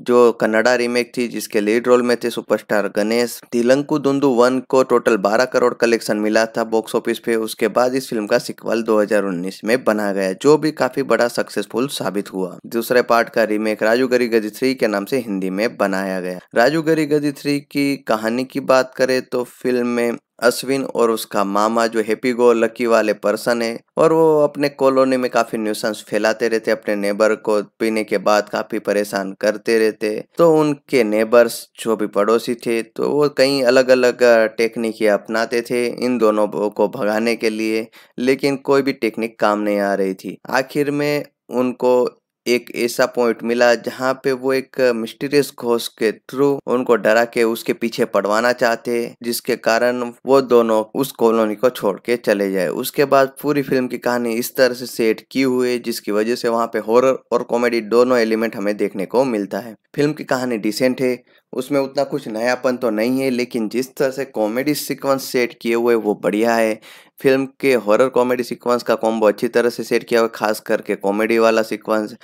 Speaker 1: जो कन्नडा रीमेक थी जिसके लीड रोल में थे सुपरस्टार गणेश तिलंकु दुंदु वन को टोटल 12 करोड़ कलेक्शन मिला था बॉक्स ऑफिस पे उसके बाद इस फिल्म का सिक्वल 2019 में बना गया जो भी काफी बड़ा सक्सेसफुल साबित हुआ दूसरे पार्ट का रीमेक राजू गरी गजी थ्री के नाम से हिंदी में बनाया गया राजू गरी गजी थ्री की कहानी की बात करे तो फिल्म में अश्विन और उसका मामा जो हैप्पी गो लकी वाले पर्सन है और वो अपने कॉलोनी में काफी न्यूसेंस फैलाते रहते अपने नेबर को पीने के बाद काफी परेशान करते रहते देते तो उनके नेबर्स जो भी पड़ोसी थे तो वो कई अलग अलग टेक्निक अपनाते थे इन दोनों को भगाने के लिए लेकिन कोई भी टेक्निक काम नहीं आ रही थी आखिर में उनको एक ऐसा पॉइंट मिला जहाँ पे वो एक मिस्टीरियस घोष के थ्रू उनको डरा के उसके पीछे पड़वाना चाहते जिसके कारण वो दोनों उस कॉलोनी को छोड़ के चले जाए उसके बाद पूरी फिल्म की कहानी इस तरह से सेट की हुई जिसकी वजह से वहाँ पे हॉरर और कॉमेडी दोनों एलिमेंट हमें देखने को मिलता है फिल्म की कहानी डिसेंट है उसमें उतना कुछ नयापन तो नहीं है लेकिन जिस तरह से कॉमेडी सीक्वेंस सेट किए हुए वो बढ़िया है फिल्म के हॉरर कॉमेडी सीक्वेंस का कॉम्बो अच्छी तरह से सेट किया हुआ खास करके कॉमेडी वाला सीक्वेंस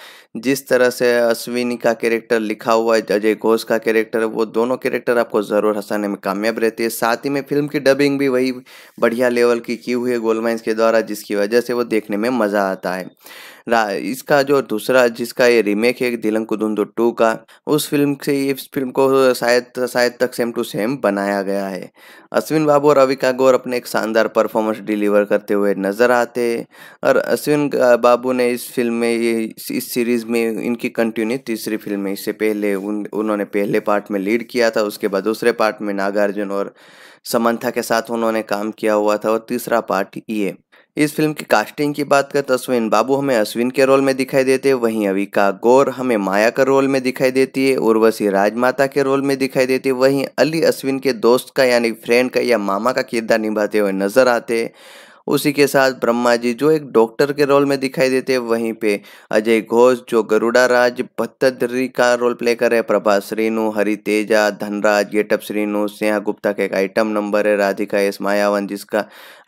Speaker 1: जिस तरह से अश्विनी का कैरेक्टर लिखा हुआ है अजय घोष का कैरेक्टर वो दोनों कैरेक्टर आपको ज़रूर हंसाने में कामयाब रहती है साथ ही में फिल्म की डबिंग भी वही बढ़िया लेवल की की हुई है गोलमाइंस के द्वारा जिसकी वजह से वो देखने में मज़ा आता है इसका जो दूसरा जिसका ये रीमेक है दिलम कुदुंदो टू का उस फिल्म से इस फिल्म को शायद शायद तक सेम टू सेम बनाया गया है अश्विन बाबू और अविका गौर अपने एक शानदार परफॉर्मेंस डिलीवर करते हुए नजर आते हैं और अश्विन बाबू ने इस फिल्म में ये इस सीरीज में इनकी कंटिन्यू तीसरी फिल्म है इससे पहले उन उन्होंने पहले पार्ट में लीड किया था उसके बाद दूसरे पार्ट में नागार्जुन और समंथा के साथ उन्होंने काम किया हुआ था और तीसरा पार्ट ये इस फिल्म की कास्टिंग की बात करें तो अश्विन बाबू हमें अश्विन के रोल में दिखाई देते हैं वहीं अविका गौर हमें माया के रोल में दिखाई देती है उर्वशी राजमाता के रोल में दिखाई देती है वहीं अली अश्विन के दोस्त का यानी फ्रेंड का या मामा का किरदार निभाते हुए नजर आते हैं उसी के साथ ब्रह्मा जी जो एक डॉक्टर के रोल में दिखाई देते हैं वहीं पे अजय घोष जो गरुड़ा राज भत्तरी का रोल प्ले कर रहे प्रभा श्रीनु हरि तेजा धनराज गेटअप श्रीनु स्नेहा गुप्ता का एक आइटम नंबर है राधिका एस मायावन जिसका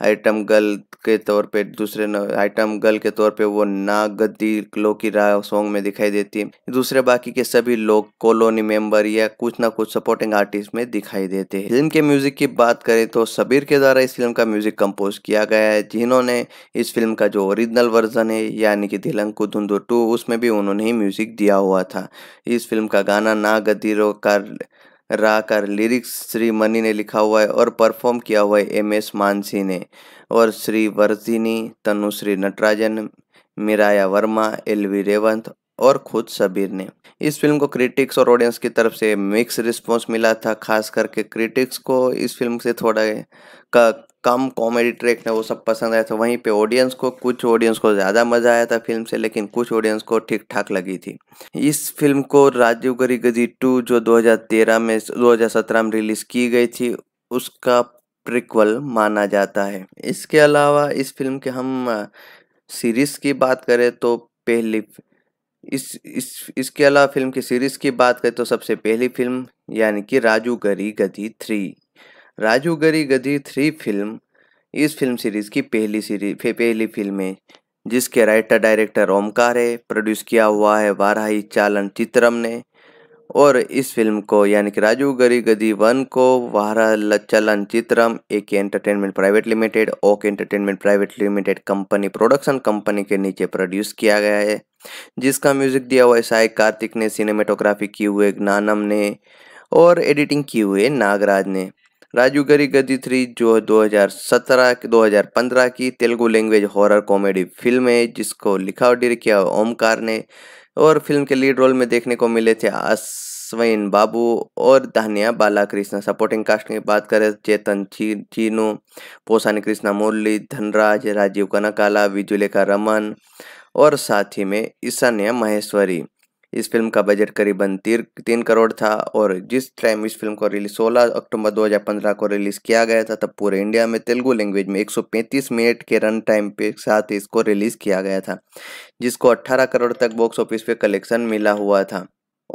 Speaker 1: आइटम गर्ल के तौर पे दूसरे आइटम गर्ल के तौर पे वो नागदी लोकी राय सॉन्ग में दिखाई देती है दूसरे बाकी के सभी लोग कॉलोनी मेंबर या कुछ ना कुछ सपोर्टिंग आर्टिस्ट में दिखाई देते हैं फिल्म के म्यूजिक की बात करें तो सबीर के द्वारा इस फिल्म का म्यूजिक कंपोज किया गया है जिन्होंने इस फिल्म का जो ओरिजिनल वर्जन है यानी कि धिलंकु धुंधु टू उसमें भी उन्होंने ही म्यूजिक दिया हुआ था इस फिल्म का गाना ना गदीरो कर रा कर लिरिक्स श्री मनी ने लिखा हुआ है और परफॉर्म किया हुआ है एम एस मानसी ने और Shri Virginie Tanushree Natarajan मिराया Verma L V Revanth और खुद सबीर ने इस फिल्म को क्रिटिक्स और ऑडियंस की तरफ से मिक्स रिस्पांस मिला था खास करके क्रिटिक्स को इस फिल्म से थोड़ा का कम कॉमेडी ट्रैक था वो सब पसंद आया था वहीं पे ऑडियंस को कुछ ऑडियंस को ज़्यादा मज़ा आया था फिल्म से लेकिन कुछ ऑडियंस को ठीक ठाक लगी थी इस फिल्म को राजीव गरी गजी टू जो 2013 में 2017 में रिलीज़ की गई थी उसका प्रिक्वल माना जाता है इसके अलावा इस फिल्म के हम सीरीज़ की बात करें तो पहली इस इस इसके अलावा फिल्म की सीरीज़ की बात करें तो सबसे पहली फिल्म यानी कि राजू गरी गदी three Raju Gari Gadhi three film इस फिल्म सीरीज़ की पहली सीरीज पहली फिल्म है जिसके राइटर डायरेक्टर ओमकार है प्रोड्यूस किया हुआ है वाराही चालन चित्रम ने और इस फिल्म को यानी कि राजू गरी गदी वन को वारा चलन चित्रम A K entertainment private limited Oak entertainment private limited company production company के नीचे प्रोड्यूस किया गया है जिसका म्यूजिक दिया हुआ है साई कार्तिक ने सिनेमेटोग्राफी की हुए ज्ञानम ने और एडिटिंग की हुए नागराज ने राजू गरी गदी थ्री जो 2017-2015 की Telugu language horror comedy film है जिसको लिखा और डिर किया ओमकार ने और फिल्म के लीड रोल में देखने को मिले थे अश्विन बाबू और बाला बालाकृष्ण सपोर्टिंग कास्ट की बात करें चेतन ची चीनू पोसानी कृष्णा मुरली धनराज राजीव कनकाला विजुलेखा रमन और साथ ही में ईशान्या महेश्वरी इस फिल्म का बजट करीबन तीर तीन करोड़ था और जिस टाइम इस फिल्म को रिलीज 16 अक्टूबर 2015 को रिलीज़ किया गया था तब पूरे इंडिया में तेलुगु लैंग्वेज में 135 मिनट के रन टाइम के साथ इसको रिलीज़ किया गया था जिसको 18 करोड़ तक बॉक्स ऑफिस पे कलेक्शन मिला हुआ था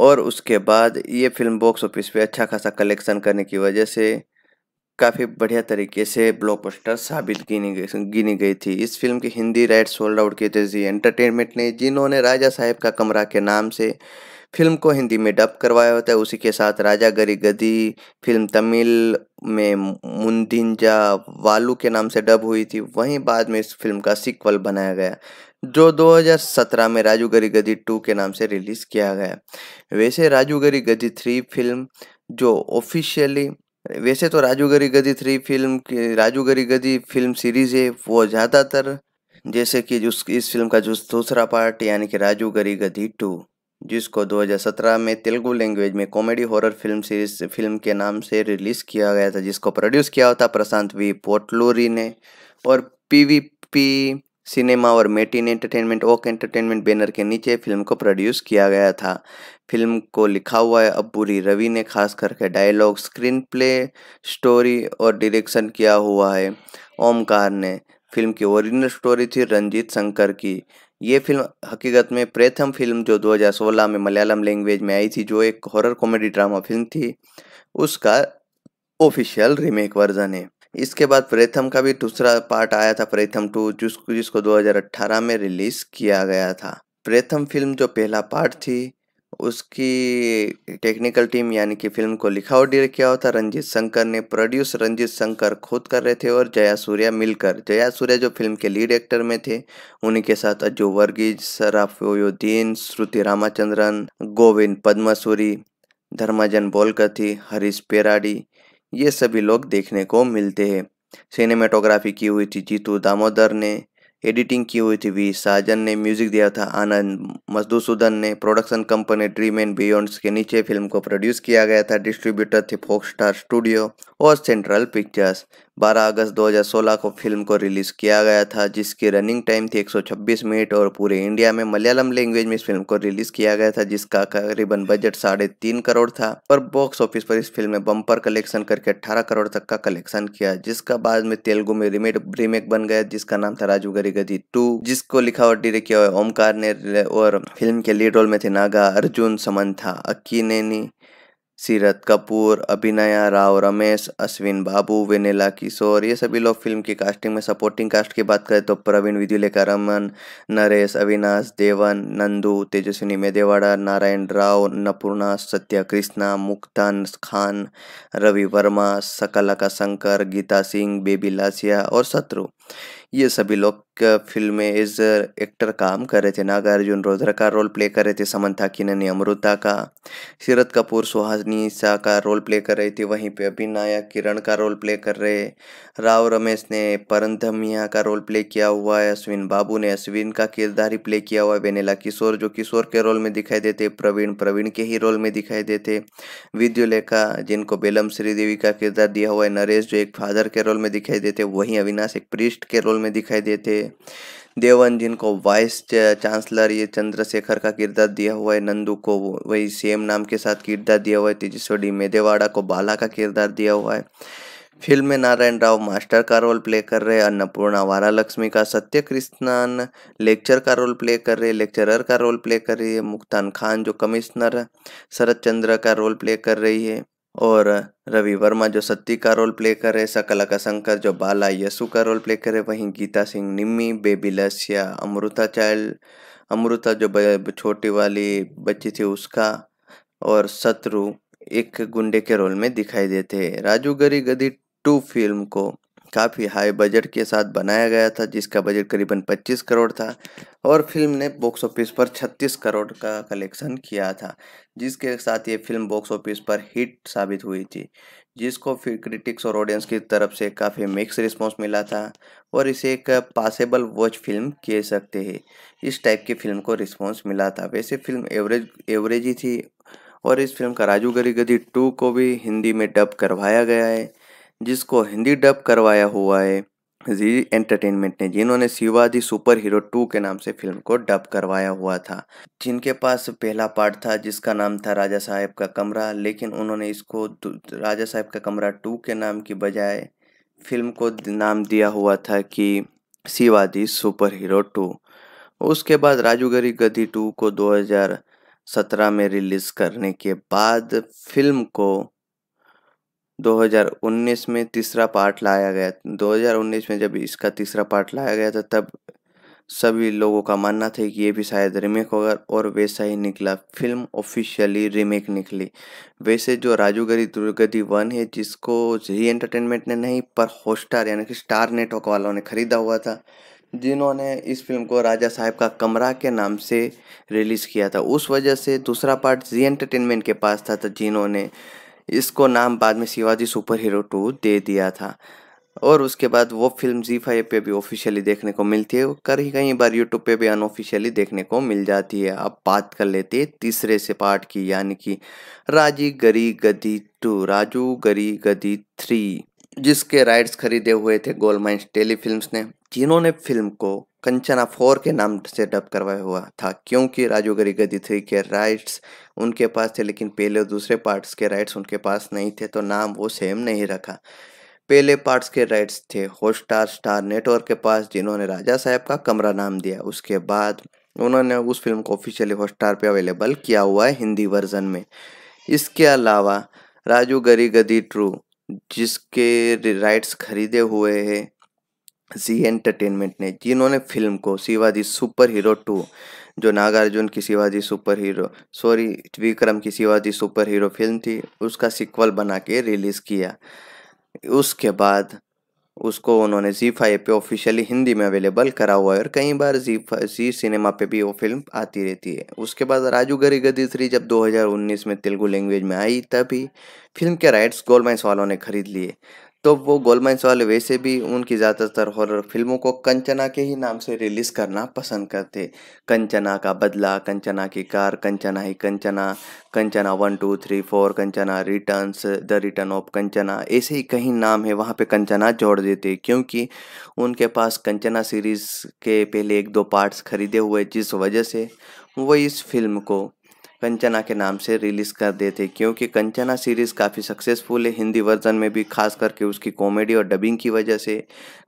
Speaker 1: और उसके बाद ये फिल्म बॉक्स ऑफिस पे अच्छा खासा कलेक्शन करने की वजह से काफ़ी बढ़िया तरीके से ब्लॉकबस्टर साबित गिनी गई गिनी गई थी इस फिल्म की हिंदी राइट सोल्ड आउट किए थे जी एंटरटेनमेंट ने जिन्होंने राजा साहेब का कमरा के नाम से फिल्म को हिंदी में डब करवाया होता है उसी के साथ राजा गरी गदी फिल्म तमिल में मुंदिंजा वालू के नाम से डब हुई थी वहीं बाद में इस फिल्म का सीक्वल बनाया गया जो 2017 में राजू गरी गदी टू के नाम से रिलीज़ किया गया वैसे राजू गरी गदी थ्री फिल्म जो ऑफिशियली वैसे तो राजू गरी गदी थ्री फिल्म की राजू गरी गदी फिल्म सीरीज है वो ज़्यादातर जैसे कि उस इस फिल्म का जो दूसरा पार्ट यानी कि राजू गरी गदी टू जिसको 2017 में तेलुगु लैंग्वेज में comedy horror film series film के नाम से रिलीज़ किया गया था जिसको प्रोड्यूस किया था प्रशांत वी पोटलोरी ने और पी वी पी सिनेमा और mate in entertainment okay entertainment banner के नीचे फिल्म को प्रोड्यूस किया गया था फिल्म को लिखा हुआ है अबूरी रवि ने खास करके डायलॉग स्क्रीन प्ले स्टोरी और डायरेक्शन किया हुआ है ओमकार ने फिल्म की ओरिजिनल स्टोरी थी रंजीत शंकर की ये फिल्म हकीकत में प्रथम फिल्म जो 2016 में मलयालम लैंग्वेज में आई थी जो एक हॉरर कॉमेडी ड्रामा फिल्म थी उसका ऑफिशियल रीमेक वर्जन है इसके बाद प्रेथम का भी दूसरा पार्ट आया था प्रेथम टू जिसको जिसको 2018 में रिलीज़ किया गया था प्रेथम फिल्म जो पहला पार्ट थी उसकी टेक्निकल टीम यानी कि फिल्म को लिखा और डायरेक्ट किया होता रंजीत शंकर ने प्रोड्यूस रंजीत शंकर खुद कर रहे थे और जया सूर्या मिलकर जया सूर्या जो फिल्म के लीड एक्टर में थे उन्हीं के साथ अजू वर्गीज सराफोयुद्दीन श्रुति रामाचंद्रन गोविंद पद्मसूरी धर्माजन बोलकर थी हरीश पेराडी ये सभी लोग देखने को मिलते हैं सिनेमेटोग्राफी की हुई थी जीतू दामोदर ने एडिटिंग की हुई थी वी साजन ने म्यूजिक दिया था आनंद मधुसूदन ने प्रोडक्शन कंपनी ड्रीम एंड बियॉन्ड्स के नीचे फिल्म को प्रोड्यूस किया गया था डिस्ट्रीब्यूटर थे फोक स्टार स्टूडियो और सेंट्रल पिक्चर्स 12 अगस्त 2016 को फिल्म को रिलीज़ किया गया था जिसकी रनिंग टाइम थी 126 मिनट और पूरे इंडिया में मलयालम लैंग्वेज में इस फिल्म को रिलीज़ किया गया था जिसका करीबन बजट साढ़े तीन करोड़ था और बॉक्स ऑफिस पर इस फिल्म ने बम्पर कलेक्शन करके अट्ठारह करोड़ तक का कलेक्शन किया जिसका बाद में तेलुगु में रिमेड रीमेक बन गया जिसका नाम था राजू गरी टू जिसको लिखा और डिरेक्ट किया ओमकार ने और फिल्म के लीड रोल में थे नागा अर्जुन था अक्की नैनी सीरत कपूर अभिनया राव रमेश अश्विन बाबू वेनेला किशोर ये सभी लोग फिल्म की कास्टिंग में सपोर्टिंग कास्ट की बात करें तो प्रवीण विद्युलेखा रमन नरेश अविनाश देवन नंदू तेजस्विनी मेदेवाड़ा नारायण राव नपूर्णा सत्या कृष्णा मुक्तान खान रवि वर्मा सकलाका शंकर गीता सिंह बेबी लासिया और शत्रु ये सभी लोग फिल्म में एज एक्टर काम कर रहे थे नागार्जुन रोधर का रोल प्ले कर रहे थे समंथा किननी अमृता का शीरत कपूर सुहासनी शाह का रोल प्ले कर रही थी वहीं पे अभिनाया किरण का रोल प्ले कर रहे राव रमेश ने परंधमिया का रोल प्ले किया हुआ है अश्विन बाबू ने अश्विन का किरदार ही प्ले किया हुआ है वेनेला किशोर जो किशोर के रोल में दिखाई देते प्रवीण प्रवीण के ही रोल में दिखाई देते विद्युलेखा जिनको बेलम श्रीदेवी का किरदार दिया हुआ है नरेश जो एक फादर के रोल में दिखाई देते वहीं अविनाश एक प्रिस्ट के रोल में दिखाई देते देवन जिनको वाइस चांसलर ये चंद्रशेखर का किरदार दिया हुआ है नंदू को वही सेम नाम के साथ किरदार दिया हुआ है तेजस्वी मेदेवाड़ा को बाला का किरदार दिया हुआ है फिल्म में नारायण राव मास्टर का रोल प्ले कर रहे हैं अन्नपूर्णा वारा लक्ष्मी का सत्य कृष्णन लेक्चर का रोल प्ले कर रहे लेक्चरर का रोल प्ले कर रही है मुक्तान खान जो कमिश्नर शरद चंद्र का रोल प्ले कर रही है और रवि वर्मा जो सत्ती का रोल प्ले करे का शंकर जो बाला यसु का रोल प्ले करे वहीं गीता सिंह निम्मी बेबी लसिया अमृता चाइल्ड अमृता जो छोटी वाली बच्ची थी उसका और शत्रु एक गुंडे के रोल में दिखाई देते हैं राजू गरी गदी टू फिल्म को काफ़ी हाई बजट के साथ बनाया गया था जिसका बजट करीबन 25 करोड़ था और फिल्म ने बॉक्स ऑफिस पर 36 करोड़ का कलेक्शन किया था जिसके साथ ये फिल्म बॉक्स ऑफिस पर हिट साबित हुई थी जिसको फिर क्रिटिक्स और ऑडियंस की तरफ से काफ़ी मिक्स रिस्पॉन्स मिला था और इसे एक पासेबल वॉच फिल्म कह सकते हैं इस टाइप की फिल्म को रिस्पॉन्स मिला था वैसे फिल्म एवरेज एवरेज ही थी और इस फिल्म का राजू गरी गदी टू को भी हिंदी में डब करवाया गया है जिसको हिंदी डब करवाया हुआ है जी एंटरटेनमेंट ने जिन्होंने शिवाजी सुपर हीरो टू के नाम से फिल्म को डब करवाया हुआ था जिनके पास पहला पार्ट था जिसका नाम था राजा साहेब का कमरा लेकिन उन्होंने इसको राजा साहेब का कमरा टू के नाम की बजाय फिल्म को नाम दिया हुआ था कि शिवाजी सुपर हीरो टू उसके बाद राजूगरी गधी टू को 2017 में रिलीज़ करने के बाद फिल्म को 2019 में तीसरा पार्ट लाया गया 2019 में जब इसका तीसरा पार्ट लाया गया था तब सभी लोगों का मानना था कि ये भी शायद रीमेक होगा और वैसा ही निकला फिल्म ऑफिशियली रीमेक निकली वैसे जो राजूगरी दुर्गति वन है जिसको जी एंटरटेनमेंट ने नहीं पर हॉस्टार यानी कि स्टार नेटवर्क वालों ने खरीदा हुआ था जिन्होंने इस फिल्म को राजा साहब का कमरा के नाम से रिलीज़ किया था उस वजह से दूसरा पार्ट जी एंटरटेनमेंट के पास था तो जिन्होंने इसको नाम बाद में शिवाजी सुपर हीरो टू दे दिया था और उसके बाद वो फिल्म जी फाइव पे भी ऑफिशियली देखने को मिलती है कहीं कहीं बार यूट्यूब पे भी अनऑफिशियली देखने को मिल जाती है अब बात कर लेते हैं तीसरे से पार्ट की यानी कि राजी गरी गदी टू राजू गरी गदी थ्री जिसके राइट्स खरीदे हुए थे गोल्ड माइंस टेलीफिल्म ने जिन्होंने फिल्म को कंचना फोर के नाम से डब करवाया हुआ था क्योंकि राजू गरी गदी थ्री के राइट्स उनके पास थे लेकिन पहले और दूसरे पार्ट्स के राइट्स उनके पास नहीं थे तो नाम वो सेम नहीं रखा पहले पार्ट्स के राइट्स थे हॉट स्टार नेटवर्क के पास जिन्होंने राजा साहब का कमरा नाम दिया उसके बाद उन्होंने उस फिल्म को ऑफिशियली हॉटस्टार पर अवेलेबल किया हुआ है हिंदी वर्जन में इसके अलावा राजू गरी गदी ट्रू जिसके राइट्स खरीदे हुए हैं जी एंटरटेनमेंट ने जिन्होंने फिल्म को शिवाजी सुपर हीरो टू जो नागार्जुन की Shivaji super hero sorry Vikram की शिवाजी सुपर हीरो फिल्म थी उसका सिक्वल बना के रिलीज़ किया उसके बाद उसको उन्होंने जी फाइव पे ऑफिशियली हिंदी में अवेलेबल करा हुआ है और कई बार जी जी सिनेमा पे भी वो फिल्म आती रहती है उसके बाद राजू गरी गदी थ्री जब 2019 में तेलुगु लैंग्वेज में आई तभी फिल्म के राइट्स गोलमाइंस वालों ने खरीद लिए तो वो गोलमाइंस वाले वैसे भी उनकी ज़्यादातर हॉरर फिल्मों को कंचना के ही नाम से रिलीज़ करना पसंद करते कंचना का बदला कंचना की कार कंचना ही Kanchana Kanchana one two three four Kanchana returns the return of Kanchana ऐसे ही कहीं नाम है वहाँ पे कंचना जोड़ देते क्योंकि उनके पास कंचना सीरीज़ के पहले एक दो पार्ट्स खरीदे हुए जिस वजह से वो इस फिल्म को कंचना के नाम से रिलीज कर दिए थे क्योंकि कंचना सीरीज काफ़ी सक्सेसफुल है हिंदी वर्जन में भी खास करके उसकी कॉमेडी और डबिंग की वजह से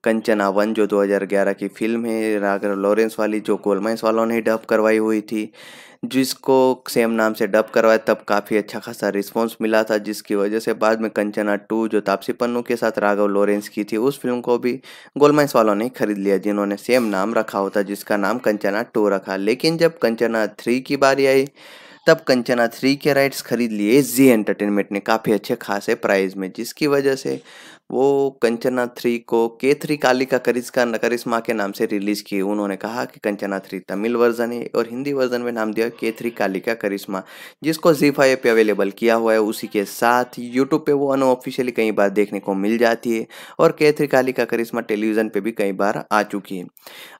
Speaker 1: कंचना वन जो 2011 की फिल्म है राघव लॉरेंस वाली जो गोलमाइंस वालों ने डब करवाई हुई थी जिसको सेम नाम से डब करवाया तब काफ़ी अच्छा खासा रिस्पॉन्स मिला था जिसकी वजह से बाद में कंचना टू जो तापसी पन्नू के साथ राघव लॉरेंस की थी उस फिल्म को भी गोलमाइंस वालों ने खरीद लिया जिन्होंने सेम नाम रखा होता जिसका नाम कंचना टू रखा लेकिन जब कंचना थ्री की बारी आई तब कंचना थ्री के राइट्स खरीद लिए जी एंटरटेनमेंट ने काफ़ी अच्छे खासे प्राइस में जिसकी वजह से वो कंचना थ्री को के थ्री कालिका करिश्का करिश्मा के नाम से रिलीज़ किए उन्होंने कहा कि कंचना थ्री तमिल वर्जन है और हिंदी वर्जन में नाम दिया के थ्री कालिका करिश्मा जिसको जी फाइव पे अवेलेबल किया हुआ है उसी के साथ यूट्यूब पे वो अनऑफिशियली कई बार देखने को मिल जाती है और के थ्री कालिका करिश्मा टेलीविज़न पर भी कई बार आ चुकी है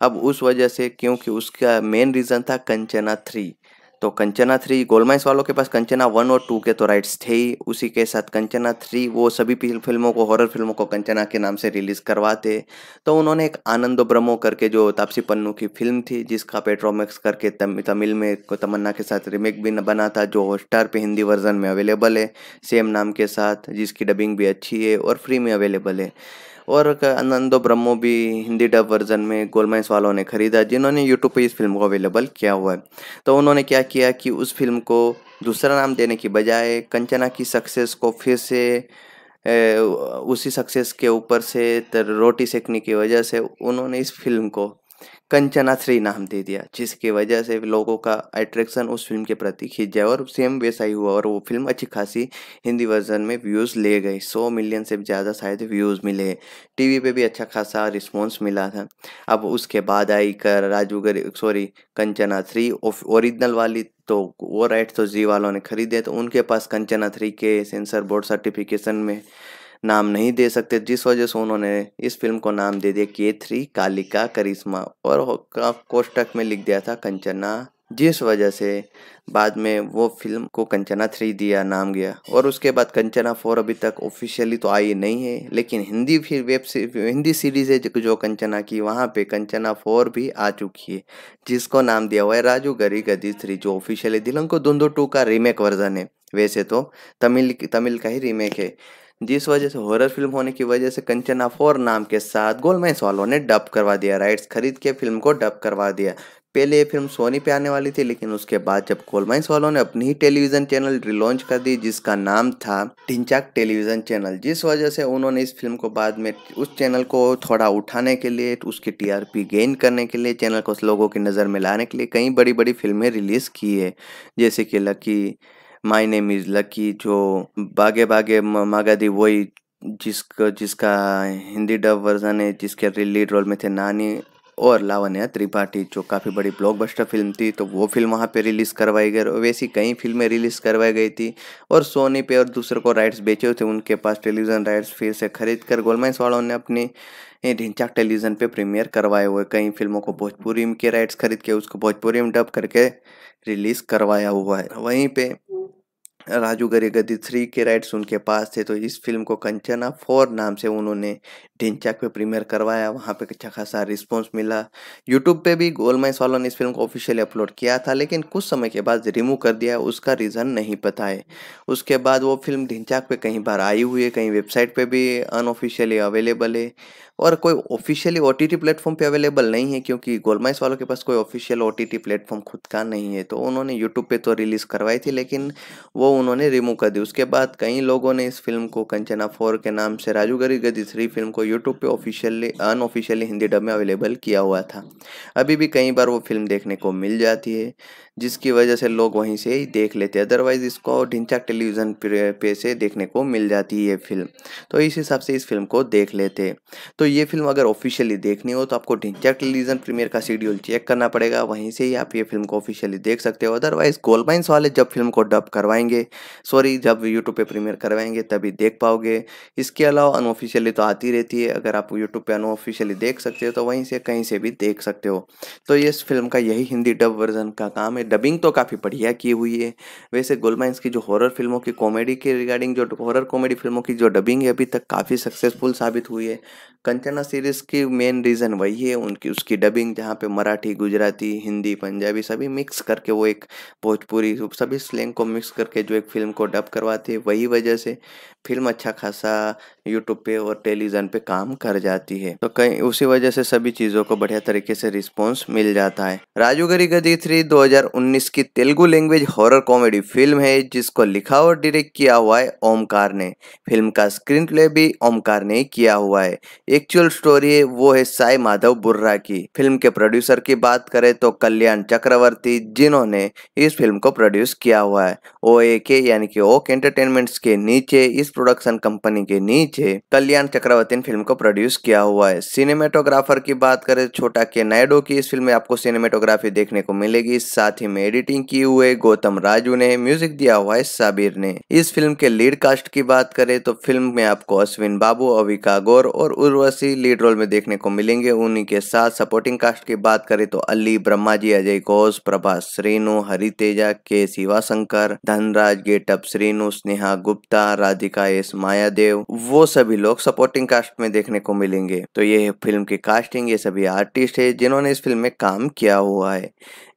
Speaker 1: अब उस वजह से क्योंकि उसका मेन रीज़न था कंचना थ्री तो कंचना थ्री गोलमाइस वालों के पास कंचना वन और टू के तो राइट्स थे ही उसी के साथ कंचना थ्री वो सभी फिल्मों को हॉरर फिल्मों को कंचना के नाम से रिलीज़ करवाते तो उन्होंने एक आनंदो ब्रह्मो करके जो तापसी पन्नू की फिल्म थी जिसका पेट्रोमैक्स करके तम, तमिल में को तमन्ना के साथ रिमेक भी बना था जो हॉटस्टार पर हिंदी वर्जन में अवेलेबल है सेम नाम के साथ जिसकी डबिंग भी अच्छी है और फ्री में अवेलेबल है और नंदो ब्रह्मो भी हिंदी डब वर्जन में गोलमाइस वालों ने खरीदा जिन्होंने यूट्यूब पर इस फिल्म को अवेलेबल किया हुआ है तो उन्होंने क्या किया कि उस फिल्म को दूसरा नाम देने की बजाय कंचना की सक्सेस को फिर से ए, उसी सक्सेस के ऊपर से रोटी सेकने की वजह से उन्होंने इस फिल्म को कंचना थ्री नाम दे दिया जिसकी वजह से लोगों का अट्रैक्शन उस फिल्म के प्रति खींच जाए और सेम वैसा ही हुआ और वो फिल्म अच्छी खासी हिंदी वर्जन में व्यूज़ ले गई सौ मिलियन से ज़्यादा शायद व्यूज़ मिले टीवी पे भी अच्छा खासा रिस्पॉन्स मिला था अब उसके बाद आई कर Raju sorry Kanchana three original वाली तो वो राइट तो जी वालों ने खरीदे तो उनके पास कंचना थ्री के सेंसर बोर्ड सर्टिफिकेशन में नाम नहीं दे सकते जिस वजह से उन्होंने इस फिल्म को नाम दे दिया के थ्री कालिका करिश्मा और कोष्टक में लिख दिया था कंचना जिस वजह से बाद में वो फिल्म को कंचना थ्री दिया नाम गया और उसके बाद कंचना फोर अभी तक ऑफिशियली तो आई नहीं है लेकिन हिंदी फिर वेब हिंदी सीरीज है जो कंचना की वहाँ पे कंचना फोर भी आ चुकी है जिसको नाम दिया हुआ है राजू गरी गदी थ्री जो ऑफिशियली दिलंको दुंदो टू का रीमेक वर्जन है वैसे तो तमिल तमिल का ही रीमेक है जिस वजह से हॉरर फिल्म होने की वजह से कंचना फोर नाम के साथ गोलमेंस वालों ने डब करवा दिया राइट्स खरीद के फिल्म को डब करवा दिया पहले ये फिल्म सोनी पे आने वाली थी लेकिन उसके बाद जब कोलमाइंस वालों ने अपनी ही टेलीविजन चैनल रिलॉन्च कर दी जिसका नाम था ढिंचाक टेलीविजन चैनल जिस वजह से उन्होंने इस फिल्म को बाद में उस चैनल को थोड़ा उठाने के लिए उसकी टीआरपी गेन करने के लिए चैनल को लोगों की नज़र में लाने के लिए कई बड़ी बड़ी फिल्में रिलीज़ की है जैसे कि lucky my name is lucky जो बागे बागे मागा दी वही जिसका जिसका हिंदी डब वर्जन है जिसके लीड रोल में थे नानी और लावण्या त्रिपाठी जो काफ़ी बड़ी ब्लॉकबस्टर फिल्म थी तो वो फिल्म वहाँ पे रिलीज़ करवाई गई और वैसी कई फिल्में रिलीज़ करवाई गई थी और सोनी पे और दूसरे को राइट्स बेचे हुए थे उनके पास टेलीविज़न राइट्स फिर से खरीद कर गोलमाइंस वालों ने अपनी ढिंचाक टेलीविज़न पे प्रीमियर करवाए हुए कई फिल्मों को भोजपुरी के राइट्स खरीद के उसको भोजपुरी में डब करके रिलीज़ करवाया हुआ है वहीं पर राजू गरेगदी थ्री के राइट्स उनके पास थे तो इस फिल्म को कंचना फोर नाम से उन्होंने ढिंचाक पे प्रीमियर करवाया वहाँ पे अच्छा खासा रिस्पॉन्स मिला यूट्यूब पे भी गोलमाई सॉलो ने इस फिल्म को ऑफिशियली अपलोड किया था लेकिन कुछ समय के बाद रिमूव कर दिया उसका रीज़न नहीं पता है उसके बाद वो फिल्म ढिंचाक पे कहीं बार आई हुई है कहीं वेबसाइट पर भी अनऑफिशियली अवेलेबल है और कोई ऑफिशियली ओ टी प्लेटफॉर्म पे अवेलेबल नहीं है क्योंकि गोलमाइस वालों के पास कोई ऑफिशियल ओ टी प्लेटफॉर्म खुद का नहीं है तो उन्होंने यूट्यूब पे तो रिलीज़ करवाई थी लेकिन वो उन्होंने रिमूव कर दी उसके बाद कई लोगों ने इस फिल्म को कंचना फोर के नाम से राजू गरी गदी थ्री फिल्म को यूट्यूब पे ऑफिशियली अनऑफिशियली हिंदी डब में अवेलेबल किया हुआ था अभी भी कई बार वो फिल्म देखने को मिल जाती है जिसकी वजह से लोग वहीं से ही देख लेते हैं अदरवाइज़ इसको ढिंचक टेलीविज़न पे से देखने को मिल जाती है ये फिल्म तो इस हिसाब से इस फिल्म को देख लेते तो ये फिल्म अगर ऑफिशियली देखनी हो तो आपको ढिंचक टेलीविज़न प्रीमियर का शेड्यूल चेक करना पड़ेगा वहीं से ही आप ये फिल्म को ऑफिशियली देख सकते हो अदरवाइज़ गोलमाइंस वाले जब फिल्म को डब करवाएंगे सॉरी जब यूट्यूब पर प्रीमियर करवाएंगे तभी देख पाओगे इसके अलावा अनऑफिशियली तो आती रहती है अगर आप यूट्यूब पर अनऑफिशियली देख सकते हो तो वहीं से कहीं से भी देख सकते हो तो इस फिल्म का यही हिंदी डब वर्जन का काम है डबिंग तो काफ़ी बढ़िया की हुई है वैसे गोलमाइंस की जो हॉरर फिल्मों की कॉमेडी के रिगार्डिंग जो हॉरर कॉमेडी फिल्मों की जो डबिंग है अभी तक काफ़ी सक्सेसफुल साबित हुई है कंचना सीरीज़ की मेन रीज़न वही है उनकी उसकी डबिंग जहाँ पे मराठी गुजराती हिंदी पंजाबी सभी मिक्स करके वो एक भोजपुरी सभी स्लैंग को मिक्स करके जो एक फिल्म को डब करवाते वही वजह से फिल्म अच्छा खासा यूट्यूब पे और टेलीविज़न पे काम कर जाती है तो कई उसी वजह से सभी चीज़ों को बढ़िया तरीके से रिस्पॉन्स मिल जाता है राजू गरी गदी थ्री दो की Telugu language horror comedy film है जिसको लिखा और डिरेक्ट किया हुआ है ओमकार ने फिल्म का स्क्रीन प्ले भी ओमकार ने किया हुआ है एक्चुअल स्टोरी है वो है साई माधव बुर्रा की फिल्म के प्रोड्यूसर की बात करें तो कल्याण चक्रवर्ती जिन्होंने इस फिल्म को प्रोड्यूस किया हुआ है ओ ए के यानी कि ओक एंटरटेनमेंट्स के नीचे इस प्रोडक्शन कंपनी के नीचे पीछे कल्याण चक्रवर्ती फिल्म को प्रोड्यूस किया हुआ है सिनेमेटोग्राफर की बात करें छोटा के नायडो की इस फिल्म में आपको सिनेमेटोग्राफी देखने को मिलेगी साथ ही में एडिटिंग की हुए गौतम राजू ने म्यूजिक दिया हुआ है साबिर ने इस फिल्म के लीड कास्ट की बात करें तो फिल्म में आपको अश्विन बाबू अविका गौर और उर्वशी लीड रोल में देखने को मिलेंगे उन्हीं के साथ सपोर्टिंग कास्ट की बात करें तो अली ब्रह्मा जी अजय घोष प्रभा श्रीनु तेजा के शिवाशंकर धनराज गेटअप श्रीनु स्नेहा गुप्ता राधिका एस मायादेव वो सभी लोग सपोर्टिंग कास्ट में देखने को मिलेंगे तो ये है फिल्म की कास्टिंग ये सभी आर्टिस्ट है जिन्होंने इस फिल्म में काम किया हुआ है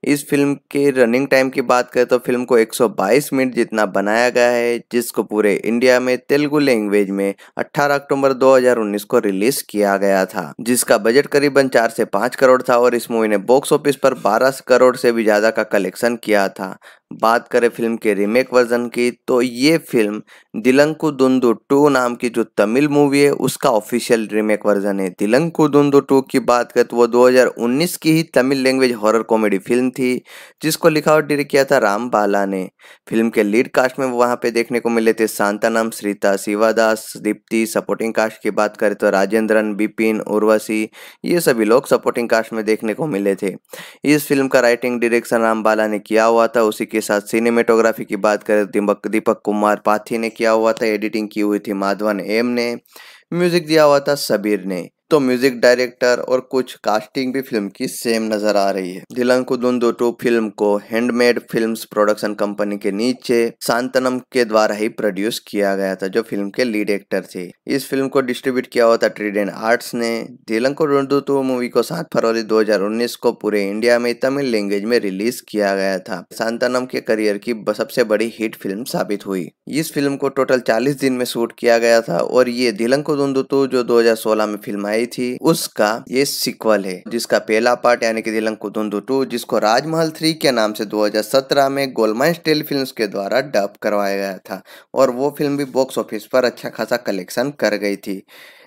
Speaker 1: इस फिल्म के रनिंग टाइम की बात करें तो फिल्म को 122 मिनट जितना बनाया गया है जिसको पूरे इंडिया में तेलुगु लैंग्वेज में 18 अक्टूबर 2019 को रिलीज किया गया था जिसका बजट करीबन चार से पांच करोड़ था और इस मूवी ने बॉक्स ऑफिस पर बारह करोड़ से भी ज़्यादा का कलेक्शन किया था बात करें फिल्म के रीमेक वर्जन की तो ये फिल्म दिलंकु दुंदु टू नाम की जो तमिल मूवी है उसका ऑफिशियल रीमेक वर्जन है दिलंकु दुंदु टू की बात करें तो वो 2019 की ही Tamil language horror comedy film थी जिसको लिखा और डायरेक्ट किया था राम बाला ने फिल्म के लीड कास्ट में वहाँ पे देखने को मिले थे सांतानाम श्रीता शिवादास दीप्ति सपोर्टिंग कास्ट की बात करें तो राजेंद्रन बिपिन उर्वशी ये सभी लोग सपोर्टिंग कास्ट में देखने को मिले थे इस फिल्म का राइटिंग डिरेक्शन राम बाला ने किया हुआ था उसी के साथ सिनेमेटोग्राफी की बात करें तो दीपक दीपक कुमार पाथी ने किया हुआ था एडिटिंग की हुई थी माधवन एम ने म्यूजिक दिया हुआ था सबीर ने तो म्यूजिक डायरेक्टर और कुछ कास्टिंग भी फिल्म की सेम नजर आ रही है दिलन कुदुंदो टू फिल्म को हैंडमेड फिल्म्स प्रोडक्शन कंपनी के नीचे सांतनम के द्वारा ही प्रोड्यूस किया गया था जो फिल्म के लीड एक्टर थे इस फिल्म को डिस्ट्रीब्यूट किया हुआ था एंड आर्ट्स ने दिलन कुदुंदो टू मूवी को सात फरवरी दो को पूरे इंडिया में तमिल लैंग्वेज में रिलीज किया गया था सांतनम के करियर की सबसे बड़ी हिट फिल्म साबित हुई इस फिल्म को टोटल चालीस दिन में शूट किया गया था और ये दिलंको दुंदुतु जो दो में फिल्म आई आई थी उसका ये सिक्वल है जिसका पहला पार्ट यानी कि दिलंग कुदुंदु टू जिसको राजमहल थ्री के नाम से 2017 में गोलमाइन स्टेल फिल्म के द्वारा डब करवाया गया था और वो फिल्म भी बॉक्स ऑफिस पर अच्छा खासा कलेक्शन कर गई थी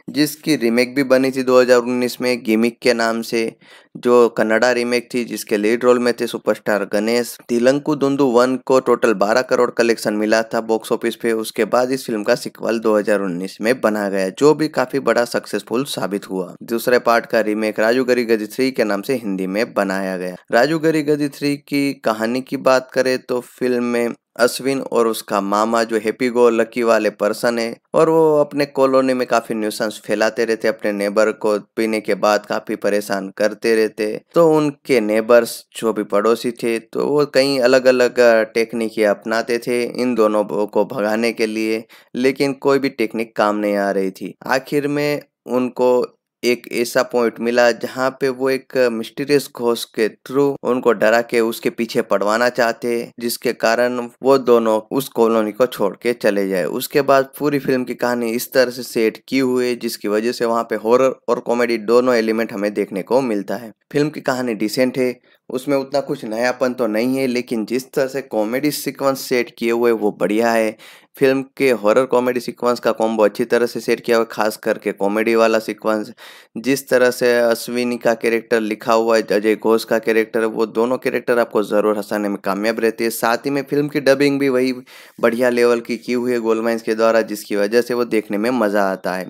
Speaker 1: जिसकी रीमेक भी बनी थी 2019 में गिमिक के नाम से जो कन्नडा रीमेक थी जिसके लीड रोल में थे सुपरस्टार गणेश तिलंकु दुंदु वन को टोटल 12 करोड़ कलेक्शन मिला था बॉक्स ऑफिस पे उसके बाद इस फिल्म का सिक्वल 2019 में बना गया जो भी काफी बड़ा सक्सेसफुल साबित हुआ दूसरे पार्ट का रीमेक राजू गरी गदी थ्री के नाम से हिंदी में बनाया गया राजू गरी गदी थ्री की कहानी की बात करें तो फिल्म में अश्विन और उसका मामा जो हैप्पी गो लकी वाले पर्सन है और वो अपने कॉलोनी में काफी न्यूसेंस फैलाते रहते अपने नेबर को पीने के बाद काफी परेशान करते रहते तो उनके नेबर्स जो भी पड़ोसी थे तो वो कई अलग अलग टेक्निक अपनाते थे इन दोनों को भगाने के लिए लेकिन कोई भी टेक्निक काम नहीं आ रही थी आखिर में उनको एक ऐसा पॉइंट मिला जहाँ पे वो एक मिस्टीरियस घोष के थ्रू उनको डरा के उसके पीछे पड़वाना चाहते जिसके कारण वो दोनों उस कॉलोनी को छोड़ के चले जाए उसके बाद पूरी फिल्म की कहानी इस तरह से सेट की हुई है जिसकी वजह से वहाँ पे हॉरर और कॉमेडी दोनों एलिमेंट हमें देखने को मिलता है फिल्म की कहानी डिसेंट है उसमें उतना कुछ नयापन तो नहीं है लेकिन जिस तरह से कॉमेडी सिक्वेंस सेट किए हुए वो बढ़िया है फिल्म के हॉरर कॉमेडी सीक्वेंस का कॉम्बो अच्छी तरह से सेट किया हुआ खास करके कॉमेडी वाला सीक्वेंस जिस तरह से अश्विनी का कैरेक्टर लिखा हुआ है अजय घोष का कैरेक्टर वो दोनों कैरेक्टर आपको ज़रूर हंसाने में कामयाब रहती है साथ ही में फिल्म की डबिंग भी वही बढ़िया लेवल की की हुई है गोलमाइंस के द्वारा जिसकी वजह से वो देखने में मज़ा आता है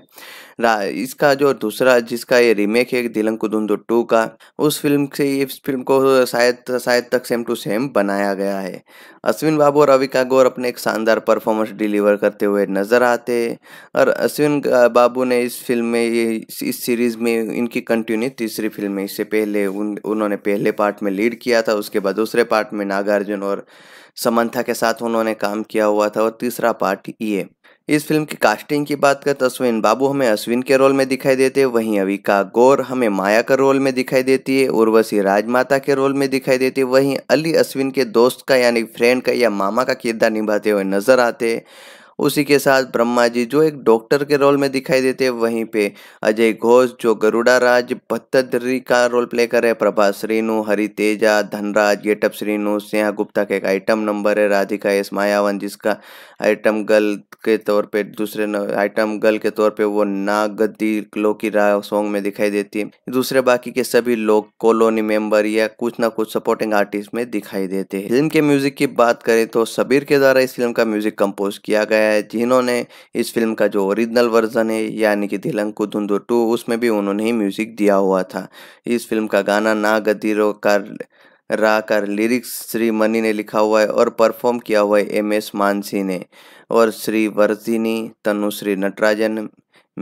Speaker 1: इसका जो दूसरा जिसका ये रीमेक है दिलंग दुंदो टू का उस फिल्म से इस फिल्म को शायद शायद तक सेम टू सेम बनाया गया है अश्विन बाबू और अविका गौर अपने एक शानदार परफॉर्मेंस डिलीवर करते हुए नजर आते हैं और अश्विन बाबू ने इस फिल्म में ये इस सीरीज में इनकी कंटिन्यू तीसरी फिल्म है इससे पहले उन उन्होंने पहले पार्ट में लीड किया था उसके बाद दूसरे पार्ट में नागार्जुन और समंथा के साथ उन्होंने काम किया हुआ था और तीसरा पार्ट ये इस फिल्म की कास्टिंग की बात करें तो अश्विन बाबू हमें अश्विन के रोल में दिखाई देते हैं वहीं अविका गौर हमें माया के रोल में दिखाई देती है उर्वशी राजमाता के रोल में दिखाई देती है वहीं अली अश्विन के दोस्त का यानी फ्रेंड का या मामा का किरदार निभाते हुए नजर आते हैं उसी के साथ ब्रह्मा जी जो एक डॉक्टर के रोल में दिखाई देते हैं वहीं पे अजय घोष जो गरुड़ा राज भत्तरी का रोल प्ले कर रहे प्रभास श्रीनु हरि तेजा धनराज गेटअप श्रीनु स्नेहा गुप्ता का एक आइटम नंबर है राधिका एस मायावन जिसका आइटम गर्ल के तौर पे दूसरे आइटम गर्ल के तौर पे वो नागदी लोकी राय सॉन्ग में दिखाई देती है दूसरे बाकी के सभी लोग कॉलोनी मेंबर या कुछ ना कुछ सपोर्टिंग आर्टिस्ट में दिखाई देते हैं फिल्म के म्यूजिक की बात करें तो सबीर के द्वारा इस फिल्म का म्यूजिक कंपोज किया गया है जिन्होंने इस फिल्म का जो ओरिजिनल वर्जन है यानी कि दिलंकु धुंधु टू उसमें भी उन्होंने ही म्यूजिक दिया हुआ था इस फिल्म का गाना ना गदीरो का रा कर लिरिक्स श्री मनी ने लिखा हुआ है और परफॉर्म किया हुआ है एम एस मानसी ने और Shri Virginie Tanushree Natarajan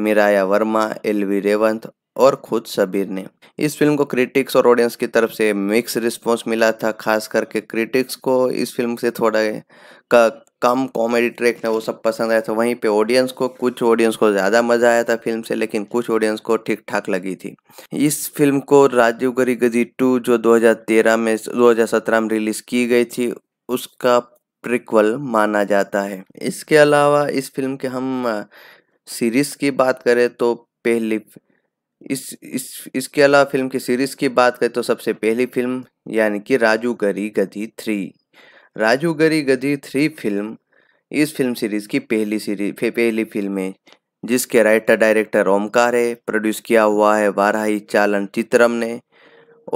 Speaker 1: मिराया Verma L V Revanth और खुद सबीर ने इस फिल्म को क्रिटिक्स और ऑडियंस की तरफ से मिक्स रिस्पॉन्स मिला था खास करके क्रिटिक्स को इस फिल्म से थोड़ा का कम कॉमेडी ट्रैक है वो सब पसंद आया था वहीं पे ऑडियंस को कुछ ऑडियंस को ज़्यादा मज़ा आया था फिल्म से लेकिन कुछ ऑडियंस को ठीक ठाक लगी थी इस फिल्म को राजीव गरी गजी टू जो 2013 में 2017 में रिलीज़ की गई थी उसका प्रिक्वल माना जाता है इसके अलावा इस फिल्म के हम सीरीज़ की बात करें तो पहली इस इस इसके अलावा फिल्म की सीरीज़ की बात करें तो सबसे पहली फिल्म यानी कि Raju Gari Gadhi three Raju Gari Gadhi three film इस फिल्म सीरीज की पहली सीरीज पहली फिल्म है जिसके राइटर डायरेक्टर ओमकार है प्रोड्यूस किया हुआ है वाराही चालन चित्रम ने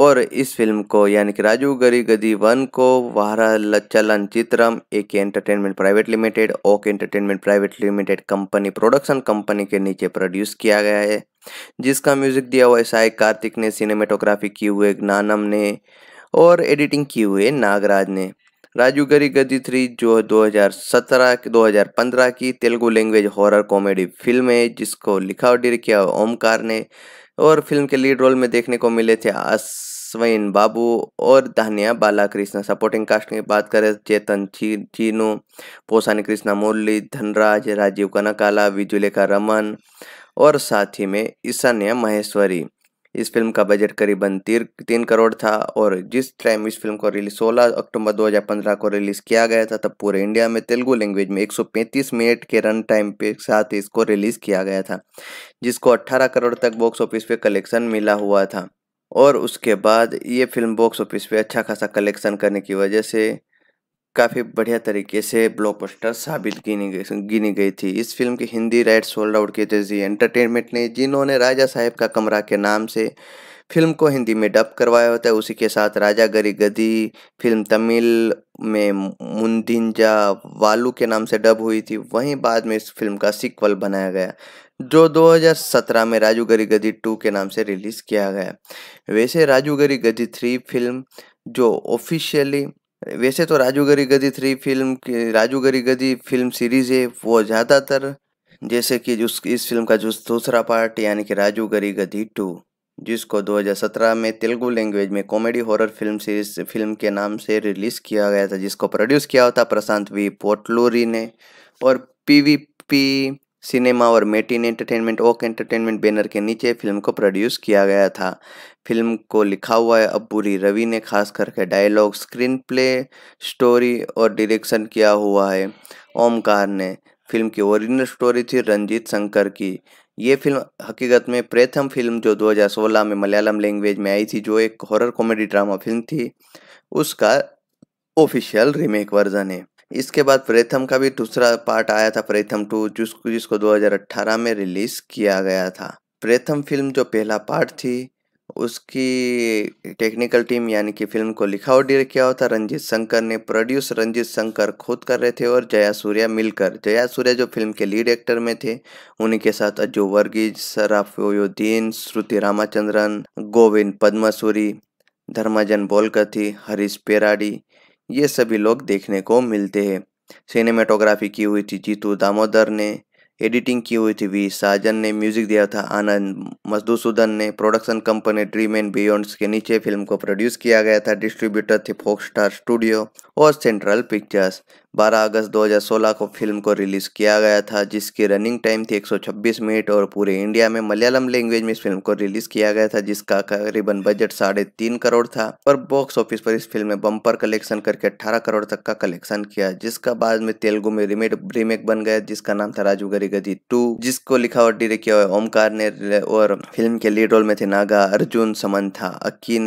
Speaker 1: और इस फिल्म को यानी कि राजू गरी गदी वन को वारा चलन चित्रम A K entertainment private limited okay entertainment private limited company production company के नीचे प्रोड्यूस किया गया है जिसका म्यूजिक दिया हुआ है साय कार्तिक ने सिनेमेटोग्राफी की हुए ज्ञानम ने और एडिटिंग की हुए नागराज ने राजू गरी गदी थ्री जो 2017-2015 की Telugu language horror comedy film है जिसको लिखा और डिर किया ओमकार ने और फिल्म के लीड रोल में देखने को मिले थे अश्विन बाबू और बाला बालाकृष्ण सपोर्टिंग कास्ट की बात करें चेतन ची चीनू पोसानी कृष्णा मुरली धनराज राजीव कनकाला विजुलेखा रमन और साथ ही में ईशान्या महेश्वरी इस फिल्म का बजट करीबन तीन तीन करोड़ था और जिस टाइम इस फिल्म को रिलीज 16 अक्टूबर 2015 को रिलीज़ किया गया था तब पूरे इंडिया में तेलुगु लैंग्वेज में 135 मिनट के रन टाइम के साथ इसको रिलीज़ किया गया था जिसको 18 करोड़ तक बॉक्स ऑफिस पे कलेक्शन मिला हुआ था और उसके बाद ये फिल्म बॉक्स ऑफिस पे अच्छा खासा कलेक्शन करने की वजह से काफ़ी बढ़िया तरीके से ब्लॉकबस्टर साबित गिनी गई गिनी गई थी इस फिल्म की हिंदी राइट सोल्ड आउट की थे जी एंटरटेनमेंट ने जिन्होंने राजा साहेब का कमरा के नाम से फिल्म को हिंदी में डब करवाया होता है उसी के साथ राजा गरी गदी फिल्म तमिल में मुंदिंजा वालू के नाम से डब हुई थी वहीं बाद में इस फिल्म का सिक्वल बनाया गया जो 2017 में राजू गरी गदी टू के नाम से रिलीज़ किया गया वैसे राजू गरी गदी थ्री फिल्म जो ऑफिशियली वैसे तो राजू गरी गदी थ्री फिल्म की राजू गरी गदी फिल्म सीरीज है वो ज़्यादातर जैसे कि उस इस फिल्म का जो दूसरा पार्ट यानी कि राजू गरी गदी टू जिसको 2017 में तेलुगु लैंग्वेज में comedy horror film series film के नाम से रिलीज़ किया गया था जिसको प्रोड्यूस किया था प्रशांत वी पोटलोरी ने और पी वी पी सिनेमा और mate in entertainment okay entertainment banner के नीचे फिल्म को प्रोड्यूस किया गया था फिल्म को लिखा हुआ है अबूरी रवि ने खास करके डायलॉग स्क्रीन प्ले स्टोरी और डायरेक्शन किया हुआ है ओमकार ने फिल्म की ओरिजिनल स्टोरी थी रंजीत शंकर की ये फिल्म हकीकत में प्रथम फिल्म जो 2016 में मलयालम लैंग्वेज में आई थी जो एक हॉरर कॉमेडी ड्रामा फिल्म थी उसका ऑफिशियल रीमेक वर्जन है इसके बाद प्रेथम का भी दूसरा पार्ट आया था प्रेथम टू जिसको जिसको 2018 में रिलीज किया गया था प्रेथम फिल्म जो पहला पार्ट थी उसकी टेक्निकल टीम यानी कि फिल्म को लिखा और डायरेक्ट किया होता था रंजीत शंकर ने प्रोड्यूस रंजीत शंकर खुद कर रहे थे और जया सूर्या मिलकर जया सूर्या जो फिल्म के लीड एक्टर में थे उन्हीं के साथ अजो वर्गीज सराफोयोद्दीन श्रुति रामाचंद्रन गोविंद पद्मसूरी धर्माजन बोलकर थी हरीश पेराडी ये सभी लोग देखने को मिलते हैं सिनेमेटोग्राफी की हुई थी जीतू दामोदर ने एडिटिंग की हुई थी वी साजन ने म्यूजिक दिया था आनंद मधुसूदन ने प्रोडक्शन कंपनी ड्रीम एंड बियॉन्ड्स के नीचे फिल्म को प्रोड्यूस किया गया था डिस्ट्रीब्यूटर थे फोक स्टार स्टूडियो और सेंट्रल पिक्चर्स 12 अगस्त 2016 को फिल्म को रिलीज़ किया गया था जिसकी रनिंग टाइम थी 126 मिनट और पूरे इंडिया में मलयालम लैंग्वेज में इस फिल्म को रिलीज़ किया गया था जिसका करीबन बजट साढ़े तीन करोड़ था और बॉक्स ऑफिस पर इस फिल्म में बम्पर कलेक्शन करके 18 करोड़ तक का कलेक्शन किया जिसका बाद में तेलुगु में रिमेड रिमेक बन गया जिसका नाम था राजू गरी गदी टू जिसको लिखा और डिरेक्ट किया ओमकार ने और फिल्म के लीड रोल में थे नागा अर्जुन समन था अक्की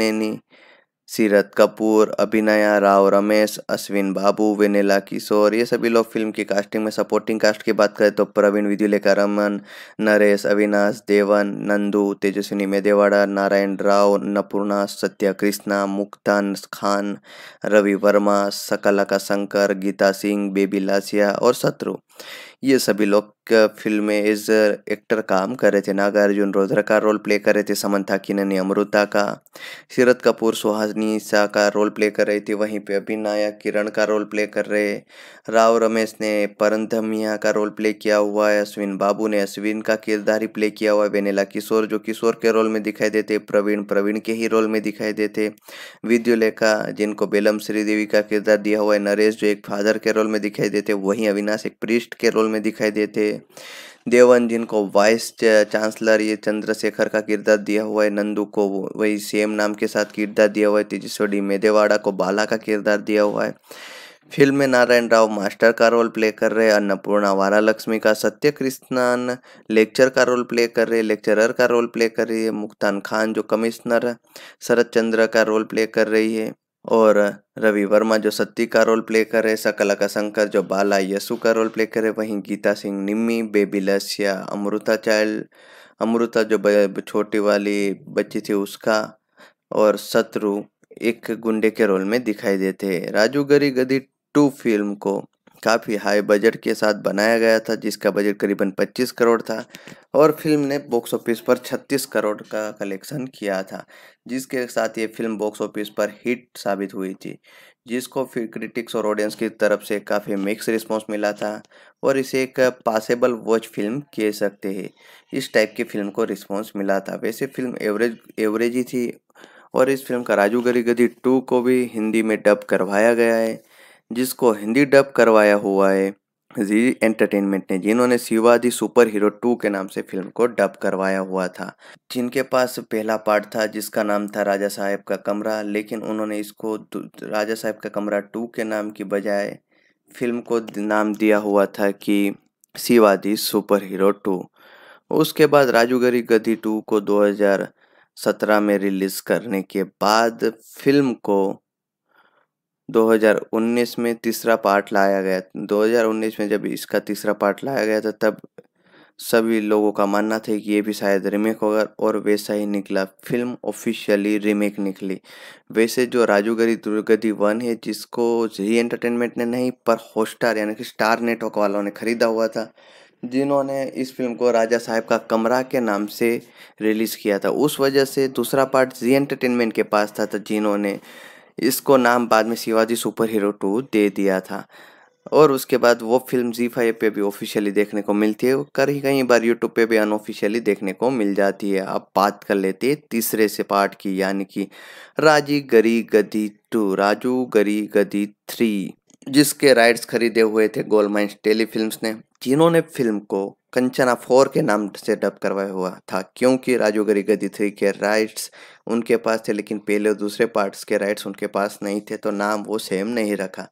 Speaker 1: सीरत कपूर अभिनया राव रमेश अश्विन बाबू वेनेला किशोर ये सभी लोग फिल्म की कास्टिंग में सपोर्टिंग कास्ट की बात करें तो प्रवीण विद्युलेखा रमन नरेश अविनाश देवन नंदू तेजस्विनी मेदेवाड़ा नारायण राव नपूर्णा सत्या कृष्णा मुक्तान खान रवि वर्मा सकलाका शंकर गीता सिंह बेबी लासिया और शत्रु ये सभी लोग फिल्म में एज एक्टर काम कर रहे थे नागार्जुन रोधरा का रोल प्ले कर रहे थे समंथा किननी अमृता का शीरत कपूर सुहासनी सा का रोल प्ले कर रही थी वहीं पे अभिनाया किरण का रोल प्ले कर रहे राव रमेश ने परंधमिया का रोल प्ले किया हुआ है अश्विन बाबू ने अश्विन का किरदार ही प्ले किया हुआ है वेनेला किशोर जो किशोर के रोल में दिखाई देते प्रवीण प्रवीण के ही रोल में दिखाई देते विद्युलेखा जिनको बेलम श्रीदेवी का किरदार दिया हुआ है नरेश जो एक फादर के रोल में दिखाई देते वहीं अविनाश एक पृष्ठ के रोल में दिखाई देते देवन जिनको वाइस चांसलर ये चंद्रशेखर का किरदार दिया हुआ है नंदू को वही सेम नाम के साथ किरदार दिया हुआ है तेजस्वी मेदेवाड़ा को बाला का किरदार दिया हुआ है फिल्म में नारायण राव मास्टर का रोल प्ले कर रहे हैं अन्नपूर्णा वारा लक्ष्मी का सत्य कृष्णन लेक्चर का रोल प्ले कर रहे लेक्चरर का रोल प्ले कर रही है मुक्तान खान जो कमिश्नर शरद चंद्र का रोल प्ले कर रही है और रवि वर्मा जो सत्ती का रोल प्ले करे सकला का शंकर जो बाला यसु का रोल प्ले करे वहीं गीता सिंह निम्मी बेबी लस्या अमृता चाइल्ड अमृता जो छोटी वाली बच्ची थी उसका और शत्रु एक गुंडे के रोल में दिखाई देते हैं राजू गरी गदी टू फिल्म को काफ़ी हाई बजट के साथ बनाया गया था जिसका बजट करीबन 25 करोड़ था और फिल्म ने बॉक्स ऑफिस पर 36 करोड़ का कलेक्शन किया था जिसके साथ ये फिल्म बॉक्स ऑफिस पर हिट साबित हुई थी जिसको फिर क्रिटिक्स और ऑडियंस की तरफ से काफ़ी मिक्स रिस्पॉन्स मिला था और इसे एक पासेबल वॉच फिल्म कह सकते हैं इस टाइप की फिल्म को रिस्पॉन्स मिला था वैसे फिल्म एवरेज एवरेज ही थी और इस फिल्म का राजू गरी गदी टू को भी हिंदी में डब करवाया गया है जिसको हिंदी डब करवाया हुआ है जी एंटरटेनमेंट ने जिन्होंने शिवाजी सुपर हीरो टू के नाम से फिल्म को डब करवाया हुआ था जिनके पास पहला पार्ट था जिसका नाम था राजा साहेब का कमरा लेकिन उन्होंने इसको राजा साहेब का कमरा टू के नाम की बजाय फिल्म को नाम दिया हुआ था कि शिवाजी सुपर हीरो टू उसके बाद राजूगरी गधी टू को 2017 में रिलीज़ करने के बाद फिल्म को 2019 में तीसरा पार्ट लाया गया 2019 में जब इसका तीसरा पार्ट लाया गया था तब सभी लोगों का मानना था कि ये भी शायद रीमेक होगा और वैसा ही निकला फिल्म ऑफिशियली रीमेक निकली वैसे जो राजूगरी दुर्गति वन है जिसको जी एंटरटेनमेंट ने नहीं पर हॉटस्टार यानी कि स्टार नेटवर्क वालों ने खरीदा हुआ था जिन्होंने इस फिल्म को राजा साहब का कमरा के नाम से रिलीज़ किया था उस वजह से दूसरा पार्ट जी एंटरटेनमेंट के पास था तो जिन्होंने इसको नाम बाद में शिवाजी सुपर हीरो टू दे दिया था और उसके बाद वो फिल्म जी फाइव पे भी ऑफिशियली देखने को मिलती है कहीं कहीं बार यूट्यूब पे भी अनऑफिशियली देखने को मिल जाती है अब बात कर लेते हैं तीसरे से पार्ट की यानी कि राजी गरी गदी टू राजू गरी गदी थ्री जिसके राइट्स खरीदे हुए थे गोलमाइंस टेली फिल्म्स ने जिन्होंने फिल्म को कंचना फोर के नाम से डब करवाया हुआ था क्योंकि राजू गरीगदी थ्री के राइट्स उनके पास थे लेकिन पहले और दूसरे पार्ट्स के राइट्स उनके पास नहीं थे तो नाम वो सेम नहीं रखा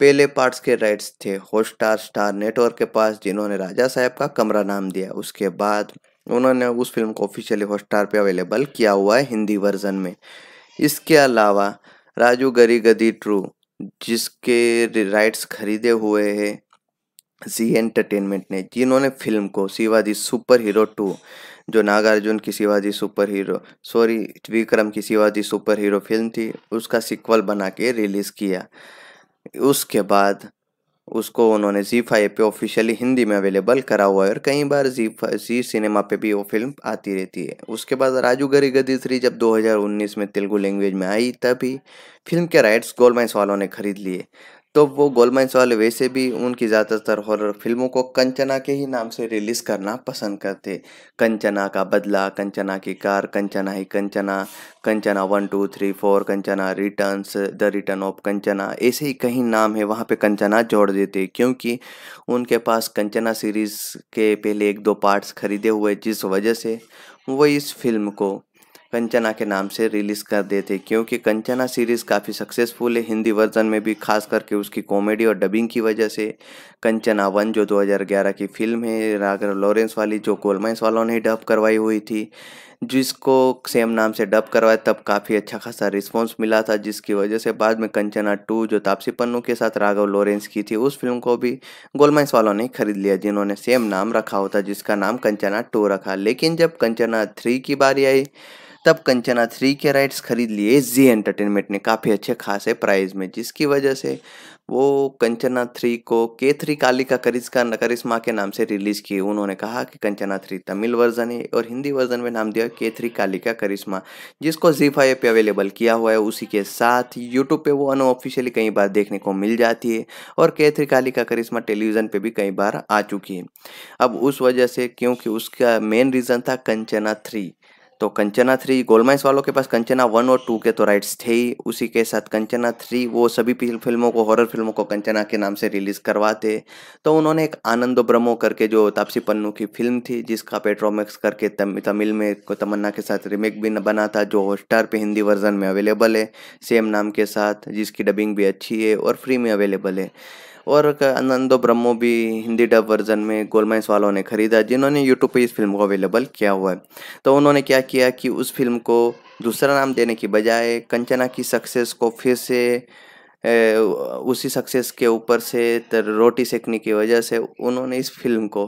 Speaker 1: पहले पार्ट्स के राइट्स थे हॉटस्टार स्टार नेटवर्क के पास जिन्होंने राजा साहब का कमरा नाम दिया उसके बाद उन्होंने उस फिल्म को ऑफिशियली हॉटस्टार पे अवेलेबल किया हुआ है हिंदी वर्जन में इसके अलावा राजू गरी गदी ट्रू जिसके राइट्स खरीदे हुए हैं जी एंटरटेनमेंट ने जिन्होंने फिल्म को शिवाजी सुपर हीरो टू जो नागार्जुन की Shivaji super hero sorry Vikram की शिवाजी सुपर हीरो फिल्म थी उसका सिक्वल बना के रिलीज़ किया उसके बाद उसको उन्होंने जी फाइव पे ऑफिशियली हिंदी में अवेलेबल करा हुआ है और कई बार जी जी सिनेमा पे भी वो फिल्म आती रहती है उसके बाद राजू गरी गदी थ्री जब 2019 में तेलुगु लैंग्वेज में आई तभी फिल्म के राइट्स गोलमाइस वालों ने खरीद लिए तो वो गोलमाइंस वाले वैसे भी उनकी ज़्यादातर हॉरर फिल्मों को कंचना के ही नाम से रिलीज़ करना पसंद करते कंचना का बदला कंचना की कार कंचना ही Kanchana Kanchana one two three four Kanchana returns the return of Kanchana ऐसे ही कहीं नाम है वहाँ पे कंचना जोड़ देते क्योंकि उनके पास कंचना सीरीज़ के पहले एक दो पार्ट्स खरीदे हुए जिस वजह से वो इस फिल्म को कंचना के नाम से रिलीज कर दिए थे क्योंकि कंचना सीरीज़ काफ़ी सक्सेसफुल है हिंदी वर्जन में भी खास करके उसकी कॉमेडी और डबिंग की वजह से कंचना वन जो 2011 की फिल्म है राघव लॉरेंस वाली जो गोलमाइंस वालों ने डब करवाई हुई थी जिसको सेम नाम से डब करवाया तब काफ़ी अच्छा खासा रिस्पॉन्स मिला था जिसकी वजह से बाद में कंचना टू जो तापसी पन्नू के साथ राघव लॉरेंस की थी उस फिल्म को भी गोलमाइंस वालों ने खरीद लिया जिन्होंने सेम नाम रखा होता जिसका नाम कंचना टू रखा लेकिन जब कंचना थ्री की बारी आई तब कंचना थ्री के राइट्स खरीद लिए जी एंटरटेनमेंट ने काफ़ी अच्छे खासे प्राइस में जिसकी वजह से वो कंचना थ्री को के थ्री कालिका करिश्मा करिश्मा के नाम से रिलीज़ किए उन्होंने कहा कि कंचना थ्री तमिल वर्जन है और हिंदी वर्जन में नाम दिया के थ्री कालिका करिश्मा जिसको जी फाइव पे अवेलेबल किया हुआ है उसी के साथ यूट्यूब पे वो अनऑफिशियली कई बार देखने को मिल जाती है और के थ्री कालिका करिश्मा टेलीविज़न पर भी कई बार आ चुकी है अब उस वजह से क्योंकि उसका मेन रीज़न था कंचना थ्री तो कंचना थ्री गोलमाइंस वालों के पास कंचना वन और टू के तो राइट्स थे ही उसी के साथ कंचना थ्री वो सभी फिल्मों को हॉरर फिल्मों को कंचना के नाम से रिलीज़ करवाते तो उन्होंने एक आनंदो ब्रह्मो करके जो तापसी पन्नू की फिल्म थी जिसका पेट्रोमिक्स करके तम, तमिल में को तमन्ना के साथ रिमेक भी बना था जो हॉटस्टार पर हिंदी वर्जन में अवेलेबल है सेम नाम के साथ जिसकी डबिंग भी अच्छी है और फ्री में अवेलेबल है और आनंदो ब्रह्मो भी हिंदी डब वर्जन में गोलमाइंस वालों ने खरीदा जिन्होंने यूट्यूब पर इस फिल्म को अवेलेबल किया हुआ है तो उन्होंने क्या किया कि उस फिल्म को दूसरा नाम देने की बजाय कंचना की सक्सेस को फिर से ए, उसी सक्सेस के ऊपर से तर रोटी सेकने की वजह से उन्होंने इस फिल्म को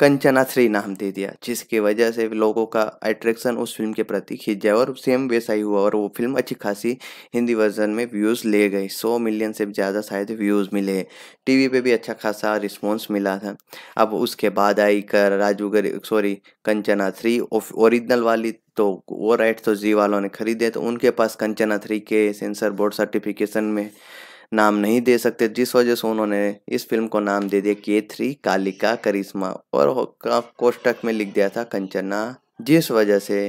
Speaker 1: कंचना श्री नाम दे दिया जिसकी वजह से लोगों का अट्रैक्शन उस फिल्म के प्रति खींच जाए और सेम वैसा ही हुआ और वो फिल्म अच्छी खासी हिंदी वर्जन में व्यूज़ ले गई सौ मिलियन से ज़्यादा शायद व्यूज़ मिले टीवी पे भी अच्छा खासा रिस्पॉन्स मिला था अब उसके बाद आई कर राजू गरी सॉरी कंचना थ्री ओरिजिनल वाली तो वो राइट तो जी वालों ने खरीदे तो उनके पास कंचना थ्री के सेंसर बोर्ड सर्टिफिकेशन में नाम नहीं दे सकते जिस वजह से उन्होंने इस फिल्म को नाम दे दिया के थ्री कालिका करिश्मा और कोष्टक में लिख दिया था कंचना जिस वजह से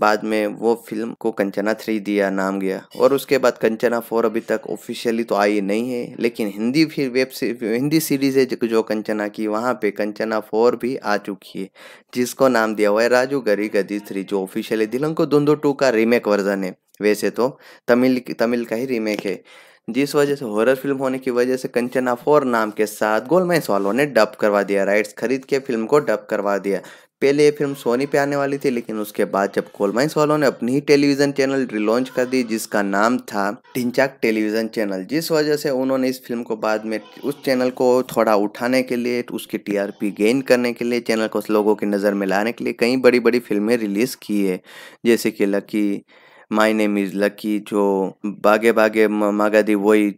Speaker 1: बाद में वो फिल्म को कंचना थ्री दिया नाम गया और उसके बाद कंचना फोर अभी तक ऑफिशियली तो आई नहीं है लेकिन हिंदी फिर वेब सीरीज हिंदी सीरीज़ है जो कंचना की वहाँ पे कंचना फोर भी आ चुकी है जिसको नाम दिया हुआ है राजू गरी गदी थ्री जो ऑफिशियली दिलंको धुंधो टू का रीमेक वर्जन है वैसे तो तमिल तमिल का ही रीमेक है जिस वजह से हॉरर फिल्म होने की वजह से कंचना फोर नाम के साथ गोलमेस वालों ने डब करवा दिया राइट्स खरीद के फिल्म को डब करवा दिया पहले ये फिल्म सोनी पे आने वाली थी लेकिन उसके बाद जब कोलमाइंस वालों ने अपनी ही टेलीविजन चैनल रिलॉन्च कर दी जिसका नाम था ढिंचाक टेलीविजन चैनल जिस वजह से उन्होंने इस फिल्म को बाद में उस चैनल को थोड़ा उठाने के लिए उसकी टीआरपी गेन करने के लिए चैनल को लोगों की नज़र में लाने के लिए कई बड़ी बड़ी फिल्में रिलीज़ की है जैसे कि lucky my name is lucky जो बागे बागे मागा दी वही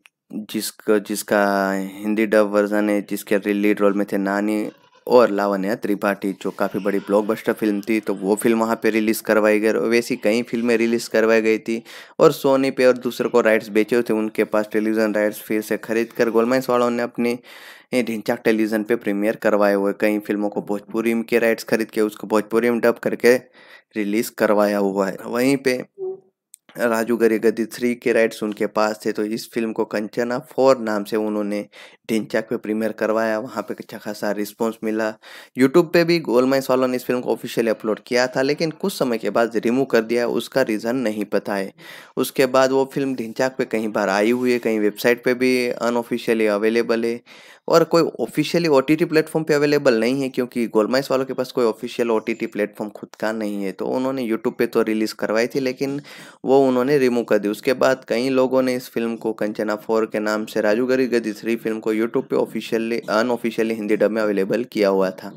Speaker 1: जिसका जिसका हिंदी डब वर्जन है जिसके लीड रोल में थे नानी और लावण्या त्रिपाठी जो काफ़ी बड़ी ब्लॉकबस्टर फिल्म थी तो वो फिल्म वहाँ पे रिलीज़ करवाई गई और वैसी कई फिल्में रिलीज़ करवाई गई थी और सोनी पे और दूसरे को राइट्स बेचे हुए थे उनके पास टेलीविज़न राइट्स फिर से खरीद कर गोलमाइंस वालों ने अपनी ढिंचाक टेलीविज़न पे प्रीमियर करवाए हुए कई फिल्मों को भोजपुरी के राइट्स खरीद के उसको भोजपुरी में डब करके रिलीज़ करवाया हुआ है वहीं पर राजू गदी थ्री के राइट्स उनके पास थे तो इस फिल्म को कंचना फोर नाम से उन्होंने ढिनचाक पे प्रीमियर करवाया वहाँ पे अच्छा खासा रिस्पॉन्स मिला यूट्यूब पे भी गोलमाइस वालों ने इस फिल्म को ऑफिशियली अपलोड किया था लेकिन कुछ समय के बाद रिमूव कर दिया उसका रीज़न नहीं पता है उसके बाद वो फिल्म ढिनचाक पे कहीं बार आई हुई है कहीं वेबसाइट पे भी अनऑफिशियली अवेलेबल है और कोई ऑफिशियली ओ टी प्लेटफॉर्म पे अवेलेबल नहीं है क्योंकि गोलमाइस वालों के पास कोई ऑफिशियल ओ टी प्लेटफॉर्म खुद का नहीं है तो उन्होंने यूट्यूब पे तो रिलीज़ करवाई थी लेकिन वो उन्होंने रिमूव कर दी उसके बाद कई लोगों ने इस फिल्म को कंचना फोर के नाम से राजू गदी थ्री फिल्म को यूट्यूब पे ऑफिशियली अनऑफिशियली हिंदी डब में अवेलेबल किया हुआ था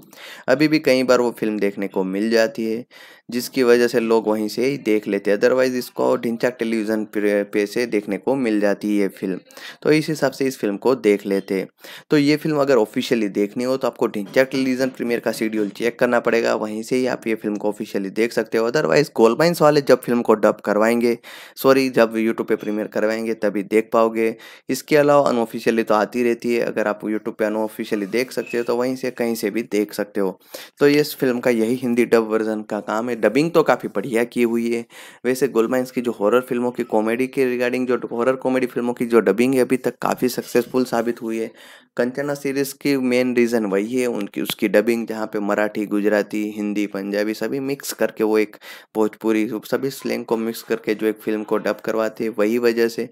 Speaker 1: अभी भी कई बार वो फिल्म देखने को मिल जाती है जिसकी वजह से लोग वहीं से ही देख लेते हैं अदरवाइज इसको ढिंचा टेलीविज़न पे से देखने को मिल जाती है ये फिल्म तो इस हिसाब से इस फिल्म को देख लेते हैं तो ये फिल्म अगर ऑफिशियली देखनी हो तो आपको ढिंचा टेलीविज़न प्रीमियर का शेड्यूल चेक करना पड़ेगा वहीं से ही आप ये फिल्म को ऑफिशियली देख सकते हो अदरवाइज गोलबाइंस वाले जब फिल्म को डब करवाएंगे सॉरी जब यूट्यूब पे प्रीमियर करवाएंगे तभी देख पाओगे इसके अलावा अनऑफिशियली तो आती रहती है अगर आप यूट्यूब पे अनऑफिशियली देख सकते हो तो वहीं से कहीं से भी देख सकते हो तो ये फिल्म का यही हिंदी डब वर्जन का काम है डबिंग तो काफ़ी बढ़िया की हुई है वैसे गोलमाइंस की जो हॉरर फिल्मों की कॉमेडी के रिगार्डिंग जो हॉरर कॉमेडी फिल्मों की जो डबिंग है अभी तक काफ़ी सक्सेसफुल साबित हुई है कंचना सीरीज़ की मेन रीज़न वही है उनकी उसकी डबिंग जहाँ पे मराठी गुजराती हिंदी पंजाबी सभी मिक्स करके वो एक भोजपुरी सभी स्लैंग को मिक्स करके जो एक फिल्म को डब करवाते हैं वही वजह से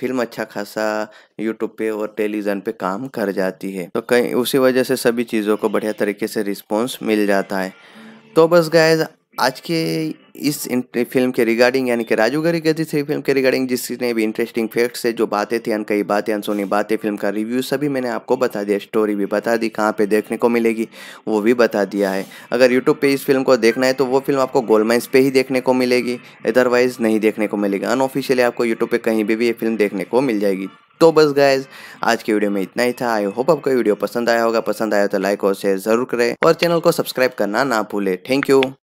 Speaker 1: फिल्म अच्छा खासा यूट्यूब पे और टेलीविज़न पे काम कर जाती है तो कई उसी वजह से सभी चीज़ों को बढ़िया तरीके से रिस्पॉन्स मिल जाता है तो बस गायज आज के इस फिल्म के रिगार्डिंग यानी कि राजू गरी गति थ्री फिल्म के रिगार्डिंग जिसने भी इंटरेस्टिंग फैक्ट्स है जो बातें थी अनकई बातें अनसोनी बातें फिल्म का रिव्यू सभी मैंने आपको बता दिया स्टोरी भी बता दी कहाँ पे देखने को मिलेगी वो भी बता दिया है अगर यूट्यूब पे इस फिल्म को देखना है तो वो फिल्म आपको गोलमाइंस पे ही देखने को मिलेगी अदरवाइज़ नहीं देखने को मिलेगी अनऑफिशियली आपको यूट्यूब पर कहीं भी, ये फिल्म देखने को मिल जाएगी तो बस गाइज आज के वीडियो में इतना ही था आई होप आपको वीडियो पसंद आया होगा पसंद आया तो लाइक और शेयर जरूर करें और चैनल को सब्सक्राइब करना ना भूले थैंक यू